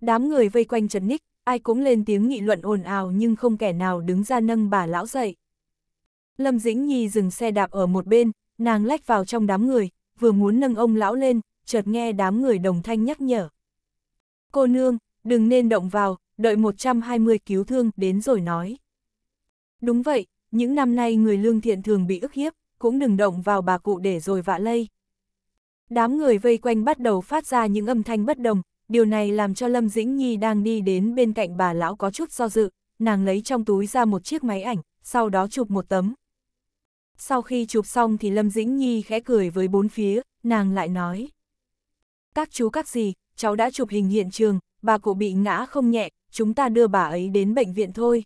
[SPEAKER 1] Đám người vây quanh chấn Ních, ai cũng lên tiếng nghị luận ồn ào nhưng không kẻ nào đứng ra nâng bà lão dậy. Lâm Dĩnh Nhi dừng xe đạp ở một bên, nàng lách vào trong đám người, vừa muốn nâng ông lão lên, chợt nghe đám người đồng thanh nhắc nhở. Cô nương, đừng nên động vào, đợi 120 cứu thương đến rồi nói. Đúng vậy, những năm nay người lương thiện thường bị ức hiếp, cũng đừng động vào bà cụ để rồi vạ lây. Đám người vây quanh bắt đầu phát ra những âm thanh bất đồng, điều này làm cho Lâm Dĩnh Nhi đang đi đến bên cạnh bà lão có chút do dự, nàng lấy trong túi ra một chiếc máy ảnh, sau đó chụp một tấm. Sau khi chụp xong thì Lâm Dĩnh Nhi khẽ cười với bốn phía, nàng lại nói. Các chú các gì, cháu đã chụp hình hiện trường, bà cụ bị ngã không nhẹ, chúng ta đưa bà ấy đến bệnh viện thôi.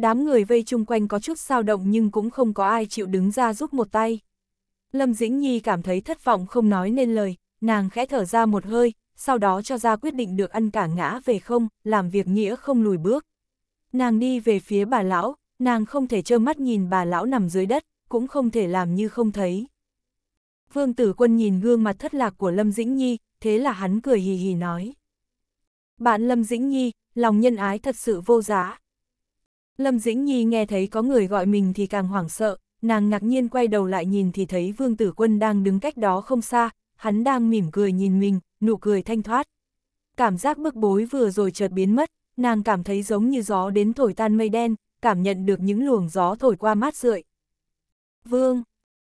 [SPEAKER 1] Đám người vây chung quanh có chút sao động nhưng cũng không có ai chịu đứng ra giúp một tay. Lâm Dĩnh Nhi cảm thấy thất vọng không nói nên lời, nàng khẽ thở ra một hơi, sau đó cho ra quyết định được ăn cả ngã về không, làm việc nghĩa không lùi bước. Nàng đi về phía bà lão, nàng không thể trơ mắt nhìn bà lão nằm dưới đất, cũng không thể làm như không thấy. Vương Tử Quân nhìn gương mặt thất lạc của Lâm Dĩnh Nhi, thế là hắn cười hì hì nói. Bạn Lâm Dĩnh Nhi, lòng nhân ái thật sự vô giá, Lâm Dĩnh Nhi nghe thấy có người gọi mình thì càng hoảng sợ, nàng ngạc nhiên quay đầu lại nhìn thì thấy Vương Tử Quân đang đứng cách đó không xa, hắn đang mỉm cười nhìn mình, nụ cười thanh thoát. Cảm giác bức bối vừa rồi chợt biến mất, nàng cảm thấy giống như gió đến thổi tan mây đen, cảm nhận được những luồng gió thổi qua mát rượi. Vương,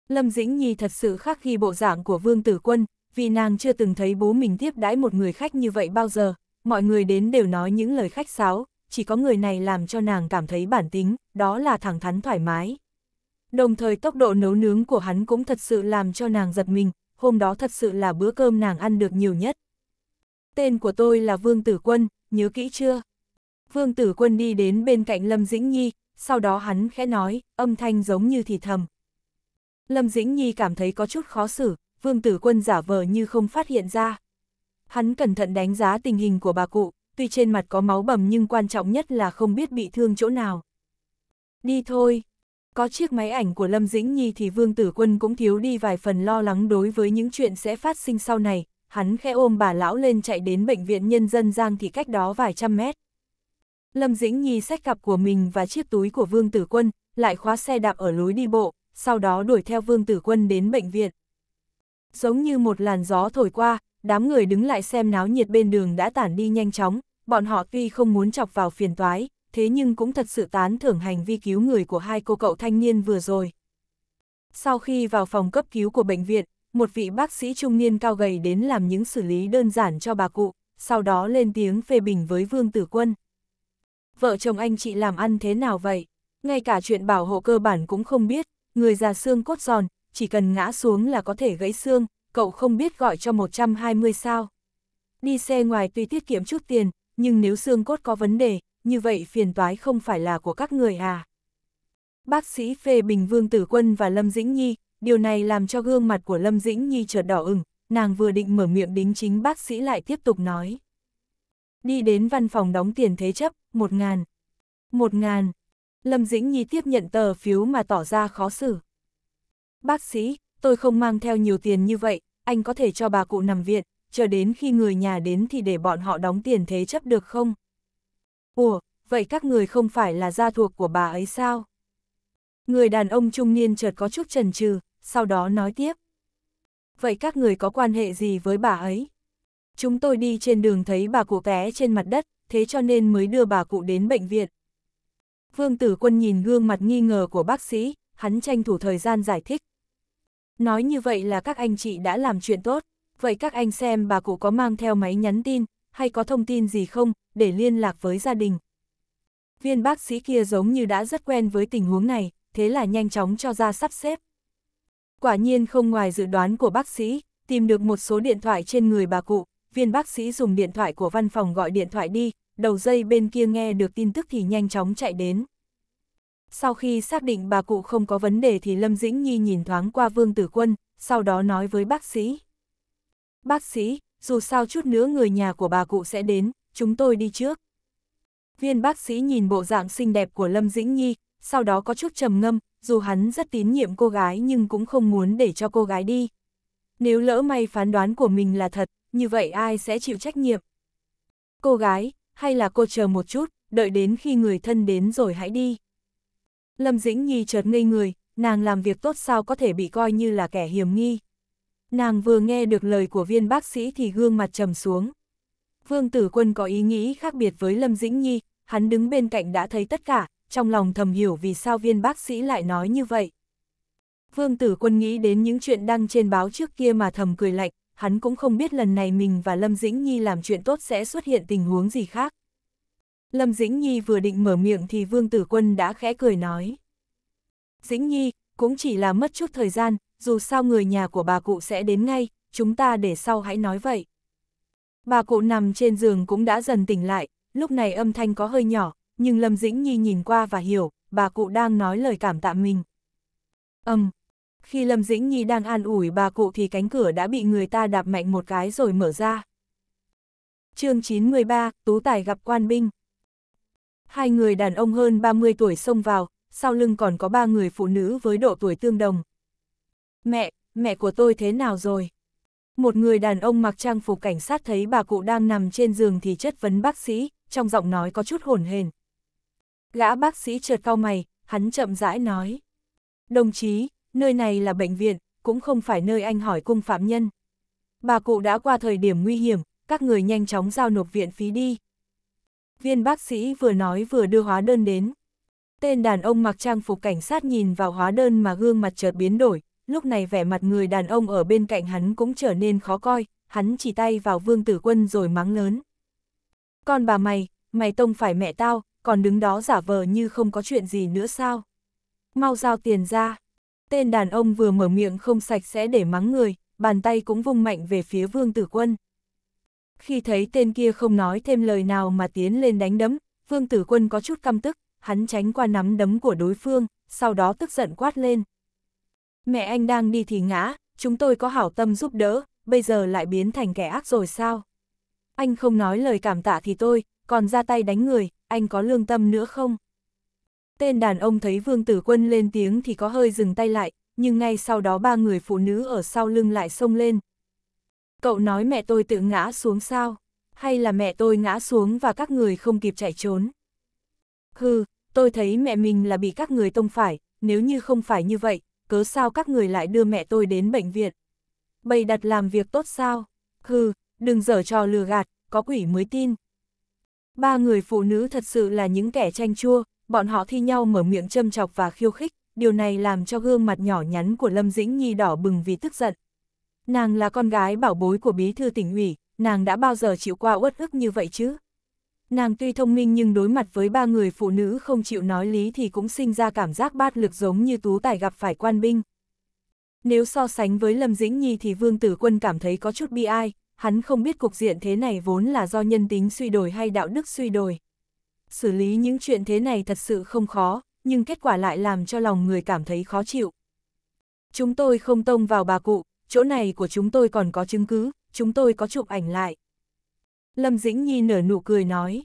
[SPEAKER 1] Lâm Dĩnh Nhi thật sự khác khi bộ dạng của Vương Tử Quân, vì nàng chưa từng thấy bố mình tiếp đãi một người khách như vậy bao giờ, mọi người đến đều nói những lời khách sáo, chỉ có người này làm cho nàng cảm thấy bản tính, đó là thẳng thắn thoải mái. Đồng thời tốc độ nấu nướng của hắn cũng thật sự làm cho nàng giật mình, hôm đó thật sự là bữa cơm nàng ăn được nhiều nhất. Tên của tôi là Vương Tử Quân, nhớ kỹ chưa? Vương Tử Quân đi đến bên cạnh Lâm Dĩnh Nhi, sau đó hắn khẽ nói, âm thanh giống như thì thầm. Lâm Dĩnh Nhi cảm thấy có chút khó xử, Vương Tử Quân giả vờ như không phát hiện ra. Hắn cẩn thận đánh giá tình hình của bà cụ, tuy trên mặt có máu bầm nhưng quan trọng nhất là không biết bị thương chỗ nào. Đi thôi, có chiếc máy ảnh của Lâm Dĩnh Nhi thì Vương Tử Quân cũng thiếu đi vài phần lo lắng đối với những chuyện sẽ phát sinh sau này, hắn khẽ ôm bà lão lên chạy đến bệnh viện nhân dân Giang thì cách đó vài trăm mét. Lâm Dĩnh Nhi xách cặp của mình và chiếc túi của Vương Tử Quân, lại khóa xe đạp ở lối đi bộ, sau đó đuổi theo Vương Tử Quân đến bệnh viện. Giống như một làn gió thổi qua, đám người đứng lại xem náo nhiệt bên đường đã tản đi nhanh chóng, bọn họ tuy không muốn chọc vào phiền toái, thế nhưng cũng thật sự tán thưởng hành vi cứu người của hai cô cậu thanh niên vừa rồi. Sau khi vào phòng cấp cứu của bệnh viện, một vị bác sĩ trung niên cao gầy đến làm những xử lý đơn giản cho bà cụ, sau đó lên tiếng phê bình với Vương Tử Quân. Vợ chồng anh chị làm ăn thế nào vậy? Ngay cả chuyện bảo hộ cơ bản cũng không biết, người già xương cốt giòn, chỉ cần ngã xuống là có thể gãy xương, cậu không biết gọi cho 120 sao. Đi xe ngoài tuy tiết kiệm chút tiền, nhưng nếu xương cốt có vấn đề, như vậy phiền toái không phải là của các người à. Bác sĩ phê bình Vương Tử Quân và Lâm Dĩnh Nhi, điều này làm cho gương mặt của Lâm Dĩnh Nhi chợt đỏ ửng, nàng vừa định mở miệng đính chính bác sĩ lại tiếp tục nói. Đi đến văn phòng đóng tiền thế chấp, một ngàn. Một ngàn. Lâm Dĩnh Nhi tiếp nhận tờ phiếu mà tỏ ra khó xử. Bác sĩ, tôi không mang theo nhiều tiền như vậy, anh có thể cho bà cụ nằm viện, chờ đến khi người nhà đến thì để bọn họ đóng tiền thế chấp được không? Ủa, vậy các người không phải là gia thuộc của bà ấy sao? Người đàn ông trung niên chợt có chút chần chừ, sau đó nói tiếp. Vậy các người có quan hệ gì với bà ấy? Chúng tôi đi trên đường thấy bà cụ té trên mặt đất, thế cho nên mới đưa bà cụ đến bệnh viện. Vương tử quân nhìn gương mặt nghi ngờ của bác sĩ, hắn tranh thủ thời gian giải thích, Nói như vậy là các anh chị đã làm chuyện tốt, vậy các anh xem bà cụ có mang theo máy nhắn tin, hay có thông tin gì không, để liên lạc với gia đình. Viên bác sĩ kia giống như đã rất quen với tình huống này, thế là nhanh chóng cho ra sắp xếp. Quả nhiên không ngoài dự đoán của bác sĩ, tìm được một số điện thoại trên người bà cụ, viên bác sĩ dùng điện thoại của văn phòng gọi điện thoại đi, đầu dây bên kia nghe được tin tức thì nhanh chóng chạy đến. Sau khi xác định bà cụ không có vấn đề thì Lâm Dĩnh Nhi nhìn thoáng qua Vương Tử Quân, sau đó nói với bác sĩ. Bác sĩ, dù sao chút nữa người nhà của bà cụ sẽ đến, chúng tôi đi trước. Viên bác sĩ nhìn bộ dạng xinh đẹp của Lâm Dĩnh Nhi, sau đó có chút trầm ngâm, dù hắn rất tín nhiệm cô gái nhưng cũng không muốn để cho cô gái đi. Nếu lỡ may phán đoán của mình là thật, như vậy ai sẽ chịu trách nhiệm? Cô gái, hay là cô chờ một chút, đợi đến khi người thân đến rồi hãy đi. Lâm Dĩnh Nhi chợt ngây người, nàng làm việc tốt sao có thể bị coi như là kẻ hiểm nghi. Nàng vừa nghe được lời của viên bác sĩ thì gương mặt trầm xuống. Vương Tử Quân có ý nghĩ khác biệt với Lâm Dĩnh Nhi, hắn đứng bên cạnh đã thấy tất cả, trong lòng thầm hiểu vì sao viên bác sĩ lại nói như vậy. Vương Tử Quân nghĩ đến những chuyện đăng trên báo trước kia mà thầm cười lạnh, hắn cũng không biết lần này mình và Lâm Dĩnh Nhi làm chuyện tốt sẽ xuất hiện tình huống gì khác. Lâm Dĩnh Nhi vừa định mở miệng thì Vương Tử Quân đã khẽ cười nói. Dĩnh Nhi, cũng chỉ là mất chút thời gian, dù sao người nhà của bà cụ sẽ đến ngay, chúng ta để sau hãy nói vậy. Bà cụ nằm trên giường cũng đã dần tỉnh lại, lúc này âm thanh có hơi nhỏ, nhưng Lâm Dĩnh Nhi nhìn qua và hiểu, bà cụ đang nói lời cảm tạ mình. Âm, um, khi Lâm Dĩnh Nhi đang an ủi bà cụ thì cánh cửa đã bị người ta đạp mạnh một cái rồi mở ra. chương 93, Tú Tài gặp quan binh Hai người đàn ông hơn 30 tuổi xông vào, sau lưng còn có ba người phụ nữ với độ tuổi tương đồng. Mẹ, mẹ của tôi thế nào rồi? Một người đàn ông mặc trang phục cảnh sát thấy bà cụ đang nằm trên giường thì chất vấn bác sĩ, trong giọng nói có chút hồn hền. Gã bác sĩ chợt cau mày, hắn chậm rãi nói. Đồng chí, nơi này là bệnh viện, cũng không phải nơi anh hỏi cung phạm nhân. Bà cụ đã qua thời điểm nguy hiểm, các người nhanh chóng giao nộp viện phí đi, Viên bác sĩ vừa nói vừa đưa hóa đơn đến. Tên đàn ông mặc trang phục cảnh sát nhìn vào hóa đơn mà gương mặt chợt biến đổi, lúc này vẻ mặt người đàn ông ở bên cạnh hắn cũng trở nên khó coi, hắn chỉ tay vào vương tử quân rồi mắng lớn. Con bà mày, mày tông phải mẹ tao, còn đứng đó giả vờ như không có chuyện gì nữa sao? Mau giao tiền ra. Tên đàn ông vừa mở miệng không sạch sẽ để mắng người, bàn tay cũng vung mạnh về phía vương tử quân. Khi thấy tên kia không nói thêm lời nào mà tiến lên đánh đấm, Vương Tử Quân có chút căm tức, hắn tránh qua nắm đấm của đối phương, sau đó tức giận quát lên. Mẹ anh đang đi thì ngã, chúng tôi có hảo tâm giúp đỡ, bây giờ lại biến thành kẻ ác rồi sao? Anh không nói lời cảm tạ thì tôi, còn ra tay đánh người, anh có lương tâm nữa không? Tên đàn ông thấy Vương Tử Quân lên tiếng thì có hơi dừng tay lại, nhưng ngay sau đó ba người phụ nữ ở sau lưng lại xông lên, Cậu nói mẹ tôi tự ngã xuống sao? Hay là mẹ tôi ngã xuống và các người không kịp chạy trốn? Hừ, tôi thấy mẹ mình là bị các người tông phải, nếu như không phải như vậy, cớ sao các người lại đưa mẹ tôi đến bệnh viện? Bày đặt làm việc tốt sao? Hừ, đừng dở trò lừa gạt, có quỷ mới tin. Ba người phụ nữ thật sự là những kẻ tranh chua, bọn họ thi nhau mở miệng châm chọc và khiêu khích, điều này làm cho gương mặt nhỏ nhắn của Lâm Dĩnh Nhi đỏ bừng vì tức giận, Nàng là con gái bảo bối của bí thư tỉnh ủy, nàng đã bao giờ chịu qua uất ức như vậy chứ? Nàng tuy thông minh nhưng đối mặt với ba người phụ nữ không chịu nói lý thì cũng sinh ra cảm giác bát lực giống như tú tài gặp phải quan binh. Nếu so sánh với Lâm Dĩnh Nhi thì Vương Tử Quân cảm thấy có chút bi ai, hắn không biết cục diện thế này vốn là do nhân tính suy đổi hay đạo đức suy đổi. Xử lý những chuyện thế này thật sự không khó, nhưng kết quả lại làm cho lòng người cảm thấy khó chịu. Chúng tôi không tông vào bà cụ, chỗ này của chúng tôi còn có chứng cứ, chúng tôi có chụp ảnh lại. Lâm Dĩnh Nhi nở nụ cười nói.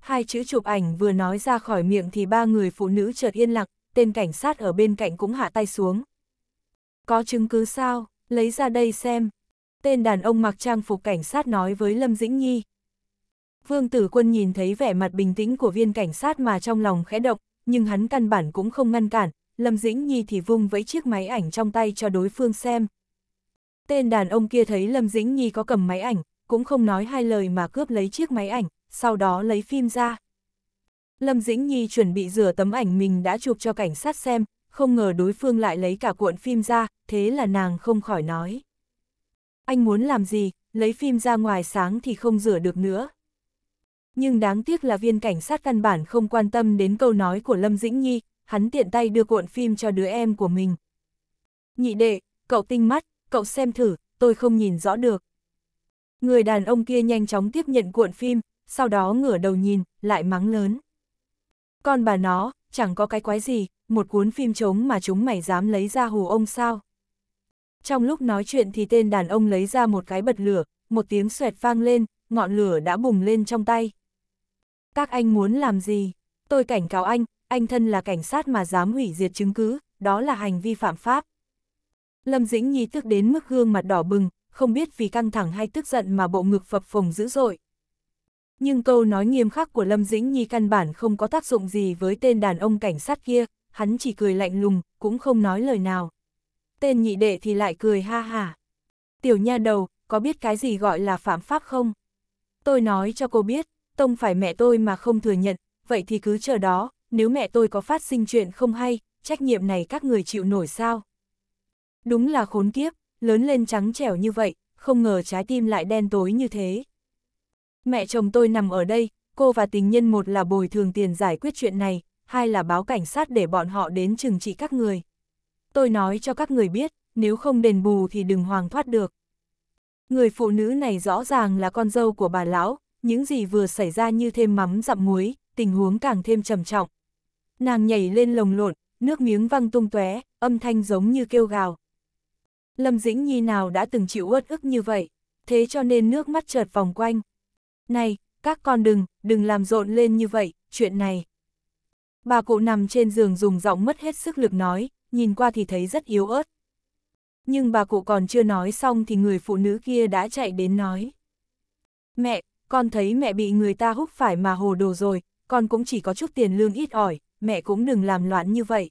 [SPEAKER 1] Hai chữ chụp ảnh vừa nói ra khỏi miệng thì ba người phụ nữ chợt yên lặng, tên cảnh sát ở bên cạnh cũng hạ tay xuống. Có chứng cứ sao, lấy ra đây xem. Tên đàn ông mặc trang phục cảnh sát nói với Lâm Dĩnh Nhi. Vương Tử Quân nhìn thấy vẻ mặt bình tĩnh của viên cảnh sát mà trong lòng khẽ động, nhưng hắn căn bản cũng không ngăn cản. Lâm Dĩnh Nhi thì vung với chiếc máy ảnh trong tay cho đối phương xem, Tên đàn ông kia thấy Lâm Dĩnh Nhi có cầm máy ảnh, cũng không nói hai lời mà cướp lấy chiếc máy ảnh, sau đó lấy phim ra. Lâm Dĩnh Nhi chuẩn bị rửa tấm ảnh mình đã chụp cho cảnh sát xem, không ngờ đối phương lại lấy cả cuộn phim ra, thế là nàng không khỏi nói. Anh muốn làm gì, lấy phim ra ngoài sáng thì không rửa được nữa. Nhưng đáng tiếc là viên cảnh sát căn bản không quan tâm đến câu nói của Lâm Dĩnh Nhi, hắn tiện tay đưa cuộn phim cho đứa em của mình. Nhị đệ, cậu tinh mắt, cậu xem thử, tôi không nhìn rõ được. Người đàn ông kia nhanh chóng tiếp nhận cuộn phim, sau đó ngửa đầu nhìn, lại mắng lớn. Con bà nó, chẳng có cái quái gì, một cuốn phim trống mà chúng mày dám lấy ra hù ông sao. Trong lúc nói chuyện thì tên đàn ông lấy ra một cái bật lửa, một tiếng xoẹt vang lên, ngọn lửa đã bùng lên trong tay. Các anh muốn làm gì? Tôi cảnh cáo anh, anh thân là cảnh sát mà dám hủy diệt chứng cứ, đó là hành vi phạm pháp. Lâm Dĩnh Nhi tức đến mức gương mặt đỏ bừng, không biết vì căng thẳng hay tức giận mà bộ ngực phập phồng dữ dội. Nhưng câu nói nghiêm khắc của Lâm Dĩnh Nhi căn bản không có tác dụng gì với tên đàn ông cảnh sát kia, hắn chỉ cười lạnh lùng, cũng không nói lời nào. Tên nhị đệ thì lại cười ha hả. Tiểu nha đầu, có biết cái gì gọi là phạm pháp không? Tôi nói cho cô biết, tông phải mẹ tôi mà không thừa nhận, vậy thì cứ chờ đó, nếu mẹ tôi có phát sinh chuyện không hay, trách nhiệm này các người chịu nổi sao? Đúng là khốn kiếp, lớn lên trắng trẻo như vậy, không ngờ trái tim lại đen tối như thế. Mẹ chồng tôi nằm ở đây, cô và tình nhân một là bồi thường tiền giải quyết chuyện này, hai là báo cảnh sát để bọn họ đến trừng trị các người. Tôi nói cho các người biết, nếu không đền bù thì đừng hoàng thoát được. Người phụ nữ này rõ ràng là con dâu của bà lão, những gì vừa xảy ra như thêm mắm dặm muối, tình huống càng thêm trầm trọng. Nàng nhảy lên lồng lộn, nước miếng văng tung tóe, âm thanh giống như kêu gào. Lâm Dĩnh Nhi nào đã từng chịu uất ức như vậy, thế cho nên nước mắt chợt vòng quanh. Này, các con đừng, đừng làm rộn lên như vậy, chuyện này. Bà cụ nằm trên giường dùng giọng mất hết sức lực nói, nhìn qua thì thấy rất yếu ớt. Nhưng bà cụ còn chưa nói xong thì người phụ nữ kia đã chạy đến nói. Mẹ, con thấy mẹ bị người ta húc phải mà hồ đồ rồi, con cũng chỉ có chút tiền lương ít ỏi, mẹ cũng đừng làm loạn như vậy.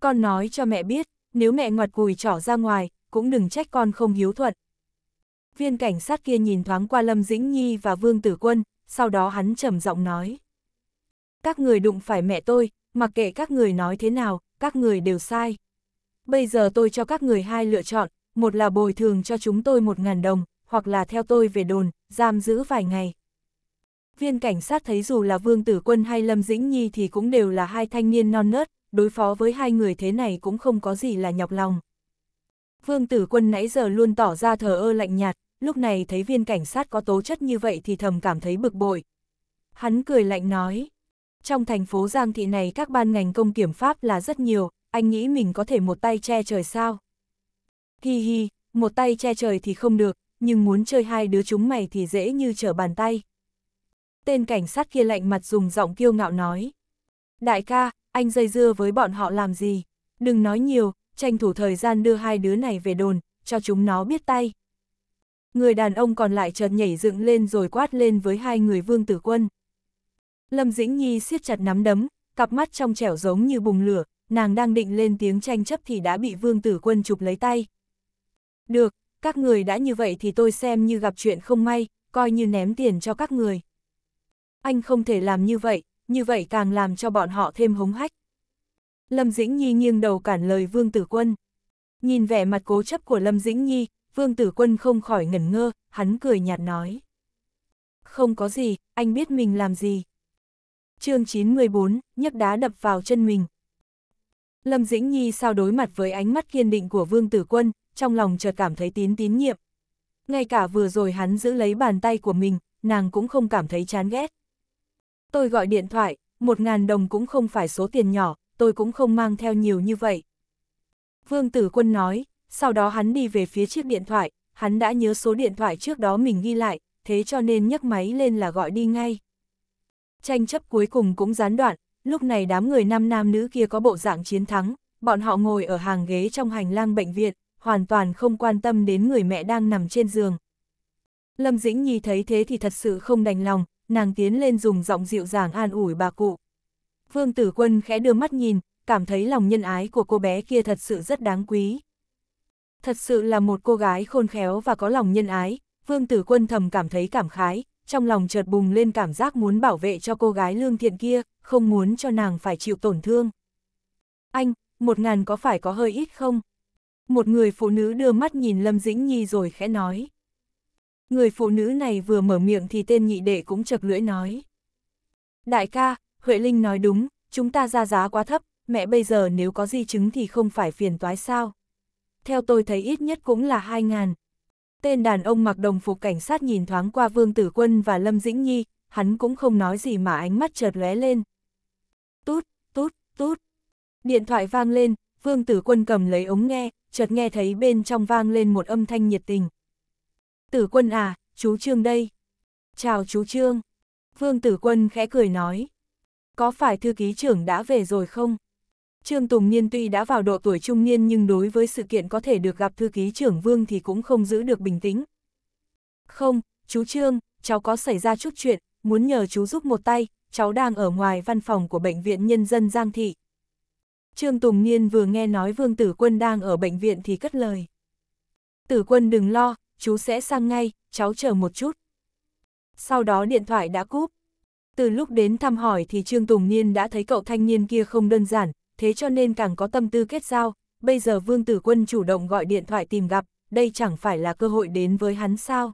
[SPEAKER 1] Con nói cho mẹ biết, nếu mẹ ngoặt cùi trỏ ra ngoài, cũng đừng trách con không hiếu thuận. Viên cảnh sát kia nhìn thoáng qua Lâm Dĩnh Nhi và Vương Tử Quân, sau đó hắn trầm giọng nói. Các người đụng phải mẹ tôi, mặc kệ các người nói thế nào, các người đều sai. Bây giờ tôi cho các người hai lựa chọn, một là bồi thường cho chúng tôi một ngàn đồng, hoặc là theo tôi về đồn, giam giữ vài ngày. Viên cảnh sát thấy dù là Vương Tử Quân hay Lâm Dĩnh Nhi thì cũng đều là hai thanh niên non nớt, đối phó với hai người thế này cũng không có gì là nhọc lòng. Vương tử quân nãy giờ luôn tỏ ra thờ ơ lạnh nhạt, lúc này thấy viên cảnh sát có tố chất như vậy thì thầm cảm thấy bực bội. Hắn cười lạnh nói, trong thành phố Giang Thị này các ban ngành công kiểm pháp là rất nhiều, anh nghĩ mình có thể một tay che trời sao? Hi hi, một tay che trời thì không được, nhưng muốn chơi hai đứa chúng mày thì dễ như trở bàn tay. Tên cảnh sát kia lạnh mặt dùng giọng kiêu ngạo nói. Đại ca, anh dây dưa với bọn họ làm gì? Đừng nói nhiều, tranh thủ thời gian đưa hai đứa này về đồn, cho chúng nó biết tay. Người đàn ông còn lại chợt nhảy dựng lên rồi quát lên với hai người vương tử quân. Lâm Dĩnh Nhi siết chặt nắm đấm, cặp mắt trong trẻo giống như bùng lửa, nàng đang định lên tiếng tranh chấp thì đã bị vương tử quân chụp lấy tay. Được, các người đã như vậy thì tôi xem như gặp chuyện không may, coi như ném tiền cho các người. Anh không thể làm như vậy, như vậy càng làm cho bọn họ thêm hống hách. Lâm Dĩnh Nhi nghiêng đầu cản lời Vương Tử Quân. Nhìn vẻ mặt cố chấp của Lâm Dĩnh Nhi, Vương Tử Quân không khỏi ngẩn ngơ, hắn cười nhạt nói. Không có gì, anh biết mình làm gì. chương 914, nhấc đá đập vào chân mình. Lâm Dĩnh Nhi sao đối mặt với ánh mắt kiên định của Vương Tử Quân, trong lòng chợt cảm thấy tín tín nhiệm. Ngay cả vừa rồi hắn giữ lấy bàn tay của mình, nàng cũng không cảm thấy chán ghét. Tôi gọi điện thoại, một ngàn đồng cũng không phải số tiền nhỏ, tôi cũng không mang theo nhiều như vậy. Vương Tử Quân nói, sau đó hắn đi về phía chiếc điện thoại, hắn đã nhớ số điện thoại trước đó mình ghi lại, thế cho nên nhấc máy lên là gọi đi ngay. Tranh chấp cuối cùng cũng gián đoạn, lúc này đám người nam nam nữ kia có bộ dạng chiến thắng, bọn họ ngồi ở hàng ghế trong hành lang bệnh viện, hoàn toàn không quan tâm đến người mẹ đang nằm trên giường. Lâm Dĩnh Nhi thấy thế thì thật sự không đành lòng, nàng tiến lên dùng giọng dịu dàng an ủi bà cụ. Vương Tử Quân khẽ đưa mắt nhìn, cảm thấy lòng nhân ái của cô bé kia thật sự rất đáng quý. Thật sự là một cô gái khôn khéo và có lòng nhân ái, Vương Tử Quân thầm cảm thấy cảm khái, trong lòng chợt bùng lên cảm giác muốn bảo vệ cho cô gái lương thiện kia, không muốn cho nàng phải chịu tổn thương. Anh, một ngàn có phải có hơi ít không? Một người phụ nữ đưa mắt nhìn Lâm Dĩnh Nhi rồi khẽ nói. Người phụ nữ này vừa mở miệng thì tên nhị đệ cũng chật lưỡi nói. Đại ca, Huệ Linh nói đúng, chúng ta ra giá quá thấp, mẹ bây giờ nếu có di chứng thì không phải phiền toái sao. Theo tôi thấy ít nhất cũng là 2 ngàn. Tên đàn ông mặc đồng phục cảnh sát nhìn thoáng qua Vương Tử Quân và Lâm Dĩnh Nhi, hắn cũng không nói gì mà ánh mắt chợt lóe lên. Tút, tút, tút. Điện thoại vang lên, Vương Tử Quân cầm lấy ống nghe, chợt nghe thấy bên trong vang lên một âm thanh nhiệt tình. Tử Quân à, chú Trương đây. Chào chú Trương. Vương Tử Quân khẽ cười nói có phải thư ký trưởng đã về rồi không? Trương Tùng Niên tuy đã vào độ tuổi trung niên nhưng đối với sự kiện có thể được gặp thư ký trưởng Vương thì cũng không giữ được bình tĩnh. Không, chú Trương, cháu có xảy ra chút chuyện, muốn nhờ chú giúp một tay, cháu đang ở ngoài văn phòng của Bệnh viện Nhân dân Giang Thị. Trương Tùng Niên vừa nghe nói Vương Tử Quân đang ở bệnh viện thì cất lời. Tử Quân đừng lo, chú sẽ sang ngay, cháu chờ một chút. Sau đó điện thoại đã cúp, từ lúc đến thăm hỏi thì Trương Tùng Niên đã thấy cậu thanh niên kia không đơn giản, thế cho nên càng có tâm tư kết giao, bây giờ Vương Tử Quân chủ động gọi điện thoại tìm gặp, đây chẳng phải là cơ hội đến với hắn sao.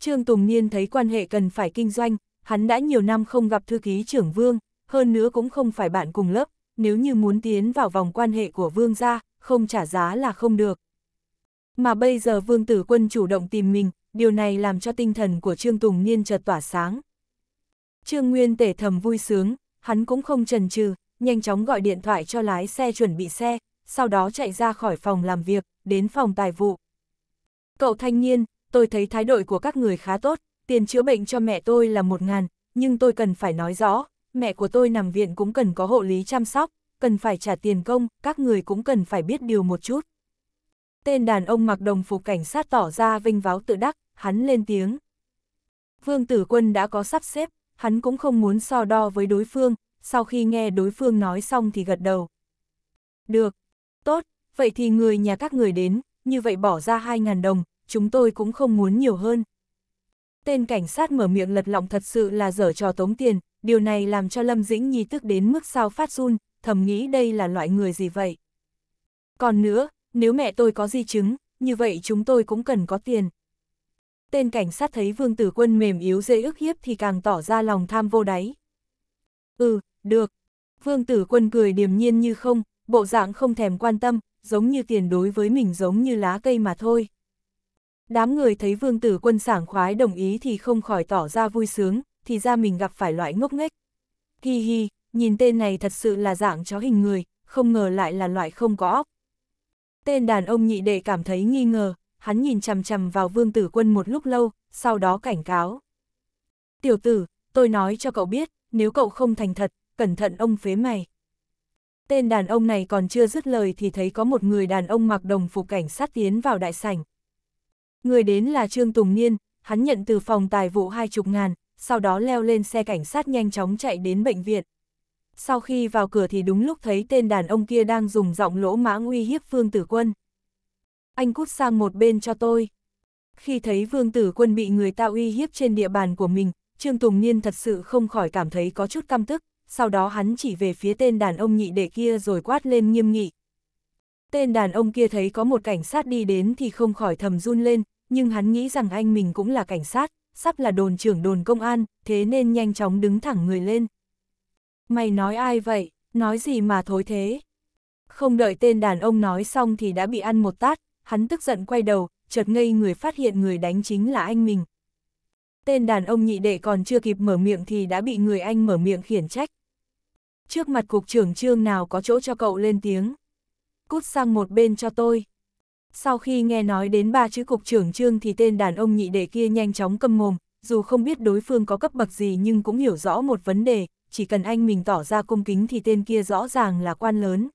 [SPEAKER 1] Trương Tùng Niên thấy quan hệ cần phải kinh doanh, hắn đã nhiều năm không gặp thư ký trưởng Vương, hơn nữa cũng không phải bạn cùng lớp, nếu như muốn tiến vào vòng quan hệ của Vương gia, không trả giá là không được. Mà bây giờ Vương Tử Quân chủ động tìm mình, điều này làm cho tinh thần của Trương Tùng Niên chợt tỏa sáng. Trương Nguyên tể thầm vui sướng, hắn cũng không chần chừ, nhanh chóng gọi điện thoại cho lái xe chuẩn bị xe, sau đó chạy ra khỏi phòng làm việc, đến phòng tài vụ. Cậu thanh niên, tôi thấy thái độ của các người khá tốt, tiền chữa bệnh cho mẹ tôi là một ngàn, nhưng tôi cần phải nói rõ, mẹ của tôi nằm viện cũng cần có hộ lý chăm sóc, cần phải trả tiền công, các người cũng cần phải biết điều một chút. Tên đàn ông mặc đồng phục cảnh sát tỏ ra vinh váo tự đắc, hắn lên tiếng. Vương Tử Quân đã có sắp xếp, hắn cũng không muốn so đo với đối phương, sau khi nghe đối phương nói xong thì gật đầu. Được, tốt, vậy thì người nhà các người đến, như vậy bỏ ra 2.000 đồng, chúng tôi cũng không muốn nhiều hơn. Tên cảnh sát mở miệng lật lọng thật sự là dở trò tống tiền, điều này làm cho Lâm Dĩnh Nhi tức đến mức sao phát run, thầm nghĩ đây là loại người gì vậy. Còn nữa, nếu mẹ tôi có di chứng, như vậy chúng tôi cũng cần có tiền tên cảnh sát thấy vương tử quân mềm yếu dễ ức hiếp thì càng tỏ ra lòng tham vô đáy. Ừ, được. Vương tử quân cười điềm nhiên như không, bộ dạng không thèm quan tâm, giống như tiền đối với mình giống như lá cây mà thôi. Đám người thấy vương tử quân sảng khoái đồng ý thì không khỏi tỏ ra vui sướng, thì ra mình gặp phải loại ngốc nghếch. Hi hi, nhìn tên này thật sự là dạng chó hình người, không ngờ lại là loại không có óc. Tên đàn ông nhị đệ cảm thấy nghi ngờ, hắn nhìn chằm chằm vào vương tử quân một lúc lâu, sau đó cảnh cáo. Tiểu tử, tôi nói cho cậu biết, nếu cậu không thành thật, cẩn thận ông phế mày. Tên đàn ông này còn chưa dứt lời thì thấy có một người đàn ông mặc đồng phục cảnh sát tiến vào đại sảnh. Người đến là Trương Tùng Niên, hắn nhận từ phòng tài vụ hai chục ngàn, sau đó leo lên xe cảnh sát nhanh chóng chạy đến bệnh viện. Sau khi vào cửa thì đúng lúc thấy tên đàn ông kia đang dùng giọng lỗ mãng uy hiếp Phương Tử Quân anh cút sang một bên cho tôi. Khi thấy vương tử quân bị người ta uy hiếp trên địa bàn của mình, Trương Tùng Niên thật sự không khỏi cảm thấy có chút căm tức, sau đó hắn chỉ về phía tên đàn ông nhị đệ kia rồi quát lên nghiêm nghị. Tên đàn ông kia thấy có một cảnh sát đi đến thì không khỏi thầm run lên, nhưng hắn nghĩ rằng anh mình cũng là cảnh sát, sắp là đồn trưởng đồn công an, thế nên nhanh chóng đứng thẳng người lên. Mày nói ai vậy, nói gì mà thối thế? Không đợi tên đàn ông nói xong thì đã bị ăn một tát, hắn tức giận quay đầu, chợt ngây người phát hiện người đánh chính là anh mình. Tên đàn ông nhị đệ còn chưa kịp mở miệng thì đã bị người anh mở miệng khiển trách. Trước mặt cục trưởng trương nào có chỗ cho cậu lên tiếng. Cút sang một bên cho tôi. Sau khi nghe nói đến ba chữ cục trưởng trương thì tên đàn ông nhị đệ kia nhanh chóng câm mồm, dù không biết đối phương có cấp bậc gì nhưng cũng hiểu rõ một vấn đề, chỉ cần anh mình tỏ ra cung kính thì tên kia rõ ràng là quan lớn,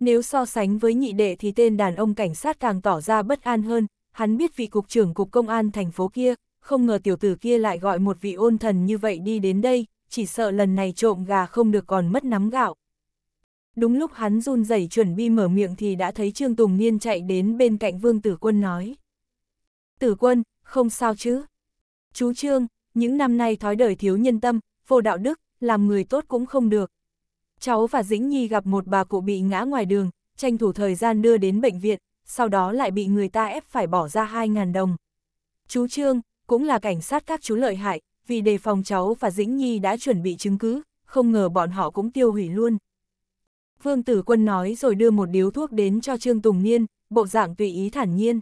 [SPEAKER 1] nếu so sánh với nhị đệ thì tên đàn ông cảnh sát càng tỏ ra bất an hơn, hắn biết vị cục trưởng cục công an thành phố kia, không ngờ tiểu tử kia lại gọi một vị ôn thần như vậy đi đến đây, chỉ sợ lần này trộm gà không được còn mất nắm gạo. Đúng lúc hắn run rẩy chuẩn bị mở miệng thì đã thấy Trương Tùng Niên chạy đến bên cạnh Vương Tử Quân nói. Tử Quân, không sao chứ. Chú Trương, những năm nay thói đời thiếu nhân tâm, vô đạo đức, làm người tốt cũng không được, cháu và Dĩnh Nhi gặp một bà cụ bị ngã ngoài đường, tranh thủ thời gian đưa đến bệnh viện, sau đó lại bị người ta ép phải bỏ ra 2.000 đồng. Chú Trương, cũng là cảnh sát các chú lợi hại, vì đề phòng cháu và Dĩnh Nhi đã chuẩn bị chứng cứ, không ngờ bọn họ cũng tiêu hủy luôn. Vương Tử Quân nói rồi đưa một điếu thuốc đến cho Trương Tùng Niên, bộ dạng tùy ý thản nhiên.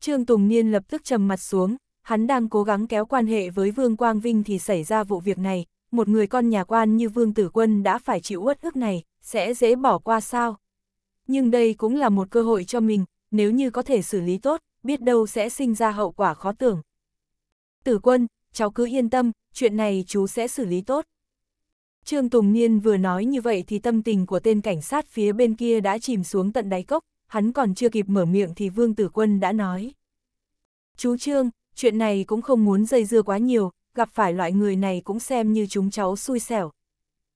[SPEAKER 1] Trương Tùng Niên lập tức trầm mặt xuống, hắn đang cố gắng kéo quan hệ với Vương Quang Vinh thì xảy ra vụ việc này, một người con nhà quan như Vương Tử Quân đã phải chịu uất ức này, sẽ dễ bỏ qua sao? Nhưng đây cũng là một cơ hội cho mình, nếu như có thể xử lý tốt, biết đâu sẽ sinh ra hậu quả khó tưởng. Tử Quân, cháu cứ yên tâm, chuyện này chú sẽ xử lý tốt. Trương Tùng Niên vừa nói như vậy thì tâm tình của tên cảnh sát phía bên kia đã chìm xuống tận đáy cốc, hắn còn chưa kịp mở miệng thì Vương Tử Quân đã nói. Chú Trương, chuyện này cũng không muốn dây dưa quá nhiều, gặp phải loại người này cũng xem như chúng cháu xui xẻo.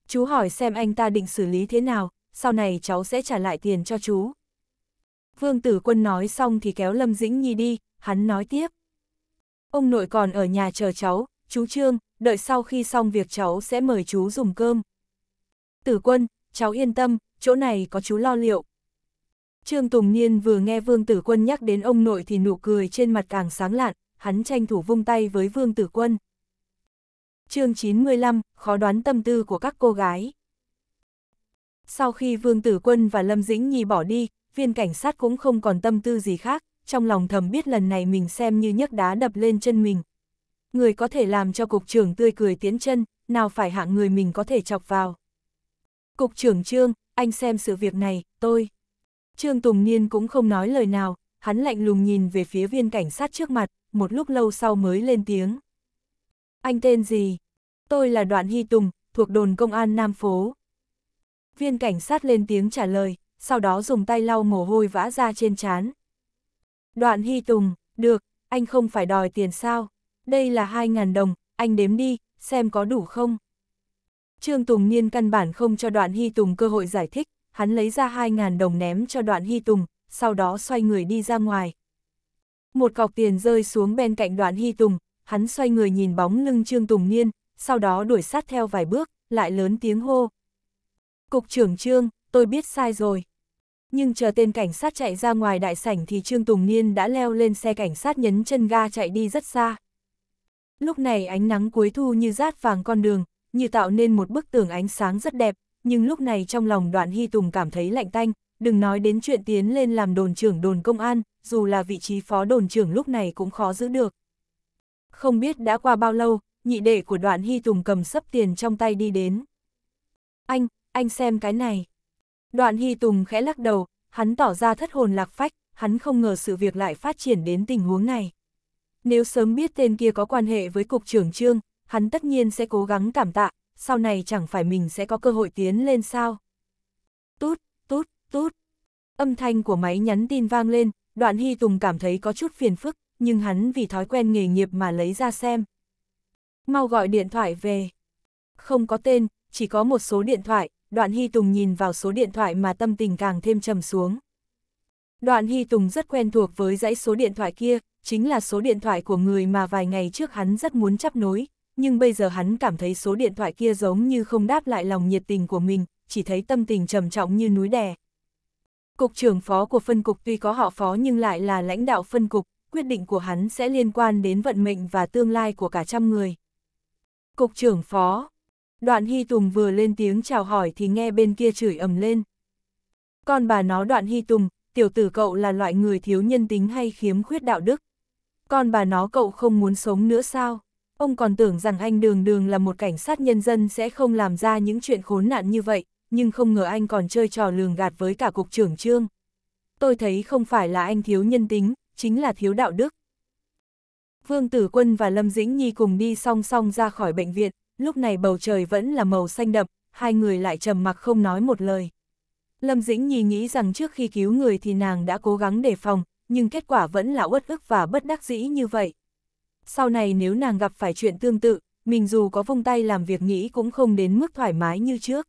[SPEAKER 1] Chú hỏi xem anh ta định xử lý thế nào, sau này cháu sẽ trả lại tiền cho chú. Vương Tử Quân nói xong thì kéo Lâm Dĩnh Nhi đi, hắn nói tiếp. Ông nội còn ở nhà chờ cháu, chú Trương, đợi sau khi xong việc cháu sẽ mời chú dùng cơm. Tử Quân, cháu yên tâm, chỗ này có chú lo liệu. Trương Tùng Niên vừa nghe Vương Tử Quân nhắc đến ông nội thì nụ cười trên mặt càng sáng lạn, hắn tranh thủ vung tay với Vương Tử Quân chương 95, khó đoán tâm tư của các cô gái. Sau khi Vương Tử Quân và Lâm Dĩnh Nhi bỏ đi, viên cảnh sát cũng không còn tâm tư gì khác, trong lòng thầm biết lần này mình xem như nhấc đá đập lên chân mình. Người có thể làm cho cục trưởng tươi cười tiến chân, nào phải hạng người mình có thể chọc vào. Cục trưởng Trương, anh xem sự việc này, tôi. Trương Tùng Niên cũng không nói lời nào, hắn lạnh lùng nhìn về phía viên cảnh sát trước mặt, một lúc lâu sau mới lên tiếng. Anh tên gì? Tôi là Đoạn Hy Tùng, thuộc đồn công an Nam Phố. Viên cảnh sát lên tiếng trả lời, sau đó dùng tay lau mồ hôi vã ra trên trán. Đoạn Hy Tùng, được, anh không phải đòi tiền sao? Đây là 2.000 đồng, anh đếm đi, xem có đủ không? Trương Tùng Niên căn bản không cho Đoạn Hy Tùng cơ hội giải thích, hắn lấy ra 2.000 đồng ném cho Đoạn Hy Tùng, sau đó xoay người đi ra ngoài. Một cọc tiền rơi xuống bên cạnh Đoạn Hy Tùng, hắn xoay người nhìn bóng lưng Trương Tùng Niên, sau đó đuổi sát theo vài bước, lại lớn tiếng hô. Cục trưởng Trương, tôi biết sai rồi. Nhưng chờ tên cảnh sát chạy ra ngoài đại sảnh thì Trương Tùng Niên đã leo lên xe cảnh sát nhấn chân ga chạy đi rất xa. Lúc này ánh nắng cuối thu như rát vàng con đường, như tạo nên một bức tường ánh sáng rất đẹp, nhưng lúc này trong lòng đoạn hy tùng cảm thấy lạnh tanh, đừng nói đến chuyện tiến lên làm đồn trưởng đồn công an, dù là vị trí phó đồn trưởng lúc này cũng khó giữ được. Không biết đã qua bao lâu, nhị đệ của đoạn hy tùng cầm sấp tiền trong tay đi đến. Anh, anh xem cái này. Đoạn hy tùng khẽ lắc đầu, hắn tỏ ra thất hồn lạc phách, hắn không ngờ sự việc lại phát triển đến tình huống này. Nếu sớm biết tên kia có quan hệ với cục trưởng trương, hắn tất nhiên sẽ cố gắng cảm tạ, sau này chẳng phải mình sẽ có cơ hội tiến lên sao. Tút, tút, tút. Âm thanh của máy nhắn tin vang lên, đoạn hy tùng cảm thấy có chút phiền phức, nhưng hắn vì thói quen nghề nghiệp mà lấy ra xem. Mau gọi điện thoại về. Không có tên, chỉ có một số điện thoại, đoạn hy tùng nhìn vào số điện thoại mà tâm tình càng thêm trầm xuống. Đoạn hy tùng rất quen thuộc với dãy số điện thoại kia, chính là số điện thoại của người mà vài ngày trước hắn rất muốn chấp nối, nhưng bây giờ hắn cảm thấy số điện thoại kia giống như không đáp lại lòng nhiệt tình của mình, chỉ thấy tâm tình trầm trọng như núi đè. Cục trưởng phó của phân cục tuy có họ phó nhưng lại là lãnh đạo phân cục, quyết định của hắn sẽ liên quan đến vận mệnh và tương lai của cả trăm người. Cục trưởng phó, đoạn hy tùng vừa lên tiếng chào hỏi thì nghe bên kia chửi ầm lên. Con bà nó đoạn hy tùng, tiểu tử cậu là loại người thiếu nhân tính hay khiếm khuyết đạo đức. Con bà nó cậu không muốn sống nữa sao? Ông còn tưởng rằng anh đường đường là một cảnh sát nhân dân sẽ không làm ra những chuyện khốn nạn như vậy, nhưng không ngờ anh còn chơi trò lường gạt với cả cục trưởng trương. Tôi thấy không phải là anh thiếu nhân tính, chính là thiếu đạo đức. Vương Tử Quân và Lâm Dĩnh Nhi cùng đi song song ra khỏi bệnh viện, lúc này bầu trời vẫn là màu xanh đậm, hai người lại trầm mặc không nói một lời. Lâm Dĩnh Nhi nghĩ rằng trước khi cứu người thì nàng đã cố gắng đề phòng, nhưng kết quả vẫn là uất ức và bất đắc dĩ như vậy. Sau này nếu nàng gặp phải chuyện tương tự, mình dù có vung tay làm việc nghĩ cũng không đến mức thoải mái như trước.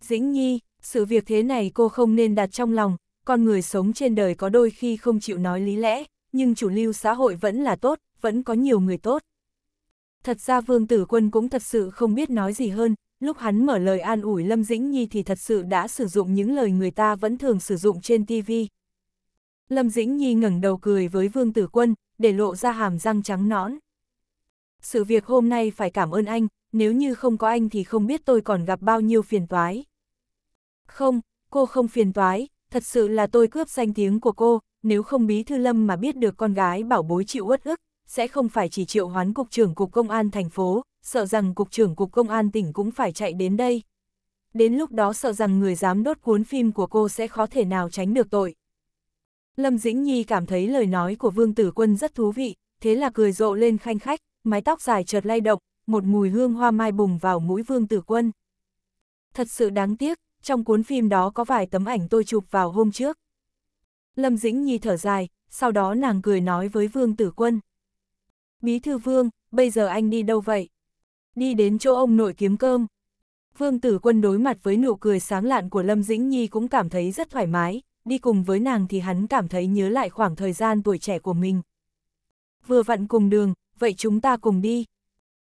[SPEAKER 1] Dĩnh Nhi, sự việc thế này cô không nên đặt trong lòng, con người sống trên đời có đôi khi không chịu nói lý lẽ, nhưng chủ lưu xã hội vẫn là tốt, vẫn có nhiều người tốt. Thật ra Vương Tử Quân cũng thật sự không biết nói gì hơn, lúc hắn mở lời an ủi Lâm Dĩnh Nhi thì thật sự đã sử dụng những lời người ta vẫn thường sử dụng trên TV. Lâm Dĩnh Nhi ngẩng đầu cười với Vương Tử Quân, để lộ ra hàm răng trắng nõn. Sự việc hôm nay phải cảm ơn anh, nếu như không có anh thì không biết tôi còn gặp bao nhiêu phiền toái. Không, cô không phiền toái, thật sự là tôi cướp danh tiếng của cô, nếu không Bí Thư Lâm mà biết được con gái bảo bối chịu uất ức, sẽ không phải chỉ triệu hoán Cục trưởng Cục Công an thành phố, sợ rằng Cục trưởng Cục Công an tỉnh cũng phải chạy đến đây. Đến lúc đó sợ rằng người dám đốt cuốn phim của cô sẽ khó thể nào tránh được tội. Lâm Dĩnh Nhi cảm thấy lời nói của Vương Tử Quân rất thú vị, thế là cười rộ lên khanh khách, mái tóc dài chợt lay động, một mùi hương hoa mai bùng vào mũi Vương Tử Quân. Thật sự đáng tiếc, trong cuốn phim đó có vài tấm ảnh tôi chụp vào hôm trước. Lâm Dĩnh Nhi thở dài, sau đó nàng cười nói với Vương Tử Quân. Bí thư Vương, bây giờ anh đi đâu vậy? Đi đến chỗ ông nội kiếm cơm. Vương Tử Quân đối mặt với nụ cười sáng lạn của Lâm Dĩnh Nhi cũng cảm thấy rất thoải mái, đi cùng với nàng thì hắn cảm thấy nhớ lại khoảng thời gian tuổi trẻ của mình. Vừa vặn cùng đường, vậy chúng ta cùng đi.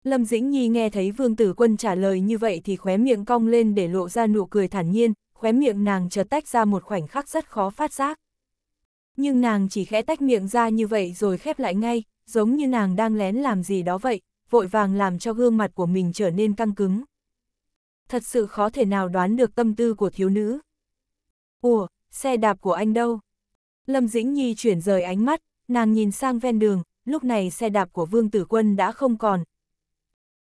[SPEAKER 1] Lâm Dĩnh Nhi nghe thấy Vương Tử Quân trả lời như vậy thì khóe miệng cong lên để lộ ra nụ cười thản nhiên, khóe miệng nàng chợt tách ra một khoảnh khắc rất khó phát giác. Nhưng nàng chỉ khẽ tách miệng ra như vậy rồi khép lại ngay, giống như nàng đang lén làm gì đó vậy, vội vàng làm cho gương mặt của mình trở nên căng cứng. Thật sự khó thể nào đoán được tâm tư của thiếu nữ. Ủa, xe đạp của anh đâu? Lâm Dĩnh Nhi chuyển rời ánh mắt, nàng nhìn sang ven đường, lúc này xe đạp của Vương Tử Quân đã không còn,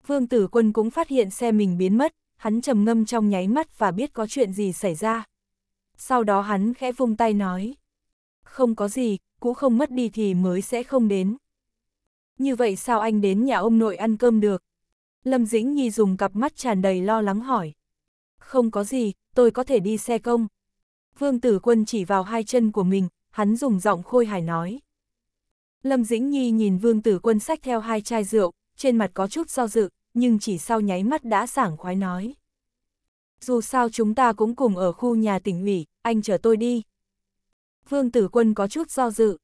[SPEAKER 1] Vương Tử Quân cũng phát hiện xe mình biến mất, hắn trầm ngâm trong nháy mắt và biết có chuyện gì xảy ra. Sau đó hắn khẽ vung tay nói. Không có gì, cũ không mất đi thì mới sẽ không đến. Như vậy sao anh đến nhà ông nội ăn cơm được? Lâm Dĩnh Nhi dùng cặp mắt tràn đầy lo lắng hỏi. Không có gì, tôi có thể đi xe công. Vương Tử Quân chỉ vào hai chân của mình, hắn dùng giọng khôi hài nói. Lâm Dĩnh Nhi nhìn Vương Tử Quân sách theo hai chai rượu, trên mặt có chút do dự, nhưng chỉ sau nháy mắt đã sảng khoái nói. Dù sao chúng ta cũng cùng ở khu nhà tỉnh ủy, anh chở tôi đi. Vương Tử Quân có chút do dự.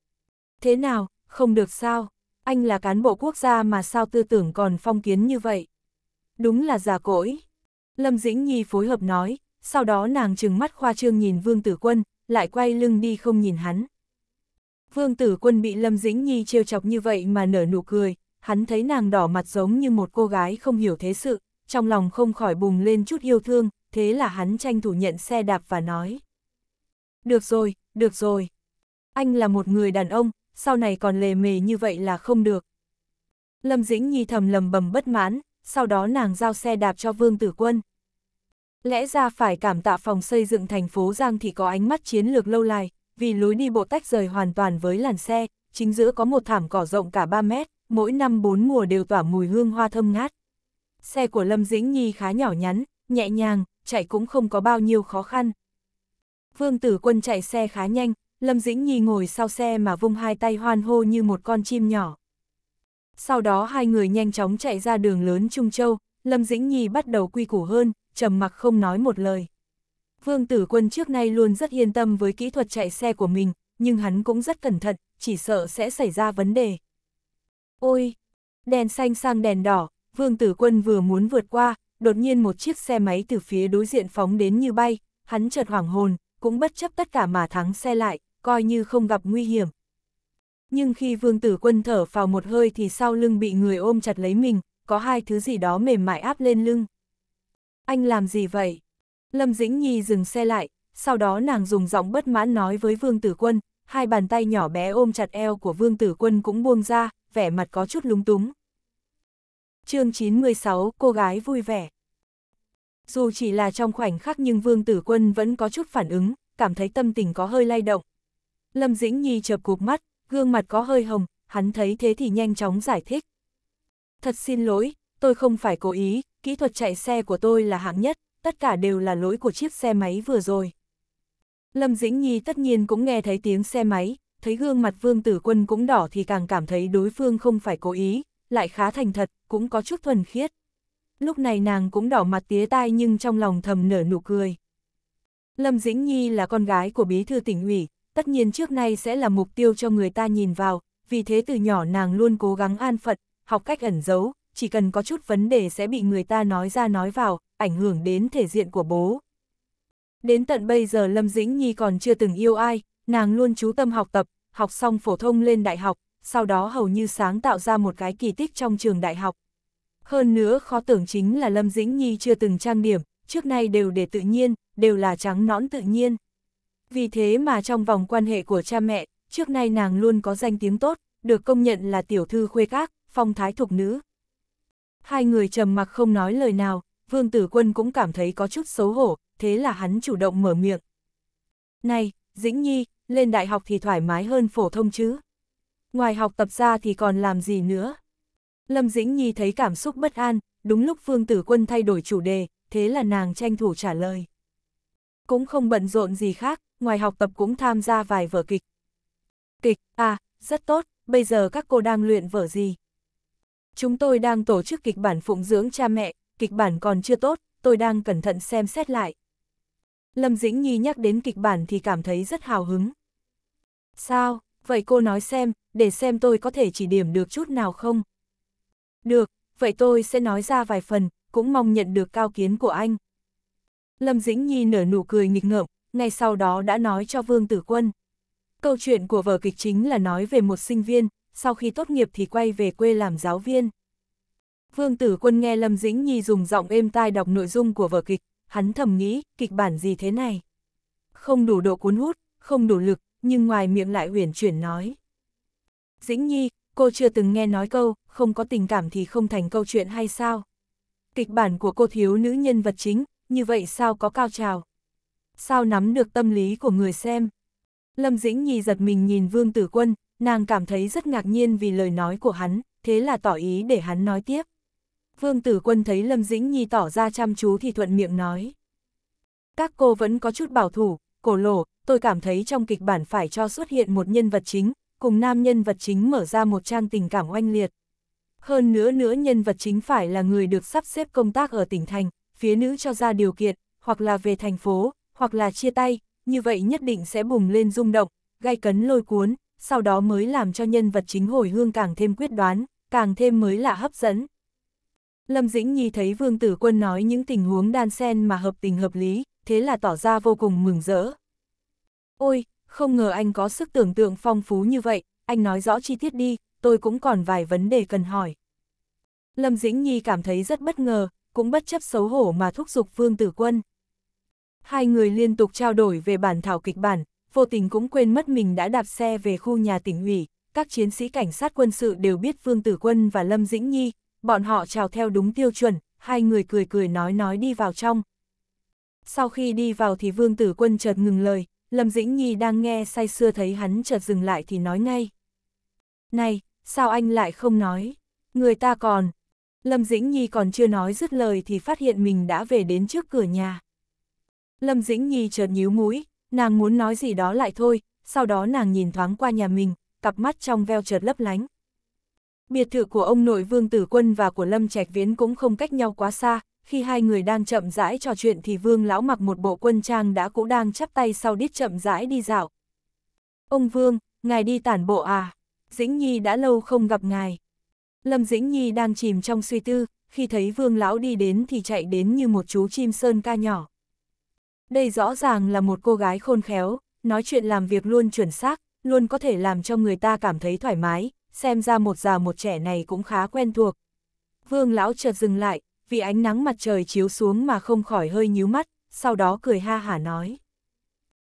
[SPEAKER 1] Thế nào, không được sao? Anh là cán bộ quốc gia mà sao tư tưởng còn phong kiến như vậy? Đúng là già cỗi. Lâm Dĩnh Nhi phối hợp nói, sau đó nàng trừng mắt khoa trương nhìn Vương Tử Quân, lại quay lưng đi không nhìn hắn. Vương Tử Quân bị Lâm Dĩnh Nhi trêu chọc như vậy mà nở nụ cười, hắn thấy nàng đỏ mặt giống như một cô gái không hiểu thế sự, trong lòng không khỏi bùng lên chút yêu thương, thế là hắn tranh thủ nhận xe đạp và nói. Được rồi, được rồi. Anh là một người đàn ông, sau này còn lề mề như vậy là không được. Lâm Dĩnh Nhi thầm lầm bầm bất mãn, sau đó nàng giao xe đạp cho Vương Tử Quân. Lẽ ra phải cảm tạ phòng xây dựng thành phố Giang thì có ánh mắt chiến lược lâu lai, vì lối đi bộ tách rời hoàn toàn với làn xe, chính giữa có một thảm cỏ rộng cả 3 mét, mỗi năm bốn mùa đều tỏa mùi hương hoa thơm ngát. Xe của Lâm Dĩnh Nhi khá nhỏ nhắn, nhẹ nhàng, chạy cũng không có bao nhiêu khó khăn. Vương Tử Quân chạy xe khá nhanh, Lâm Dĩnh Nhi ngồi sau xe mà vung hai tay hoan hô như một con chim nhỏ. Sau đó hai người nhanh chóng chạy ra đường lớn Trung Châu, Lâm Dĩnh Nhi bắt đầu quy củ hơn, trầm mặc không nói một lời. Vương Tử Quân trước nay luôn rất yên tâm với kỹ thuật chạy xe của mình, nhưng hắn cũng rất cẩn thận, chỉ sợ sẽ xảy ra vấn đề. Ôi! Đèn xanh sang đèn đỏ, vương tử quân vừa muốn vượt qua, đột nhiên một chiếc xe máy từ phía đối diện phóng đến như bay, hắn chợt hoảng hồn, cũng bất chấp tất cả mà thắng xe lại, coi như không gặp nguy hiểm. Nhưng khi vương tử quân thở vào một hơi thì sau lưng bị người ôm chặt lấy mình, có hai thứ gì đó mềm mại áp lên lưng. Anh làm gì vậy? Lâm Dĩnh Nhi dừng xe lại, sau đó nàng dùng giọng bất mãn nói với vương tử quân, hai bàn tay nhỏ bé ôm chặt eo của vương tử quân cũng buông ra, vẻ mặt có chút lúng túng. chương 96, cô gái vui vẻ. Dù chỉ là trong khoảnh khắc nhưng Vương Tử Quân vẫn có chút phản ứng, cảm thấy tâm tình có hơi lay động. Lâm Dĩnh Nhi chợp cụp mắt, gương mặt có hơi hồng, hắn thấy thế thì nhanh chóng giải thích. Thật xin lỗi, tôi không phải cố ý, kỹ thuật chạy xe của tôi là hạng nhất, tất cả đều là lỗi của chiếc xe máy vừa rồi. Lâm Dĩnh Nhi tất nhiên cũng nghe thấy tiếng xe máy, thấy gương mặt vương tử quân cũng đỏ thì càng cảm thấy đối phương không phải cố ý, lại khá thành thật, cũng có chút thuần khiết. Lúc này nàng cũng đỏ mặt tía tai nhưng trong lòng thầm nở nụ cười. Lâm Dĩnh Nhi là con gái của bí thư tỉnh ủy, tất nhiên trước nay sẽ là mục tiêu cho người ta nhìn vào, vì thế từ nhỏ nàng luôn cố gắng an phận, học cách ẩn giấu, chỉ cần có chút vấn đề sẽ bị người ta nói ra nói vào, ảnh hưởng đến thể diện của bố. Đến tận bây giờ Lâm Dĩnh Nhi còn chưa từng yêu ai, Nàng luôn chú tâm học tập, học xong phổ thông lên đại học, sau đó hầu như sáng tạo ra một cái kỳ tích trong trường đại học. Hơn nữa khó tưởng chính là Lâm Dĩnh Nhi chưa từng trang điểm, trước nay đều để tự nhiên, đều là trắng nõn tự nhiên. Vì thế mà trong vòng quan hệ của cha mẹ, trước nay nàng luôn có danh tiếng tốt, được công nhận là tiểu thư khuê các, phong thái thục nữ. Hai người trầm mặc không nói lời nào, Vương Tử Quân cũng cảm thấy có chút xấu hổ, thế là hắn chủ động mở miệng. Này, Dĩnh Nhi, lên đại học thì thoải mái hơn phổ thông chứ. Ngoài học tập ra thì còn làm gì nữa? Lâm Dĩnh Nhi thấy cảm xúc bất an, đúng lúc Phương Tử Quân thay đổi chủ đề, thế là nàng tranh thủ trả lời. Cũng không bận rộn gì khác, ngoài học tập cũng tham gia vài vở kịch. Kịch, à, rất tốt, bây giờ các cô đang luyện vở gì? Chúng tôi đang tổ chức kịch bản phụng dưỡng cha mẹ, kịch bản còn chưa tốt, tôi đang cẩn thận xem xét lại. Lâm Dĩnh Nhi nhắc đến kịch bản thì cảm thấy rất hào hứng. Sao, vậy cô nói xem, để xem tôi có thể chỉ điểm được chút nào không? Được, vậy tôi sẽ nói ra vài phần, cũng mong nhận được cao kiến của anh. Lâm Dĩnh Nhi nở nụ cười nghịch ngợm, ngay sau đó đã nói cho Vương Tử Quân. Câu chuyện của vở kịch chính là nói về một sinh viên, sau khi tốt nghiệp thì quay về quê làm giáo viên. Vương Tử Quân nghe Lâm Dĩnh Nhi dùng giọng êm tai đọc nội dung của vở kịch, hắn thầm nghĩ, kịch bản gì thế này? Không đủ độ cuốn hút, không đủ lực, nhưng ngoài miệng lại huyền chuyển nói. Dĩnh Nhi, cô chưa từng nghe nói câu, không có tình cảm thì không thành câu chuyện hay sao? Kịch bản của cô thiếu nữ nhân vật chính, như vậy sao có cao trào? Sao nắm được tâm lý của người xem? Lâm Dĩnh Nhi giật mình nhìn Vương Tử Quân, nàng cảm thấy rất ngạc nhiên vì lời nói của hắn, thế là tỏ ý để hắn nói tiếp. Vương Tử Quân thấy Lâm Dĩnh Nhi tỏ ra chăm chú thì thuận miệng nói. Các cô vẫn có chút bảo thủ, cổ lổ, tôi cảm thấy trong kịch bản phải cho xuất hiện một nhân vật chính, cùng nam nhân vật chính mở ra một trang tình cảm oanh liệt. Hơn nữa nữa nhân vật chính phải là người được sắp xếp công tác ở tỉnh thành, phía nữ cho ra điều kiện, hoặc là về thành phố, hoặc là chia tay, như vậy nhất định sẽ bùng lên rung động, gai cấn lôi cuốn, sau đó mới làm cho nhân vật chính hồi hương càng thêm quyết đoán, càng thêm mới là hấp dẫn. Lâm Dĩnh Nhi thấy Vương Tử Quân nói những tình huống đan xen mà hợp tình hợp lý, thế là tỏ ra vô cùng mừng rỡ. Ôi, không ngờ anh có sức tưởng tượng phong phú như vậy, anh nói rõ chi tiết đi, tôi cũng còn vài vấn đề cần hỏi. Lâm Dĩnh Nhi cảm thấy rất bất ngờ, cũng bất chấp xấu hổ mà thúc giục Vương Tử Quân. Hai người liên tục trao đổi về bản thảo kịch bản, vô tình cũng quên mất mình đã đạp xe về khu nhà tỉnh ủy, các chiến sĩ cảnh sát quân sự đều biết Vương Tử Quân và Lâm Dĩnh Nhi, bọn họ chào theo đúng tiêu chuẩn, hai người cười cười nói nói đi vào trong. Sau khi đi vào thì Vương Tử Quân chợt ngừng lời, Lâm Dĩnh Nhi đang nghe say xưa thấy hắn chợt dừng lại thì nói ngay. Này, sao anh lại không nói? Người ta còn. Lâm Dĩnh Nhi còn chưa nói dứt lời thì phát hiện mình đã về đến trước cửa nhà. Lâm Dĩnh Nhi chợt nhíu mũi, nàng muốn nói gì đó lại thôi, sau đó nàng nhìn thoáng qua nhà mình, cặp mắt trong veo chợt lấp lánh. Biệt thự của ông nội Vương Tử Quân và của Lâm Trạch Viễn cũng không cách nhau quá xa, khi hai người đang chậm rãi trò chuyện thì vương lão mặc một bộ quân trang đã cũ đang chắp tay sau đít chậm rãi đi dạo. Ông vương, ngài đi tản bộ à? Dĩnh Nhi đã lâu không gặp ngài. Lâm Dĩnh Nhi đang chìm trong suy tư, khi thấy vương lão đi đến thì chạy đến như một chú chim sơn ca nhỏ. Đây rõ ràng là một cô gái khôn khéo, nói chuyện làm việc luôn chuẩn xác, luôn có thể làm cho người ta cảm thấy thoải mái, xem ra một già một trẻ này cũng khá quen thuộc. Vương lão chợt dừng lại, vì ánh nắng mặt trời chiếu xuống mà không khỏi hơi nhíu mắt, sau đó cười ha hả nói.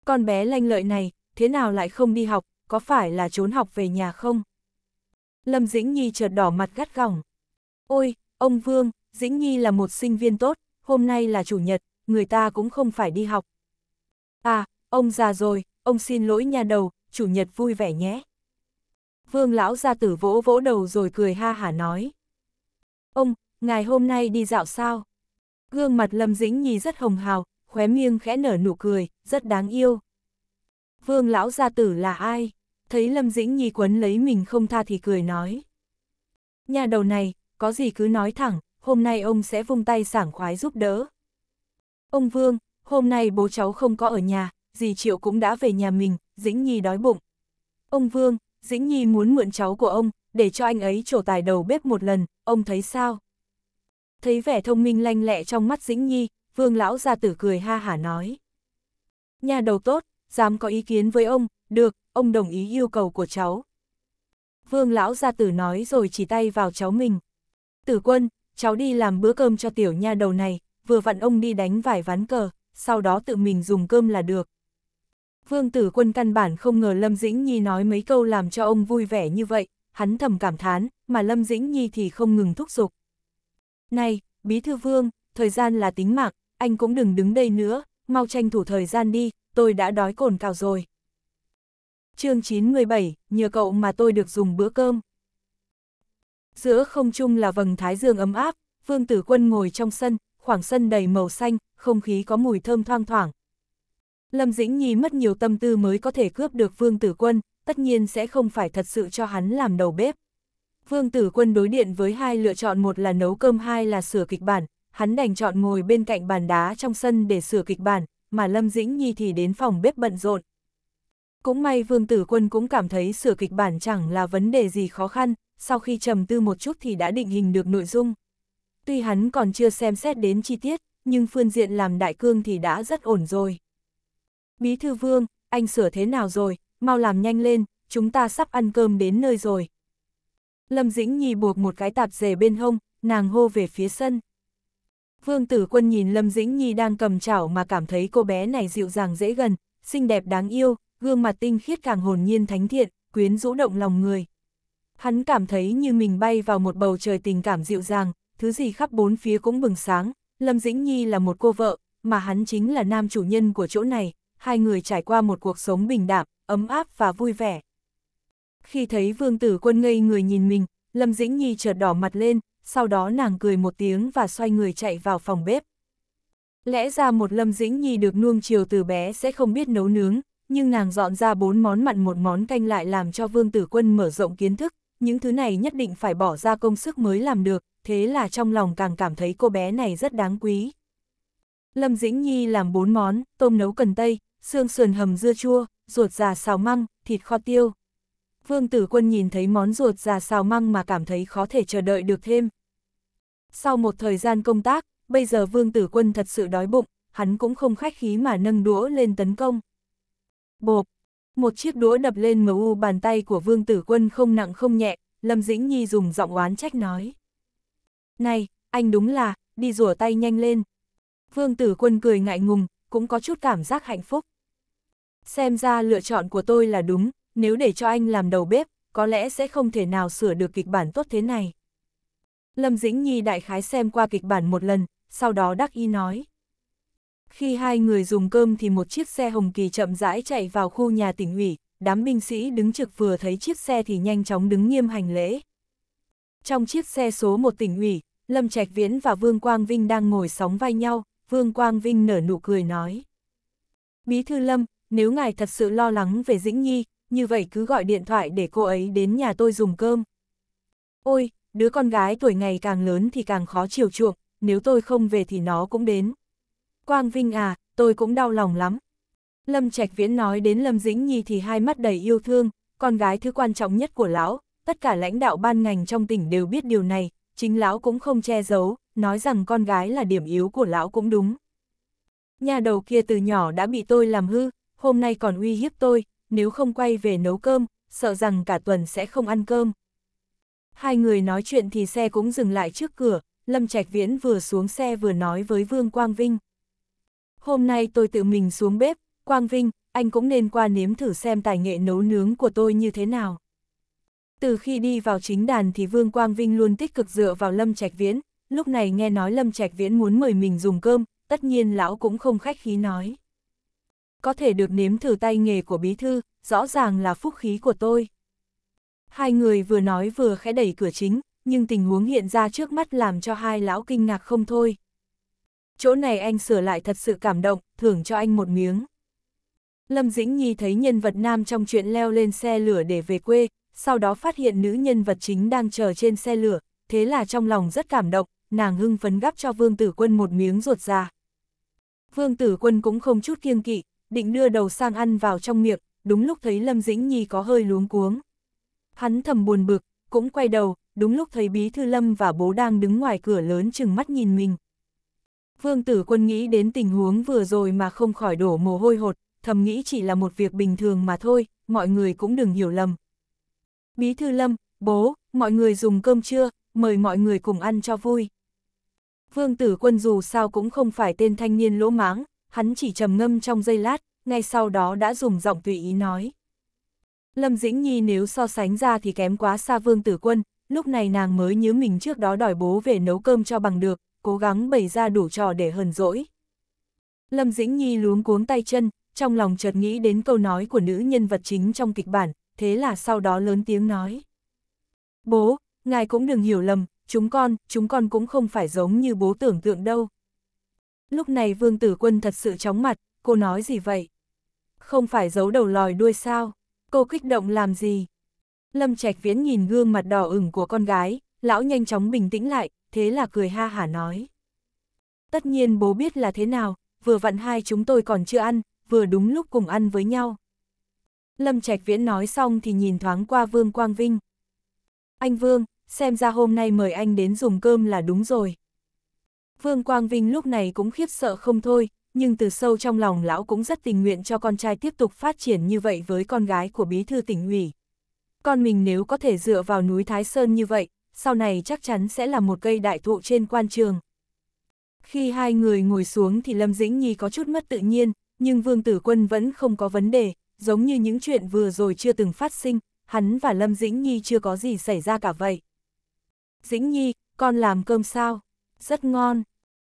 [SPEAKER 1] Con bé lanh lợi này, thế nào lại không đi học, có phải là trốn học về nhà không? Lâm Dĩnh Nhi chợt đỏ mặt gắt gỏng. Ôi, ông Vương, Dĩnh Nhi là một sinh viên tốt, hôm nay là chủ nhật, người ta cũng không phải đi học. À, ông già rồi, ông xin lỗi nhà đầu, chủ nhật vui vẻ nhé. Vương lão gia tử vỗ vỗ đầu rồi cười ha hả nói. Ông, Ngài hôm nay đi dạo sao? Gương mặt Lâm Dĩnh Nhi rất hồng hào, khóe miệng khẽ nở nụ cười, rất đáng yêu. Vương lão gia tử là ai? Thấy Lâm Dĩnh Nhi quấn lấy mình không tha thì cười nói. Nhà đầu này, có gì cứ nói thẳng, hôm nay ông sẽ vung tay sảng khoái giúp đỡ. Ông Vương, hôm nay bố cháu không có ở nhà, dì Triệu cũng đã về nhà mình, Dĩnh Nhi đói bụng. Ông Vương, Dĩnh Nhi muốn mượn cháu của ông, để cho anh ấy trổ tài đầu bếp một lần, ông thấy sao? thấy vẻ thông minh lanh lẹ trong mắt Dĩnh Nhi, vương lão gia tử cười ha hả nói. Nhà đầu tốt, dám có ý kiến với ông, được, ông đồng ý yêu cầu của cháu. Vương lão gia tử nói rồi chỉ tay vào cháu mình. Tử quân, cháu đi làm bữa cơm cho tiểu nha đầu này, vừa vặn ông đi đánh vài ván cờ, sau đó tự mình dùng cơm là được. Vương tử quân căn bản không ngờ Lâm Dĩnh Nhi nói mấy câu làm cho ông vui vẻ như vậy, hắn thầm cảm thán, mà Lâm Dĩnh Nhi thì không ngừng thúc giục. Này, Bí Thư Vương, thời gian là tính mạng, anh cũng đừng đứng đây nữa, mau tranh thủ thời gian đi, tôi đã đói cồn cào rồi. chương 97, nhờ cậu mà tôi được dùng bữa cơm. Giữa không trung là vầng thái dương ấm áp, Vương Tử Quân ngồi trong sân, khoảng sân đầy màu xanh, không khí có mùi thơm thoang thoảng. Lâm Dĩnh Nhi mất nhiều tâm tư mới có thể cướp được Vương Tử Quân, tất nhiên sẽ không phải thật sự cho hắn làm đầu bếp. Vương Tử Quân đối điện với hai lựa chọn một là nấu cơm hai là sửa kịch bản, hắn đành chọn ngồi bên cạnh bàn đá trong sân để sửa kịch bản, mà Lâm Dĩnh Nhi thì đến phòng bếp bận rộn. Cũng may Vương Tử Quân cũng cảm thấy sửa kịch bản chẳng là vấn đề gì khó khăn, sau khi trầm tư một chút thì đã định hình được nội dung. Tuy hắn còn chưa xem xét đến chi tiết, nhưng phương diện làm đại cương thì đã rất ổn rồi. Bí thư Vương, anh sửa thế nào rồi, mau làm nhanh lên, chúng ta sắp ăn cơm đến nơi rồi. Lâm Dĩnh Nhi buộc một cái tạp dề bên hông, nàng hô về phía sân. Vương Tử Quân nhìn Lâm Dĩnh Nhi đang cầm chảo mà cảm thấy cô bé này dịu dàng dễ gần, xinh đẹp đáng yêu, gương mặt tinh khiết càng hồn nhiên thánh thiện, quyến rũ động lòng người. Hắn cảm thấy như mình bay vào một bầu trời tình cảm dịu dàng, thứ gì khắp bốn phía cũng bừng sáng, Lâm Dĩnh Nhi là một cô vợ, mà hắn chính là nam chủ nhân của chỗ này, hai người trải qua một cuộc sống bình đạm, ấm áp và vui vẻ. Khi thấy vương tử quân ngây người nhìn mình, Lâm Dĩnh Nhi chợt đỏ mặt lên, sau đó nàng cười một tiếng và xoay người chạy vào phòng bếp. Lẽ ra một Lâm Dĩnh Nhi được nuông chiều từ bé sẽ không biết nấu nướng, nhưng nàng dọn ra bốn món mặn một món canh lại làm cho vương tử quân mở rộng kiến thức, những thứ này nhất định phải bỏ ra công sức mới làm được, thế là trong lòng càng cảm thấy cô bé này rất đáng quý. Lâm Dĩnh Nhi làm bốn món, tôm nấu cần tây, xương sườn hầm dưa chua, ruột già xào măng, thịt kho tiêu, Vương Tử Quân nhìn thấy món ruột già xào măng mà cảm thấy khó thể chờ đợi được thêm. Sau một thời gian công tác, bây giờ Vương Tử Quân thật sự đói bụng, hắn cũng không khách khí mà nâng đũa lên tấn công. Bộp! Một chiếc đũa đập lên u bàn tay của Vương Tử Quân không nặng không nhẹ, Lâm Dĩnh Nhi dùng giọng oán trách nói. Này, anh đúng là, đi rửa tay nhanh lên. Vương Tử Quân cười ngại ngùng, cũng có chút cảm giác hạnh phúc. Xem ra lựa chọn của tôi là đúng, nếu để cho anh làm đầu bếp, có lẽ sẽ không thể nào sửa được kịch bản tốt thế này. Lâm Dĩnh Nhi đại khái xem qua kịch bản một lần, sau đó đắc ý nói. Khi hai người dùng cơm thì một chiếc xe hồng kỳ chậm rãi chạy vào khu nhà tỉnh ủy, đám binh sĩ đứng trực vừa thấy chiếc xe thì nhanh chóng đứng nghiêm hành lễ. Trong chiếc xe số một tỉnh ủy, Lâm Trạch Viễn và Vương Quang Vinh đang ngồi sóng vai nhau, Vương Quang Vinh nở nụ cười nói. Bí thư Lâm, nếu ngài thật sự lo lắng về Dĩnh Nhi, như vậy cứ gọi điện thoại để cô ấy đến nhà tôi dùng cơm. Ôi, đứa con gái tuổi ngày càng lớn thì càng khó chiều chuộng, nếu tôi không về thì nó cũng đến. Quang Vinh à, tôi cũng đau lòng lắm. Lâm Trạch Viễn nói đến Lâm Dĩnh Nhi thì hai mắt đầy yêu thương, con gái thứ quan trọng nhất của lão, tất cả lãnh đạo ban ngành trong tỉnh đều biết điều này, chính lão cũng không che giấu, nói rằng con gái là điểm yếu của lão cũng đúng. Nhà đầu kia từ nhỏ đã bị tôi làm hư, hôm nay còn uy hiếp tôi, nếu không quay về nấu cơm, sợ rằng cả tuần sẽ không ăn cơm. Hai người nói chuyện thì xe cũng dừng lại trước cửa, Lâm Trạch Viễn vừa xuống xe vừa nói với Vương Quang Vinh. Hôm nay tôi tự mình xuống bếp, Quang Vinh, anh cũng nên qua nếm thử xem tài nghệ nấu nướng của tôi như thế nào. Từ khi đi vào chính đàn thì Vương Quang Vinh luôn tích cực dựa vào Lâm Trạch Viễn, lúc này nghe nói Lâm Trạch Viễn muốn mời mình dùng cơm, tất nhiên lão cũng không khách khí nói có thể được nếm thử tay nghề của bí thư, rõ ràng là phúc khí của tôi. Hai người vừa nói vừa khẽ đẩy cửa chính, nhưng tình huống hiện ra trước mắt làm cho hai lão kinh ngạc không thôi. Chỗ này anh sửa lại thật sự cảm động, thưởng cho anh một miếng. Lâm Dĩnh Nhi thấy nhân vật nam trong chuyện leo lên xe lửa để về quê, sau đó phát hiện nữ nhân vật chính đang chờ trên xe lửa, thế là trong lòng rất cảm động, nàng hưng phấn gắp cho Vương Tử Quân một miếng ruột già. Vương Tử Quân cũng không chút kiêng kỵ, định đưa đầu sang ăn vào trong miệng, đúng lúc thấy Lâm Dĩnh Nhi có hơi luống cuống. Hắn thầm buồn bực, cũng quay đầu, đúng lúc thấy Bí Thư Lâm và bố đang đứng ngoài cửa lớn chừng mắt nhìn mình. Vương Tử Quân nghĩ đến tình huống vừa rồi mà không khỏi đổ mồ hôi hột, thầm nghĩ chỉ là một việc bình thường mà thôi, mọi người cũng đừng hiểu lầm. Bí Thư Lâm, bố, mọi người dùng cơm trưa, mời mọi người cùng ăn cho vui. Vương Tử Quân dù sao cũng không phải tên thanh niên lỗ máng, hắn chỉ trầm ngâm trong giây lát, ngay sau đó đã dùng giọng tùy ý nói. Lâm Dĩnh Nhi nếu so sánh ra thì kém quá xa vương tử quân, lúc này nàng mới nhớ mình trước đó đòi bố về nấu cơm cho bằng được, cố gắng bày ra đủ trò để hờn dỗi. Lâm Dĩnh Nhi luống cuống tay chân, trong lòng chợt nghĩ đến câu nói của nữ nhân vật chính trong kịch bản, thế là sau đó lớn tiếng nói. Bố, ngài cũng đừng hiểu lầm, chúng con, chúng con cũng không phải giống như bố tưởng tượng đâu. Lúc này vương tử quân thật sự chóng mặt, cô nói gì vậy? Không phải giấu đầu lòi đuôi sao? Cô kích động làm gì? Lâm Trạch Viễn nhìn gương mặt đỏ ửng của con gái, lão nhanh chóng bình tĩnh lại, thế là cười ha hả nói. Tất nhiên bố biết là thế nào, vừa vặn hai chúng tôi còn chưa ăn, vừa đúng lúc cùng ăn với nhau. Lâm Trạch Viễn nói xong thì nhìn thoáng qua Vương Quang Vinh. Anh Vương, xem ra hôm nay mời anh đến dùng cơm là đúng rồi. Vương Quang Vinh lúc này cũng khiếp sợ không thôi, nhưng từ sâu trong lòng lão cũng rất tình nguyện cho con trai tiếp tục phát triển như vậy với con gái của bí thư tỉnh ủy. Con mình nếu có thể dựa vào núi Thái Sơn như vậy, sau này chắc chắn sẽ là một cây đại thụ trên quan trường. Khi hai người ngồi xuống thì Lâm Dĩnh Nhi có chút mất tự nhiên, nhưng Vương Tử Quân vẫn không có vấn đề, giống như những chuyện vừa rồi chưa từng phát sinh, hắn và Lâm Dĩnh Nhi chưa có gì xảy ra cả vậy. Dĩnh Nhi, con làm cơm sao? Rất ngon,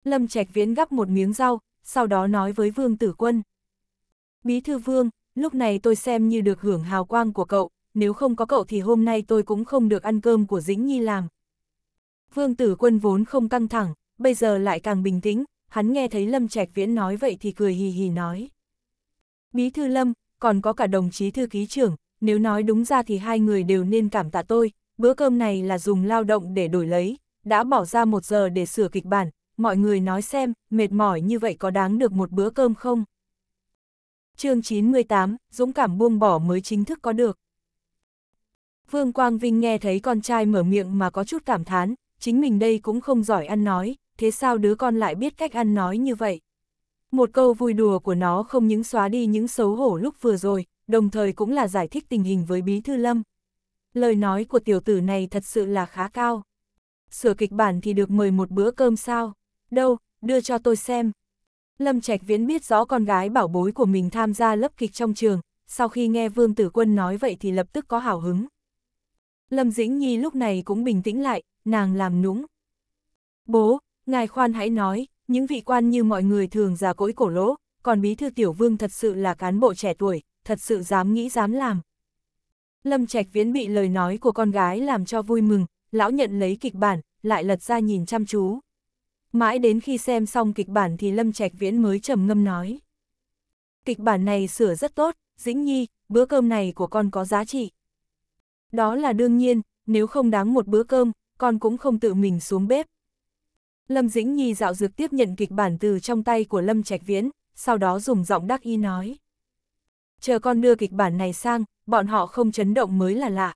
[SPEAKER 1] Lâm Trạch Viễn gắp một miếng rau, sau đó nói với Vương Tử Quân. Bí thư Vương, lúc này tôi xem như được hưởng hào quang của cậu, nếu không có cậu thì hôm nay tôi cũng không được ăn cơm của Dĩnh Nhi làm. Vương Tử Quân vốn không căng thẳng, bây giờ lại càng bình tĩnh, hắn nghe thấy Lâm Trạch Viễn nói vậy thì cười hì hì nói. Bí thư Lâm, còn có cả đồng chí thư ký trưởng, nếu nói đúng ra thì hai người đều nên cảm tạ tôi, bữa cơm này là dùng lao động để đổi lấy, đã bỏ ra một giờ để sửa kịch bản, mọi người nói xem, mệt mỏi như vậy có đáng được một bữa cơm không? chương 98, dũng cảm buông bỏ mới chính thức có được. Vương Quang Vinh nghe thấy con trai mở miệng mà có chút cảm thán, chính mình đây cũng không giỏi ăn nói, thế sao đứa con lại biết cách ăn nói như vậy? Một câu vui đùa của nó không những xóa đi những xấu hổ lúc vừa rồi, đồng thời cũng là giải thích tình hình với Bí Thư Lâm. Lời nói của tiểu tử này thật sự là khá cao. Sửa kịch bản thì được mời một bữa cơm sao? đâu, đưa cho tôi xem. Lâm Trạch Viễn biết rõ con gái bảo bối của mình tham gia lớp kịch trong trường, sau khi nghe Vương Tử Quân nói vậy thì lập tức có hào hứng. Lâm Dĩnh Nhi lúc này cũng bình tĩnh lại, nàng làm nũng. Bố, ngài khoan hãy nói, những vị quan như mọi người thường già cỗi cổ lỗ, còn bí thư tiểu vương thật sự là cán bộ trẻ tuổi, thật sự dám nghĩ dám làm. Lâm Trạch Viễn bị lời nói của con gái làm cho vui mừng, lão nhận lấy kịch bản, lại lật ra nhìn chăm chú. Mãi đến khi xem xong kịch bản thì Lâm Trạch Viễn mới trầm ngâm nói. Kịch bản này sửa rất tốt, Dĩnh Nhi, bữa cơm này của con có giá trị. Đó là đương nhiên, nếu không đáng một bữa cơm, con cũng không tự mình xuống bếp. Lâm Dĩnh Nhi dạo dược tiếp nhận kịch bản từ trong tay của Lâm Trạch Viễn, sau đó dùng giọng đắc y nói. Chờ con đưa kịch bản này sang, bọn họ không chấn động mới là lạ.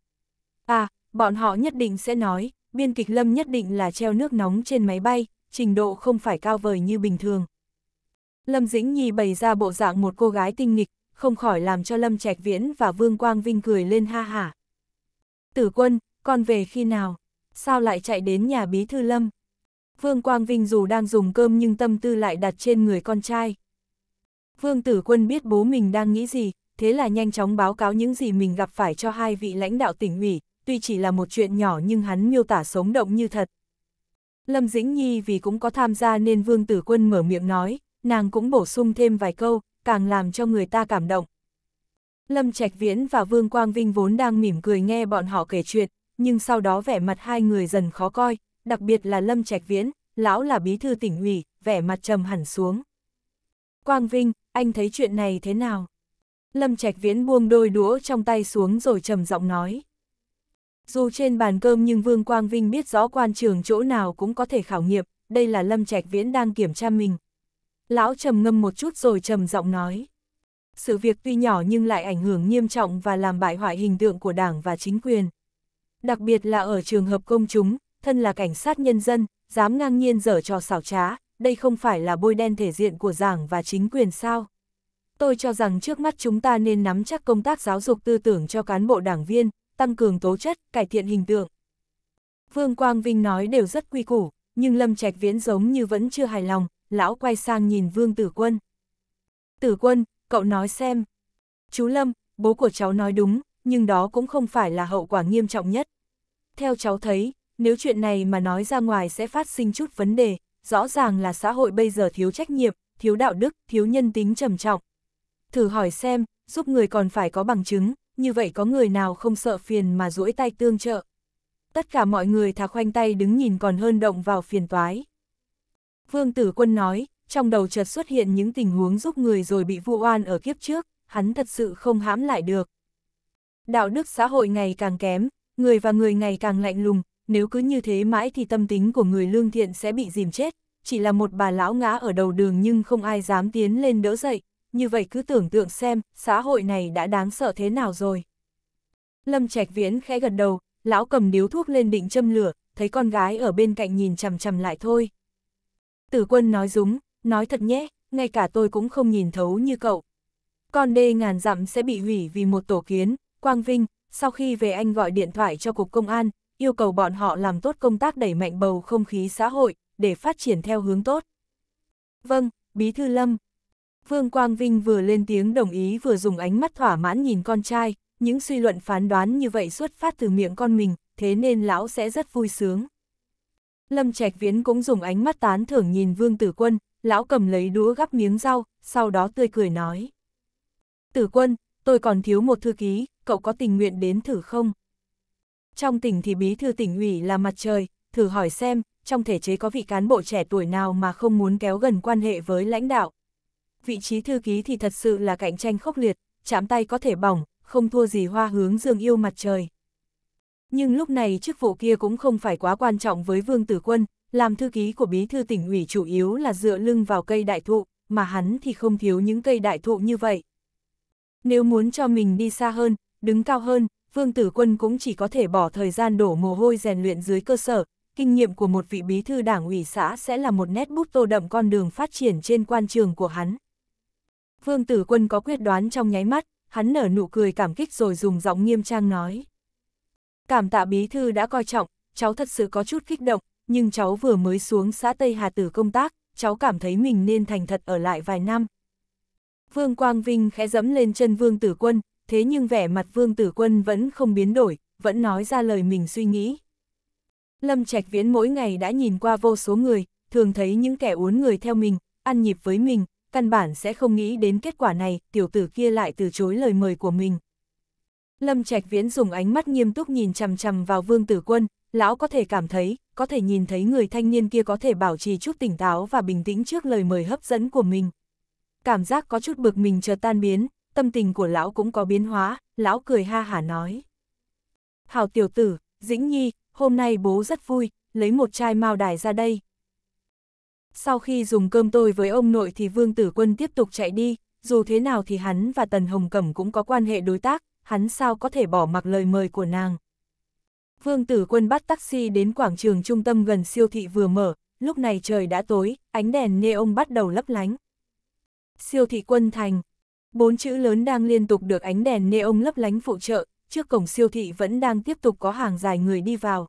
[SPEAKER 1] À, bọn họ nhất định sẽ nói, biên kịch Lâm nhất định là treo nước nóng trên máy bay, trình độ không phải cao vời như bình thường. Lâm Dĩnh Nhi bày ra bộ dạng một cô gái tinh nghịch, không khỏi làm cho Lâm Trạch Viễn và Vương Quang Vinh cười lên ha hả. Tử quân, con về khi nào? Sao lại chạy đến nhà bí thư Lâm? Vương Quang Vinh dù đang dùng cơm nhưng tâm tư lại đặt trên người con trai. Vương Tử Quân biết bố mình đang nghĩ gì, thế là nhanh chóng báo cáo những gì mình gặp phải cho hai vị lãnh đạo tỉnh ủy, tuy chỉ là một chuyện nhỏ nhưng hắn miêu tả sống động như thật. Lâm Dĩnh Nhi vì cũng có tham gia nên Vương Tử Quân mở miệng nói, nàng cũng bổ sung thêm vài câu, càng làm cho người ta cảm động. Lâm Trạch Viễn và Vương Quang Vinh vốn đang mỉm cười nghe bọn họ kể chuyện, nhưng sau đó vẻ mặt hai người dần khó coi, đặc biệt là Lâm Trạch Viễn, lão là bí thư tỉnh ủy, vẻ mặt trầm hẳn xuống. Quang Vinh, anh thấy chuyện này thế nào? Lâm Trạch Viễn buông đôi đũa trong tay xuống rồi trầm giọng nói. Dù trên bàn cơm nhưng Vương Quang Vinh biết rõ quan trường chỗ nào cũng có thể khảo nghiệm, đây là Lâm Trạch Viễn đang kiểm tra mình. Lão trầm ngâm một chút rồi trầm giọng nói. Sự việc tuy nhỏ nhưng lại ảnh hưởng nghiêm trọng và làm bại hoại hình tượng của đảng và chính quyền. Đặc biệt là ở trường hợp công chúng, thân là cảnh sát nhân dân, dám ngang nhiên dở trò xảo trá, đây không phải là bôi đen thể diện của giảng và chính quyền sao. Tôi cho rằng trước mắt chúng ta nên nắm chắc công tác giáo dục tư tưởng cho cán bộ đảng viên, tăng cường tố chất, cải thiện hình tượng. Vương Quang Vinh nói đều rất quy củ, nhưng Lâm Trạch Viễn giống như vẫn chưa hài lòng, lão quay sang nhìn Vương Tử Quân. Tử Quân, cậu nói xem. Chú Lâm, bố của cháu nói đúng, nhưng đó cũng không phải là hậu quả nghiêm trọng nhất. Theo cháu thấy, nếu chuyện này mà nói ra ngoài sẽ phát sinh chút vấn đề, rõ ràng là xã hội bây giờ thiếu trách nhiệm, thiếu đạo đức, thiếu nhân tính trầm trọng. Thử hỏi xem, giúp người còn phải có bằng chứng, như vậy có người nào không sợ phiền mà duỗi tay tương trợ. Tất cả mọi người thà khoanh tay đứng nhìn còn hơn động vào phiền toái. Vương tử quân nói, trong đầu chợt xuất hiện những tình huống giúp người rồi bị vu oan ở kiếp trước, hắn thật sự không hãm lại được. Đạo đức xã hội ngày càng kém, người và người ngày càng lạnh lùng, nếu cứ như thế mãi thì tâm tính của người lương thiện sẽ bị dìm chết, chỉ là một bà lão ngã ở đầu đường nhưng không ai dám tiến lên đỡ dậy, như vậy cứ tưởng tượng xem, xã hội này đã đáng sợ thế nào rồi. Lâm Trạch Viễn khẽ gật đầu, lão cầm điếu thuốc lên định châm lửa, thấy con gái ở bên cạnh nhìn chằm chằm lại thôi. Tử quân nói dúng, nói thật nhé, ngay cả tôi cũng không nhìn thấu như cậu. Con đê ngàn dặm sẽ bị hủy vì một tổ kiến, Quang Vinh, sau khi về anh gọi điện thoại cho Cục Công an, yêu cầu bọn họ làm tốt công tác đẩy mạnh bầu không khí xã hội, để phát triển theo hướng tốt. Vâng, Bí Thư Lâm, Vương Quang Vinh vừa lên tiếng đồng ý vừa dùng ánh mắt thỏa mãn nhìn con trai, những suy luận phán đoán như vậy xuất phát từ miệng con mình, thế nên lão sẽ rất vui sướng. Lâm Trạch Viễn cũng dùng ánh mắt tán thưởng nhìn Vương Tử Quân, lão cầm lấy đũa gắp miếng rau, sau đó tươi cười nói. Tử Quân, tôi còn thiếu một thư ký, cậu có tình nguyện đến thử không? Trong tỉnh thì bí thư tỉnh ủy là mặt trời, thử hỏi xem, trong thể chế có vị cán bộ trẻ tuổi nào mà không muốn kéo gần quan hệ với lãnh đạo, vị trí thư ký thì thật sự là cạnh tranh khốc liệt, chạm tay có thể bỏng, không thua gì hoa hướng dương yêu mặt trời. Nhưng lúc này chức vụ kia cũng không phải quá quan trọng với Vương Tử Quân, làm thư ký của bí thư tỉnh ủy chủ yếu là dựa lưng vào cây đại thụ, mà hắn thì không thiếu những cây đại thụ như vậy. Nếu muốn cho mình đi xa hơn, đứng cao hơn, Vương Tử Quân cũng chỉ có thể bỏ thời gian đổ mồ hôi rèn luyện dưới cơ sở, kinh nghiệm của một vị bí thư đảng ủy xã sẽ là một nét bút tô đậm con đường phát triển trên quan trường của hắn. Vương Tử Quân có quyết đoán trong nháy mắt, hắn nở nụ cười cảm kích rồi dùng giọng nghiêm trang nói. Cảm tạ bí thư đã coi trọng, cháu thật sự có chút kích động, nhưng cháu vừa mới xuống xã Tây Hà Tử công tác, cháu cảm thấy mình nên thành thật ở lại vài năm. Vương Quang Vinh khẽ dẫm lên chân Vương Tử Quân, thế nhưng vẻ mặt Vương Tử Quân vẫn không biến đổi, vẫn nói ra lời mình suy nghĩ. Lâm Trạch Viễn mỗi ngày đã nhìn qua vô số người, thường thấy những kẻ uốn người theo mình, ăn nhịp với mình, căn bản sẽ không nghĩ đến kết quả này, tiểu tử kia lại từ chối lời mời của mình. Lâm Trạch Viễn dùng ánh mắt nghiêm túc nhìn chằm chằm vào Vương Tử Quân, lão có thể cảm thấy, có thể nhìn thấy người thanh niên kia có thể bảo trì chút tỉnh táo và bình tĩnh trước lời mời hấp dẫn của mình. Cảm giác có chút bực mình chợt tan biến, tâm tình của lão cũng có biến hóa, lão cười ha hả nói. Hảo tiểu tử, Dĩnh Nhi, hôm nay bố rất vui, lấy một chai mao đài ra đây, sau khi dùng cơm tôi với ông nội thì Vương Tử Quân tiếp tục chạy đi, dù thế nào thì hắn và Tần Hồng Cẩm cũng có quan hệ đối tác, hắn sao có thể bỏ mặc lời mời của nàng. Vương Tử Quân bắt taxi đến quảng trường trung tâm gần siêu thị vừa mở, lúc này trời đã tối, ánh đèn neon bắt đầu lấp lánh. Siêu thị quân thành, bốn chữ lớn đang liên tục được ánh đèn neon lấp lánh phụ trợ, trước cổng siêu thị vẫn đang tiếp tục có hàng dài người đi vào.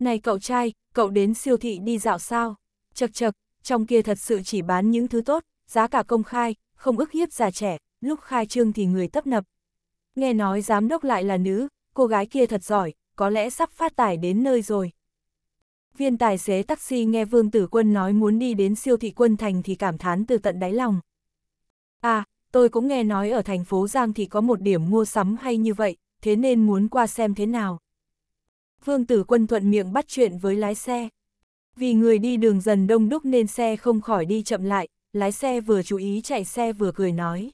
[SPEAKER 1] Này cậu trai, cậu đến siêu thị đi dạo sao? chật chật, trong kia thật sự chỉ bán những thứ tốt, giá cả công khai, không ức hiếp già trẻ, lúc khai trương thì người tấp nập. Nghe nói giám đốc lại là nữ, cô gái kia thật giỏi, có lẽ sắp phát tải đến nơi rồi. Viên tài xế taxi nghe Vương Tử Quân nói muốn đi đến siêu thị quân thành thì cảm thán từ tận đáy lòng. À, tôi cũng nghe nói ở thành phố Giang thì có một điểm mua sắm hay như vậy, thế nên muốn qua xem thế nào. Vương Tử Quân thuận miệng bắt chuyện với lái xe. Vì người đi đường dần đông đúc nên xe không khỏi đi chậm lại, lái xe vừa chú ý chạy xe vừa cười nói.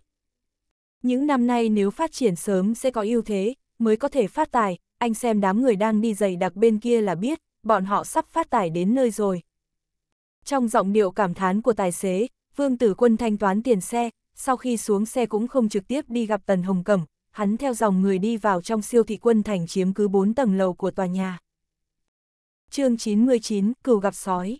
[SPEAKER 1] Những năm nay nếu phát triển sớm sẽ có ưu thế, mới có thể phát tài, anh xem đám người đang đi giày đặc bên kia là biết, bọn họ sắp phát tài đến nơi rồi. Trong giọng điệu cảm thán của tài xế, Vương Tử Quân thanh toán tiền xe, sau khi xuống xe cũng không trực tiếp đi gặp Tần Hồng Cẩm, hắn theo dòng người đi vào trong siêu thị quân thành chiếm cứ 4 tầng lầu của tòa nhà chương 99, cừu gặp sói.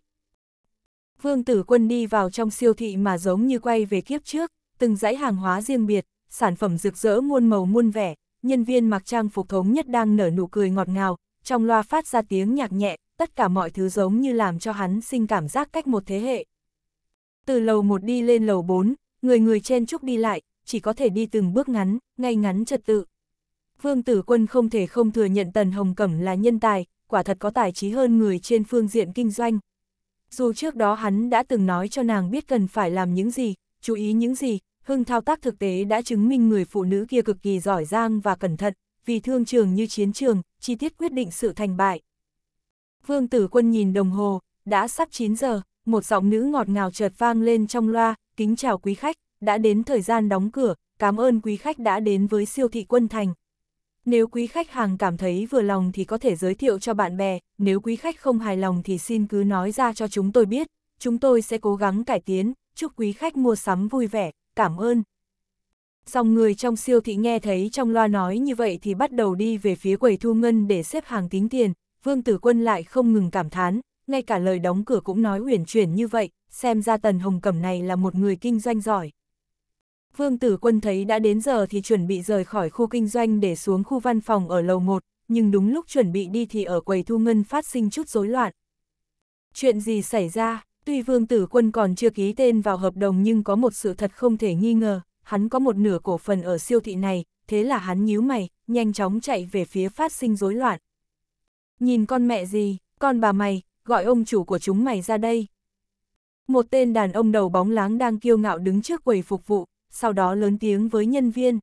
[SPEAKER 1] Vương tử quân đi vào trong siêu thị mà giống như quay về kiếp trước, từng dãy hàng hóa riêng biệt, sản phẩm rực rỡ muôn màu muôn vẻ, nhân viên mặc trang phục thống nhất đang nở nụ cười ngọt ngào, trong loa phát ra tiếng nhạc nhẹ, tất cả mọi thứ giống như làm cho hắn sinh cảm giác cách một thế hệ. Từ lầu 1 đi lên lầu 4, người người chen chúc đi lại, chỉ có thể đi từng bước ngắn, ngay ngắn trật tự. Vương Tử Quân không thể không thừa nhận Tần Hồng Cẩm là nhân tài, quả thật có tài trí hơn người trên phương diện kinh doanh. Dù trước đó hắn đã từng nói cho nàng biết cần phải làm những gì, chú ý những gì, Hưng thao tác thực tế đã chứng minh người phụ nữ kia cực kỳ giỏi giang và cẩn thận, vì thương trường như chiến trường, chi tiết quyết định sự thành bại. Vương tử quân nhìn đồng hồ, đã sắp 9 giờ, một giọng nữ ngọt ngào chợt vang lên trong loa, kính chào quý khách, đã đến thời gian đóng cửa, cảm ơn quý khách đã đến với siêu thị quân thành. Nếu quý khách hàng cảm thấy vừa lòng thì có thể giới thiệu cho bạn bè, nếu quý khách không hài lòng thì xin cứ nói ra cho chúng tôi biết, chúng tôi sẽ cố gắng cải tiến, chúc quý khách mua sắm vui vẻ, cảm ơn. Dòng người trong siêu thị nghe thấy trong loa nói như vậy thì bắt đầu đi về phía quầy thu ngân để xếp hàng tính tiền, Vương Tử Quân lại không ngừng cảm thán, ngay cả lời đóng cửa cũng nói uyển chuyển như vậy, xem ra Tần Hồng Cẩm này là một người kinh doanh giỏi. Vương Tử Quân thấy đã đến giờ thì chuẩn bị rời khỏi khu kinh doanh để xuống khu văn phòng ở lầu 1, nhưng đúng lúc chuẩn bị đi thì ở quầy thu ngân phát sinh chút rối loạn. Chuyện gì xảy ra, tuy Vương Tử Quân còn chưa ký tên vào hợp đồng nhưng có một sự thật không thể nghi ngờ, hắn có một nửa cổ phần ở siêu thị này, thế là hắn nhíu mày, nhanh chóng chạy về phía phát sinh rối loạn. Nhìn con mẹ gì, con bà mày, gọi ông chủ của chúng mày ra đây. Một tên đàn ông đầu bóng láng đang kiêu ngạo đứng trước quầy phục vụ, sau đó lớn tiếng với nhân viên.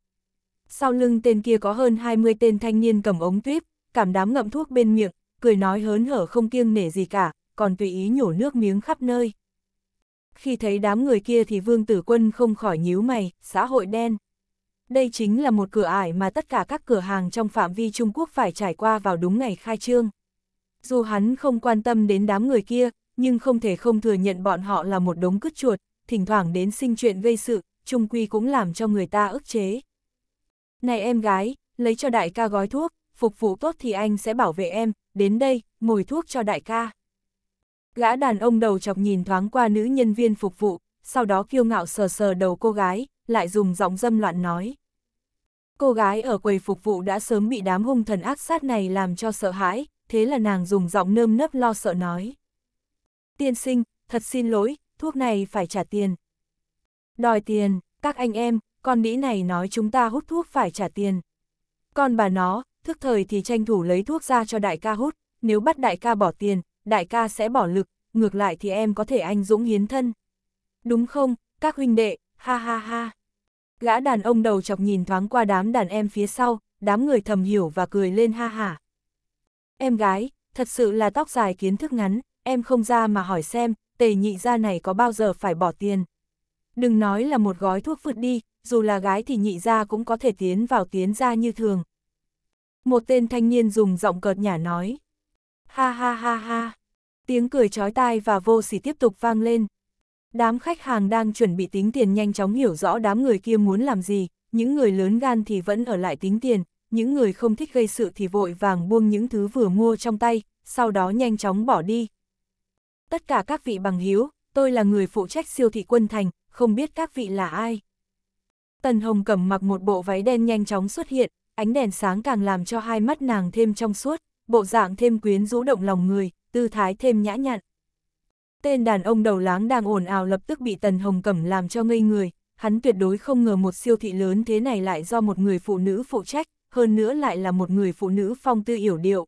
[SPEAKER 1] Sau lưng tên kia có hơn 20 tên thanh niên cầm ống tuyếp, cảm đám ngậm thuốc bên miệng, cười nói hớn hở không kiêng nể gì cả, còn tùy ý nhổ nước miếng khắp nơi. Khi thấy đám người kia thì Vương Tử Quân không khỏi nhíu mày, xã hội đen. Đây chính là một cửa ải mà tất cả các cửa hàng trong phạm vi Trung Quốc phải trải qua vào đúng ngày khai trương. Dù hắn không quan tâm đến đám người kia, nhưng không thể không thừa nhận bọn họ là một đống cứt chuột, thỉnh thoảng đến sinh chuyện gây sự, trung quy cũng làm cho người ta ức chế. Này em gái, lấy cho đại ca gói thuốc, phục vụ tốt thì anh sẽ bảo vệ em, đến đây, mồi thuốc cho đại ca. Gã đàn ông đầu chọc nhìn thoáng qua nữ nhân viên phục vụ, sau đó kiêu ngạo sờ sờ đầu cô gái, lại dùng giọng dâm loạn nói. Cô gái ở quầy phục vụ đã sớm bị đám hung thần ác sát này làm cho sợ hãi, thế là nàng dùng giọng nơm nớp lo sợ nói. Tiên sinh, thật xin lỗi, thuốc này phải trả tiền. Đòi tiền, các anh em, con đĩ này nói chúng ta hút thuốc phải trả tiền. Con bà nó, thức thời thì tranh thủ lấy thuốc ra cho đại ca hút, nếu bắt đại ca bỏ tiền, đại ca sẽ bỏ lực, ngược lại thì em có thể anh dũng hiến thân. Đúng không, các huynh đệ, ha ha ha. Gã đàn ông đầu chọc nhìn thoáng qua đám đàn em phía sau, đám người thầm hiểu và cười lên ha ha. Em gái, thật sự là tóc dài kiến thức ngắn, em không ra mà hỏi xem, tề nhị ra này có bao giờ phải bỏ tiền. Đừng nói là một gói thuốc phượt đi, dù là gái thì nhị gia cũng có thể tiến vào tiến ra như thường. Một tên thanh niên dùng giọng cợt nhả nói. Ha ha ha ha. Tiếng cười chói tai và vô sỉ tiếp tục vang lên. Đám khách hàng đang chuẩn bị tính tiền nhanh chóng hiểu rõ đám người kia muốn làm gì, những người lớn gan thì vẫn ở lại tính tiền, những người không thích gây sự thì vội vàng buông những thứ vừa mua trong tay, sau đó nhanh chóng bỏ đi. Tất cả các vị bằng hiếu, tôi là người phụ trách siêu thị quân thành, không biết các vị là ai. Tần Hồng cầm mặc một bộ váy đen nhanh chóng xuất hiện, ánh đèn sáng càng làm cho hai mắt nàng thêm trong suốt, bộ dạng thêm quyến rũ động lòng người, tư thái thêm nhã nhặn. Tên đàn ông đầu láng đang ồn ào lập tức bị Tần Hồng Cẩm làm cho ngây người, hắn tuyệt đối không ngờ một siêu thị lớn thế này lại do một người phụ nữ phụ trách, hơn nữa lại là một người phụ nữ phong tư yểu điệu.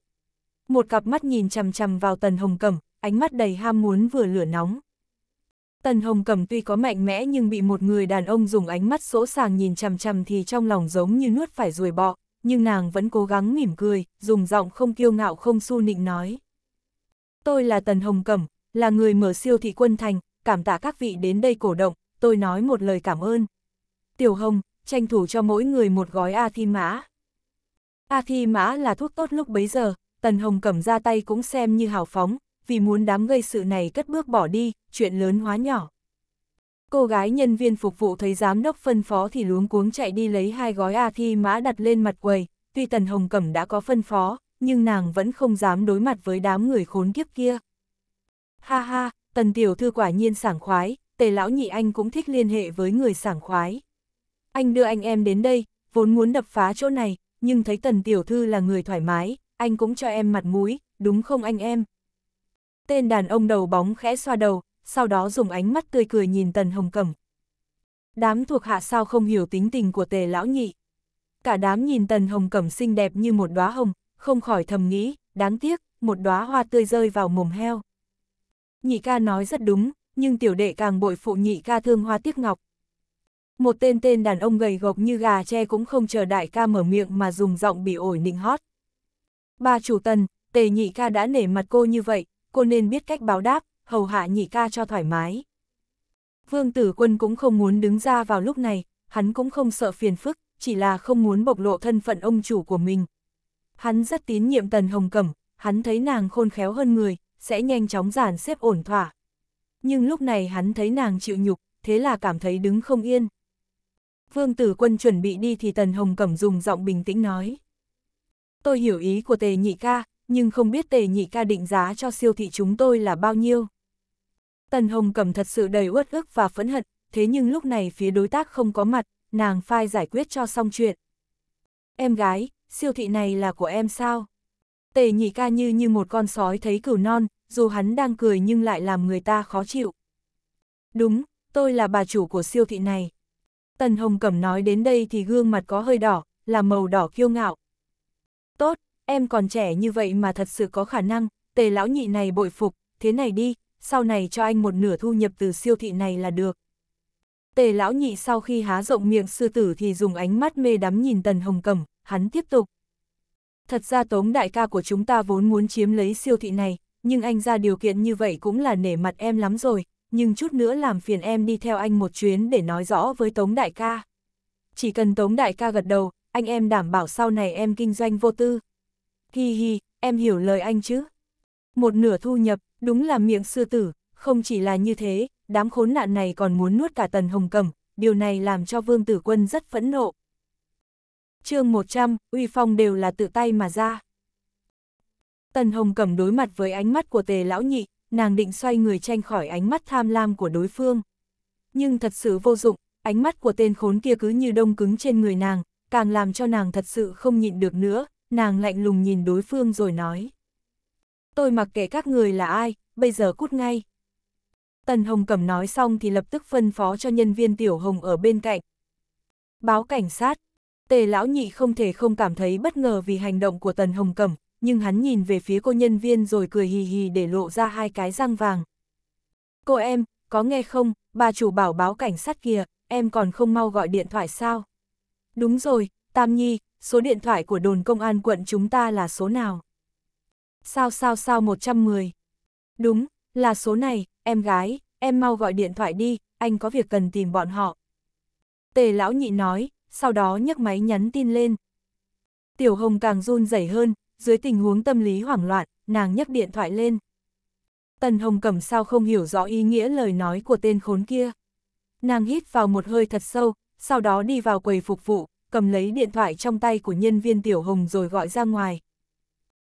[SPEAKER 1] Một cặp mắt nhìn chằm chằm vào Tần Hồng Cẩm, ánh mắt đầy ham muốn vừa lửa nóng. Tần Hồng Cẩm tuy có mạnh mẽ nhưng bị một người đàn ông dùng ánh mắt sỗ sàng nhìn chằm chằm thì trong lòng giống như nuốt phải ruồi bọ, nhưng nàng vẫn cố gắng mỉm cười, dùng giọng không kiêu ngạo không su nịnh nói. Tôi là Tần Hồng Cẩm, là người mở siêu thị quân thành, cảm tạ các vị đến đây cổ động, tôi nói một lời cảm ơn. Tiểu Hồng, tranh thủ cho mỗi người một gói A Thi Mã. A Thi Mã là thuốc tốt lúc bấy giờ, Tần Hồng Cẩm ra tay cũng xem như hào phóng, vì muốn đám gây sự này cất bước bỏ đi, chuyện lớn hóa nhỏ. Cô gái nhân viên phục vụ thấy giám đốc phân phó thì luống cuống chạy đi lấy hai gói A thi mã đặt lên mặt quầy, tuy Tần Hồng Cẩm đã có phân phó, nhưng nàng vẫn không dám đối mặt với đám người khốn kiếp kia. Ha ha, Tần Tiểu Thư quả nhiên sảng khoái, tề lão nhị anh cũng thích liên hệ với người sảng khoái. Anh đưa anh em đến đây, vốn muốn đập phá chỗ này, nhưng thấy Tần Tiểu Thư là người thoải mái, anh cũng cho em mặt mũi, đúng không anh em? Tên đàn ông đầu bóng khẽ xoa đầu, sau đó dùng ánh mắt tươi cười nhìn Tần Hồng Cẩm. Đám thuộc hạ sao không hiểu tính tình của tề lão nhị. Cả đám nhìn Tần Hồng Cẩm xinh đẹp như một đóa hồng, không khỏi thầm nghĩ, đáng tiếc, một đóa hoa tươi rơi vào mồm heo. Nhị ca nói rất đúng, nhưng tiểu đệ càng bội phụ nhị ca thương hoa tiếc ngọc. Một tên tên đàn ông gầy gộc như gà tre cũng không chờ đại ca mở miệng mà dùng giọng bị ổi nịnh hót. Ba chủ tần, tề nhị ca đã nể mặt cô như vậy, cô nên biết cách báo đáp, hầu hạ nhị ca cho thoải mái. Vương tử quân cũng không muốn đứng ra vào lúc này, hắn cũng không sợ phiền phức, chỉ là không muốn bộc lộ thân phận ông chủ của mình. Hắn rất tín nhiệm Tần Hồng Cẩm, hắn thấy nàng khôn khéo hơn người, sẽ nhanh chóng giản xếp ổn thỏa. Nhưng lúc này hắn thấy nàng chịu nhục, thế là cảm thấy đứng không yên. Vương tử quân chuẩn bị đi thì Tần Hồng Cẩm dùng giọng bình tĩnh nói. Tôi hiểu ý của tề nhị ca, nhưng không biết tề nhị ca định giá cho siêu thị chúng tôi là bao nhiêu. Tần Hồng cầm thật sự đầy uất ức và phẫn hận, thế nhưng lúc này phía đối tác không có mặt, nàng phai giải quyết cho xong chuyện. Em gái, siêu thị này là của em sao? Tề nhị ca như như một con sói thấy cửu non, dù hắn đang cười nhưng lại làm người ta khó chịu. Đúng, tôi là bà chủ của siêu thị này. Tần Hồng Cẩm nói đến đây thì gương mặt có hơi đỏ, là màu đỏ kiêu ngạo. Tốt, em còn trẻ như vậy mà thật sự có khả năng, tề lão nhị này bội phục, thế này đi, sau này cho anh một nửa thu nhập từ siêu thị này là được. Tề lão nhị sau khi há rộng miệng sư tử thì dùng ánh mắt mê đắm nhìn Tần Hồng Cẩm, hắn tiếp tục. Thật ra tống đại ca của chúng ta vốn muốn chiếm lấy siêu thị này, nhưng anh ra điều kiện như vậy cũng là nể mặt em lắm rồi, nhưng chút nữa làm phiền em đi theo anh một chuyến để nói rõ với tống đại ca. Chỉ cần tống đại ca gật đầu, anh em đảm bảo sau này em kinh doanh vô tư hi hi, em hiểu lời anh chứ. Một nửa thu nhập, đúng là miệng sư tử, không chỉ là như thế, đám khốn nạn này còn muốn nuốt cả tần hồng cầm, điều này làm cho vương tử quân rất phẫn nộ. chương 100, uy phong đều là tự tay mà ra. Tần hồng cầm đối mặt với ánh mắt của tề lão nhị, nàng định xoay người tranh khỏi ánh mắt tham lam của đối phương. Nhưng thật sự vô dụng, ánh mắt của tên khốn kia cứ như đông cứng trên người nàng, càng làm cho nàng thật sự không nhịn được nữa, nàng lạnh lùng nhìn đối phương rồi nói. Tôi mặc kệ các người là ai, bây giờ cút ngay. Tần Hồng Cẩm nói xong thì lập tức phân phó cho nhân viên Tiểu Hồng ở bên cạnh. Báo cảnh sát, Tề Lão Nhị không thể không cảm thấy bất ngờ vì hành động của Tần Hồng Cẩm, nhưng hắn nhìn về phía cô nhân viên rồi cười hì hì để lộ ra hai cái răng vàng. Cô em, có nghe không, bà chủ bảo báo cảnh sát kìa, em còn không mau gọi điện thoại sao? Đúng rồi, Tam Nhi, số điện thoại của đồn công an quận chúng ta là số nào? Sao sao sao 110? Đúng, là số này, em gái, em mau gọi điện thoại đi, anh có việc cần tìm bọn họ. Tề lão nhị nói, sau đó nhấc máy nhắn tin lên. Tiểu Hồng càng run rẩy hơn, dưới tình huống tâm lý hoảng loạn, nàng nhấc điện thoại lên. Tần Hồng Cẩm sao không hiểu rõ ý nghĩa lời nói của tên khốn kia. Nàng hít vào một hơi thật sâu, sau đó đi vào quầy phục vụ, cầm lấy điện thoại trong tay của nhân viên Tiểu Hồng rồi gọi ra ngoài.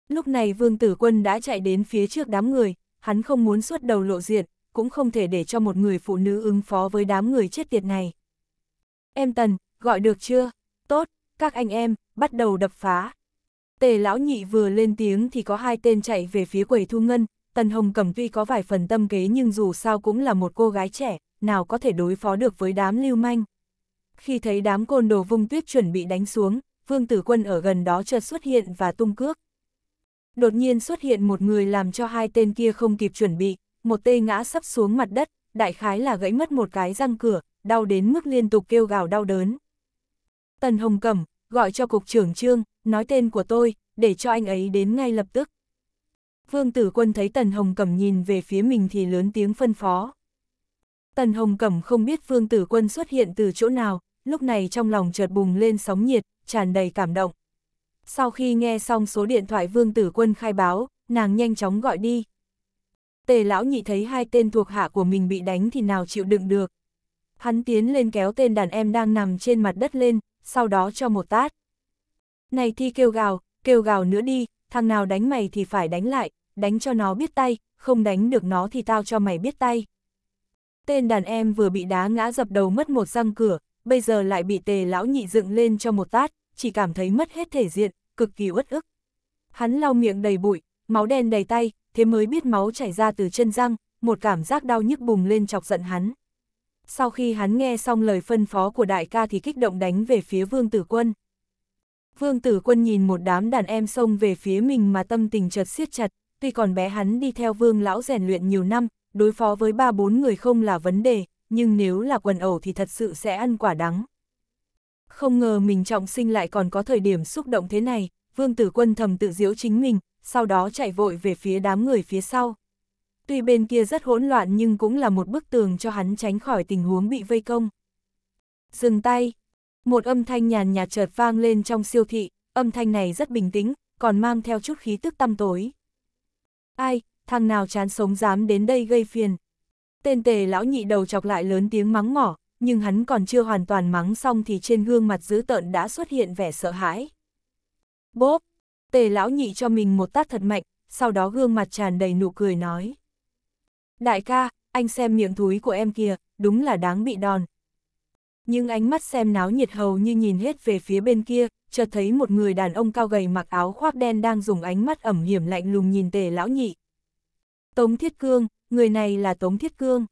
[SPEAKER 1] Lúc này Vương Tử Quân đã chạy đến phía trước đám người, hắn không muốn xuất đầu lộ diện, cũng không thể để cho một người phụ nữ ứng phó với đám người chết tiệt này. Em Tần, gọi được chưa? Tốt, các anh em, bắt đầu đập phá. Tề lão nhị vừa lên tiếng thì có hai tên chạy về phía quầy thu ngân, Tần Hồng Cẩm tuy có vài phần tâm kế nhưng dù sao cũng là một cô gái trẻ, nào có thể đối phó được với đám lưu manh. Khi thấy đám côn đồ vung tuyết chuẩn bị đánh xuống, vương tử quân ở gần đó chợt xuất hiện và tung cước. Đột nhiên xuất hiện một người làm cho hai tên kia không kịp chuẩn bị, một tê ngã sắp xuống mặt đất, đại khái là gãy mất một cái răng cửa, đau đến mức liên tục kêu gào đau đớn. Tần Hồng Cẩm, gọi cho cục trưởng trương, nói tên của tôi, để cho anh ấy đến ngay lập tức. Vương Tử Quân thấy Tần Hồng Cẩm nhìn về phía mình thì lớn tiếng phân phó. Tần Hồng Cẩm không biết Vương Tử Quân xuất hiện từ chỗ nào, lúc này trong lòng chợt bùng lên sóng nhiệt, tràn đầy cảm động. Sau khi nghe xong số điện thoại Vương Tử Quân khai báo, nàng nhanh chóng gọi đi. Tề lão nhị thấy hai tên thuộc hạ của mình bị đánh thì nào chịu đựng được. Hắn tiến lên kéo tên đàn em đang nằm trên mặt đất lên, sau đó cho một tát. Này thi kêu gào, kêu gào nữa đi, thằng nào đánh mày thì phải đánh lại, đánh cho nó biết tay, không đánh được nó thì tao cho mày biết tay. Tên đàn em vừa bị đá ngã dập đầu mất một răng cửa, bây giờ lại bị tề lão nhị dựng lên cho một tát, chỉ cảm thấy mất hết thể diện, cực kỳ uất ức. Hắn lau miệng đầy bụi, máu đen đầy tay, thế mới biết máu chảy ra từ chân răng, một cảm giác đau nhức bùng lên chọc giận hắn. Sau khi hắn nghe xong lời phân phó của đại ca thì kích động đánh về phía vương tử quân. Vương tử quân nhìn một đám đàn em xông về phía mình mà tâm tình chợt siết chặt, tuy còn bé hắn đi theo vương lão rèn luyện nhiều năm, đối phó với ba bốn người không là vấn đề, nhưng nếu là quần ẩu thì thật sự sẽ ăn quả đắng. Không ngờ mình trọng sinh lại còn có thời điểm xúc động thế này, vương tử quân thầm tự diễu chính mình, sau đó chạy vội về phía đám người phía sau. Tuy bên kia rất hỗn loạn nhưng cũng là một bức tường cho hắn tránh khỏi tình huống bị vây công. Dừng tay, một âm thanh nhàn nhạt chợt vang lên trong siêu thị, âm thanh này rất bình tĩnh, còn mang theo chút khí tức tăm tối. Ai, thằng nào chán sống dám đến đây gây phiền, Tên tề lão nhị đầu chọc lại lớn tiếng mắng mỏ, nhưng hắn còn chưa hoàn toàn mắng xong thì trên gương mặt dữ tợn đã xuất hiện vẻ sợ hãi. Bốp! Tề lão nhị cho mình một tát thật mạnh, sau đó gương mặt tràn đầy nụ cười nói. Đại ca, anh xem miệng thúi của em kìa, đúng là đáng bị đòn. Nhưng ánh mắt xem náo nhiệt hầu như nhìn hết về phía bên kia, chợt thấy một người đàn ông cao gầy mặc áo khoác đen đang dùng ánh mắt ẩm hiểm lạnh lùng nhìn tề lão nhị. Tống Thiết Cương, người này là Tống Thiết Cương.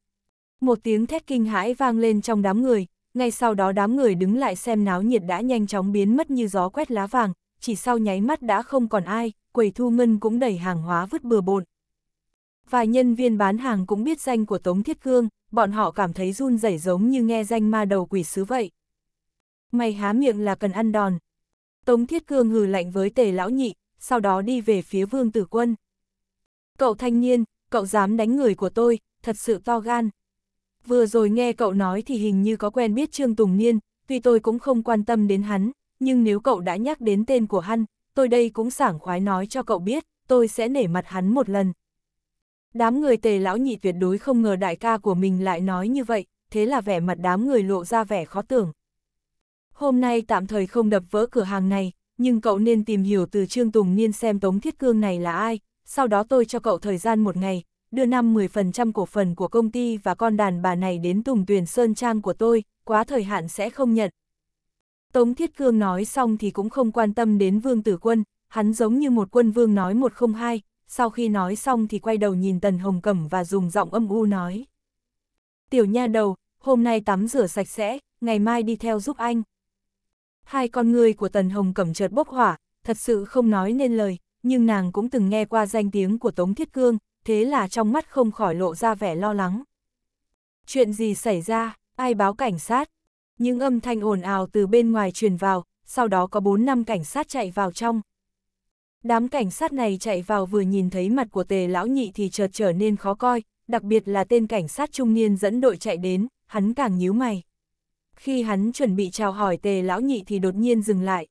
[SPEAKER 1] Một tiếng thét kinh hãi vang lên trong đám người, ngay sau đó đám người đứng lại xem náo nhiệt đã nhanh chóng biến mất như gió quét lá vàng, chỉ sau nháy mắt đã không còn ai, quầy thu ngân cũng đẩy hàng hóa vứt bừa bộn. Vài nhân viên bán hàng cũng biết danh của Tống Thiết Cương, bọn họ cảm thấy run rẩy giống như nghe danh ma đầu quỷ sứ vậy. Mày há miệng là cần ăn đòn. Tống Thiết Cương hừ lạnh với tề lão nhị, sau đó đi về phía vương tử quân. Cậu thanh niên, cậu dám đánh người của tôi, thật sự to gan. Vừa rồi nghe cậu nói thì hình như có quen biết Trương Tùng Niên, tuy tôi cũng không quan tâm đến hắn, nhưng nếu cậu đã nhắc đến tên của hắn, tôi đây cũng sảng khoái nói cho cậu biết, tôi sẽ nể mặt hắn một lần. Đám người tề lão nhị tuyệt đối không ngờ đại ca của mình lại nói như vậy, thế là vẻ mặt đám người lộ ra vẻ khó tưởng. Hôm nay tạm thời không đập vỡ cửa hàng này, nhưng cậu nên tìm hiểu từ Trương Tùng Niên xem Tống Thiết Cương này là ai, sau đó tôi cho cậu thời gian một ngày, đưa 5-10% cổ phần của công ty và con đàn bà này đến Tùng Tuyền Sơn Trang của tôi, quá thời hạn sẽ không nhận. Tống Thiết Cương nói xong thì cũng không quan tâm đến Vương Tử Quân, hắn giống như một quân vương nói một không hai, sau khi nói xong thì quay đầu nhìn Tần Hồng Cẩm và dùng giọng âm u nói. Tiểu nha đầu, hôm nay tắm rửa sạch sẽ, ngày mai đi theo giúp anh. Hai con người của Tần Hồng Cẩm chợt bốc hỏa, thật sự không nói nên lời, nhưng nàng cũng từng nghe qua danh tiếng của Tống Thiết Cương, thế là trong mắt không khỏi lộ ra vẻ lo lắng. Chuyện gì xảy ra, ai báo cảnh sát? Những âm thanh ồn ào từ bên ngoài truyền vào, sau đó có 4 năm cảnh sát chạy vào trong. Đám cảnh sát này chạy vào vừa nhìn thấy mặt của tề lão nhị thì chợt trở nên khó coi, đặc biệt là tên cảnh sát trung niên dẫn đội chạy đến, hắn càng nhíu mày. Khi hắn chuẩn bị chào hỏi tề lão nhị thì đột nhiên dừng lại.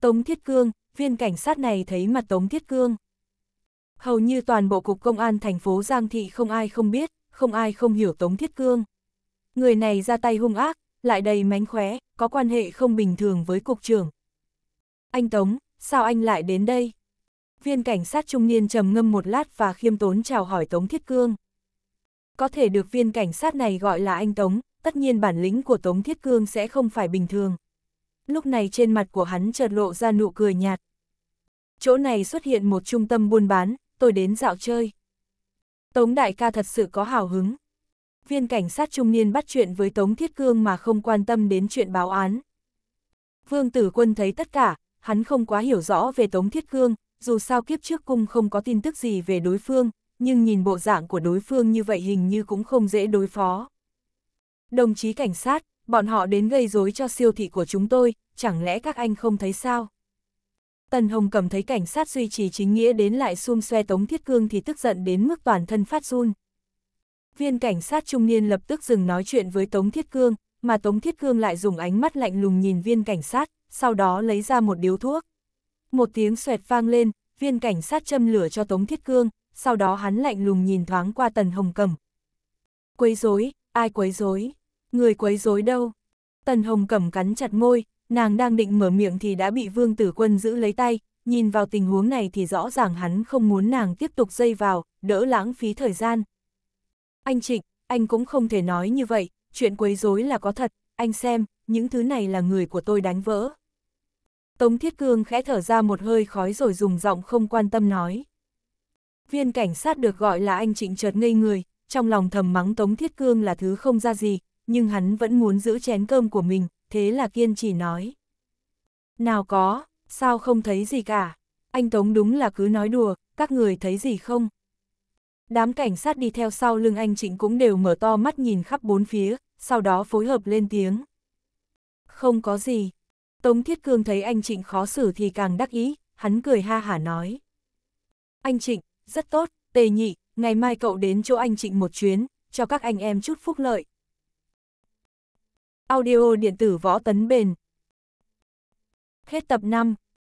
[SPEAKER 1] Tống Thiết Cương, viên cảnh sát này thấy mặt Tống Thiết Cương. Hầu như toàn bộ cục công an thành phố Giang Thị không ai không biết, không ai không hiểu Tống Thiết Cương. Người này ra tay hung ác, lại đầy mánh khóe, có quan hệ không bình thường với cục trưởng. Anh Tống, sao anh lại đến đây? Viên cảnh sát trung niên trầm ngâm một lát và khiêm tốn chào hỏi Tống Thiết Cương. Có thể được viên cảnh sát này gọi là anh Tống, tất nhiên bản lĩnh của Tống Thiết Cương sẽ không phải bình thường. Lúc này trên mặt của hắn chợt lộ ra nụ cười nhạt, chỗ này xuất hiện một trung tâm buôn bán, tôi đến dạo chơi. Tống đại ca thật sự có hào hứng. Viên cảnh sát trung niên bắt chuyện với Tống Thiết Cương mà không quan tâm đến chuyện báo án. Vương Tử Quân thấy tất cả, hắn không quá hiểu rõ về Tống Thiết Cương, dù sao kiếp trước cung không có tin tức gì về đối phương, nhưng nhìn bộ dạng của đối phương như vậy hình như cũng không dễ đối phó. Đồng chí cảnh sát, bọn họ đến gây rối cho siêu thị của chúng tôi, chẳng lẽ các anh không thấy sao? Tần Hồng cầm thấy cảnh sát duy trì chính nghĩa đến lại xung xoe Tống Thiết Cương thì tức giận đến mức toàn thân phát run. Viên cảnh sát trung niên lập tức dừng nói chuyện với Tống Thiết Cương, mà Tống Thiết Cương lại dùng ánh mắt lạnh lùng nhìn viên cảnh sát, sau đó lấy ra một điếu thuốc. Một tiếng xoẹt vang lên, viên cảnh sát châm lửa cho Tống Thiết Cương, sau đó hắn lạnh lùng nhìn thoáng qua Tần Hồng Cầm. Quấy rối, ai quấy rối? Người quấy rối đâu? Tần Hồng Cầm cắn chặt môi, Nàng đang định mở miệng thì đã bị Vương Tử Quân giữ lấy tay, nhìn vào tình huống này thì rõ ràng hắn không muốn nàng tiếp tục dây vào, đỡ lãng phí thời gian. Anh Trịnh, anh cũng không thể nói như vậy, chuyện quấy rối là có thật, anh xem, những thứ này là người của tôi đánh vỡ. Tống Thiết Cương khẽ thở ra một hơi khói rồi dùng giọng không quan tâm nói. Viên cảnh sát được gọi là anh Trịnh chợt ngây người, trong lòng thầm mắng Tống Thiết Cương là thứ không ra gì, nhưng hắn vẫn muốn giữ chén cơm của mình, thế là kiên trì nói. Nào có, sao không thấy gì cả, anh Tống đúng là cứ nói đùa, các người thấy gì không? Đám cảnh sát đi theo sau lưng anh Trịnh cũng đều mở to mắt nhìn khắp bốn phía, sau đó phối hợp lên tiếng. Không có gì. Tống Thiết Cương thấy anh Trịnh khó xử thì càng đắc ý, hắn cười ha hả nói. Anh Trịnh, rất tốt, tề nhị, ngày mai cậu đến chỗ anh Trịnh một chuyến, cho các anh em chút phúc lợi, Audio điện tử võ tấn bền. Hết tập 5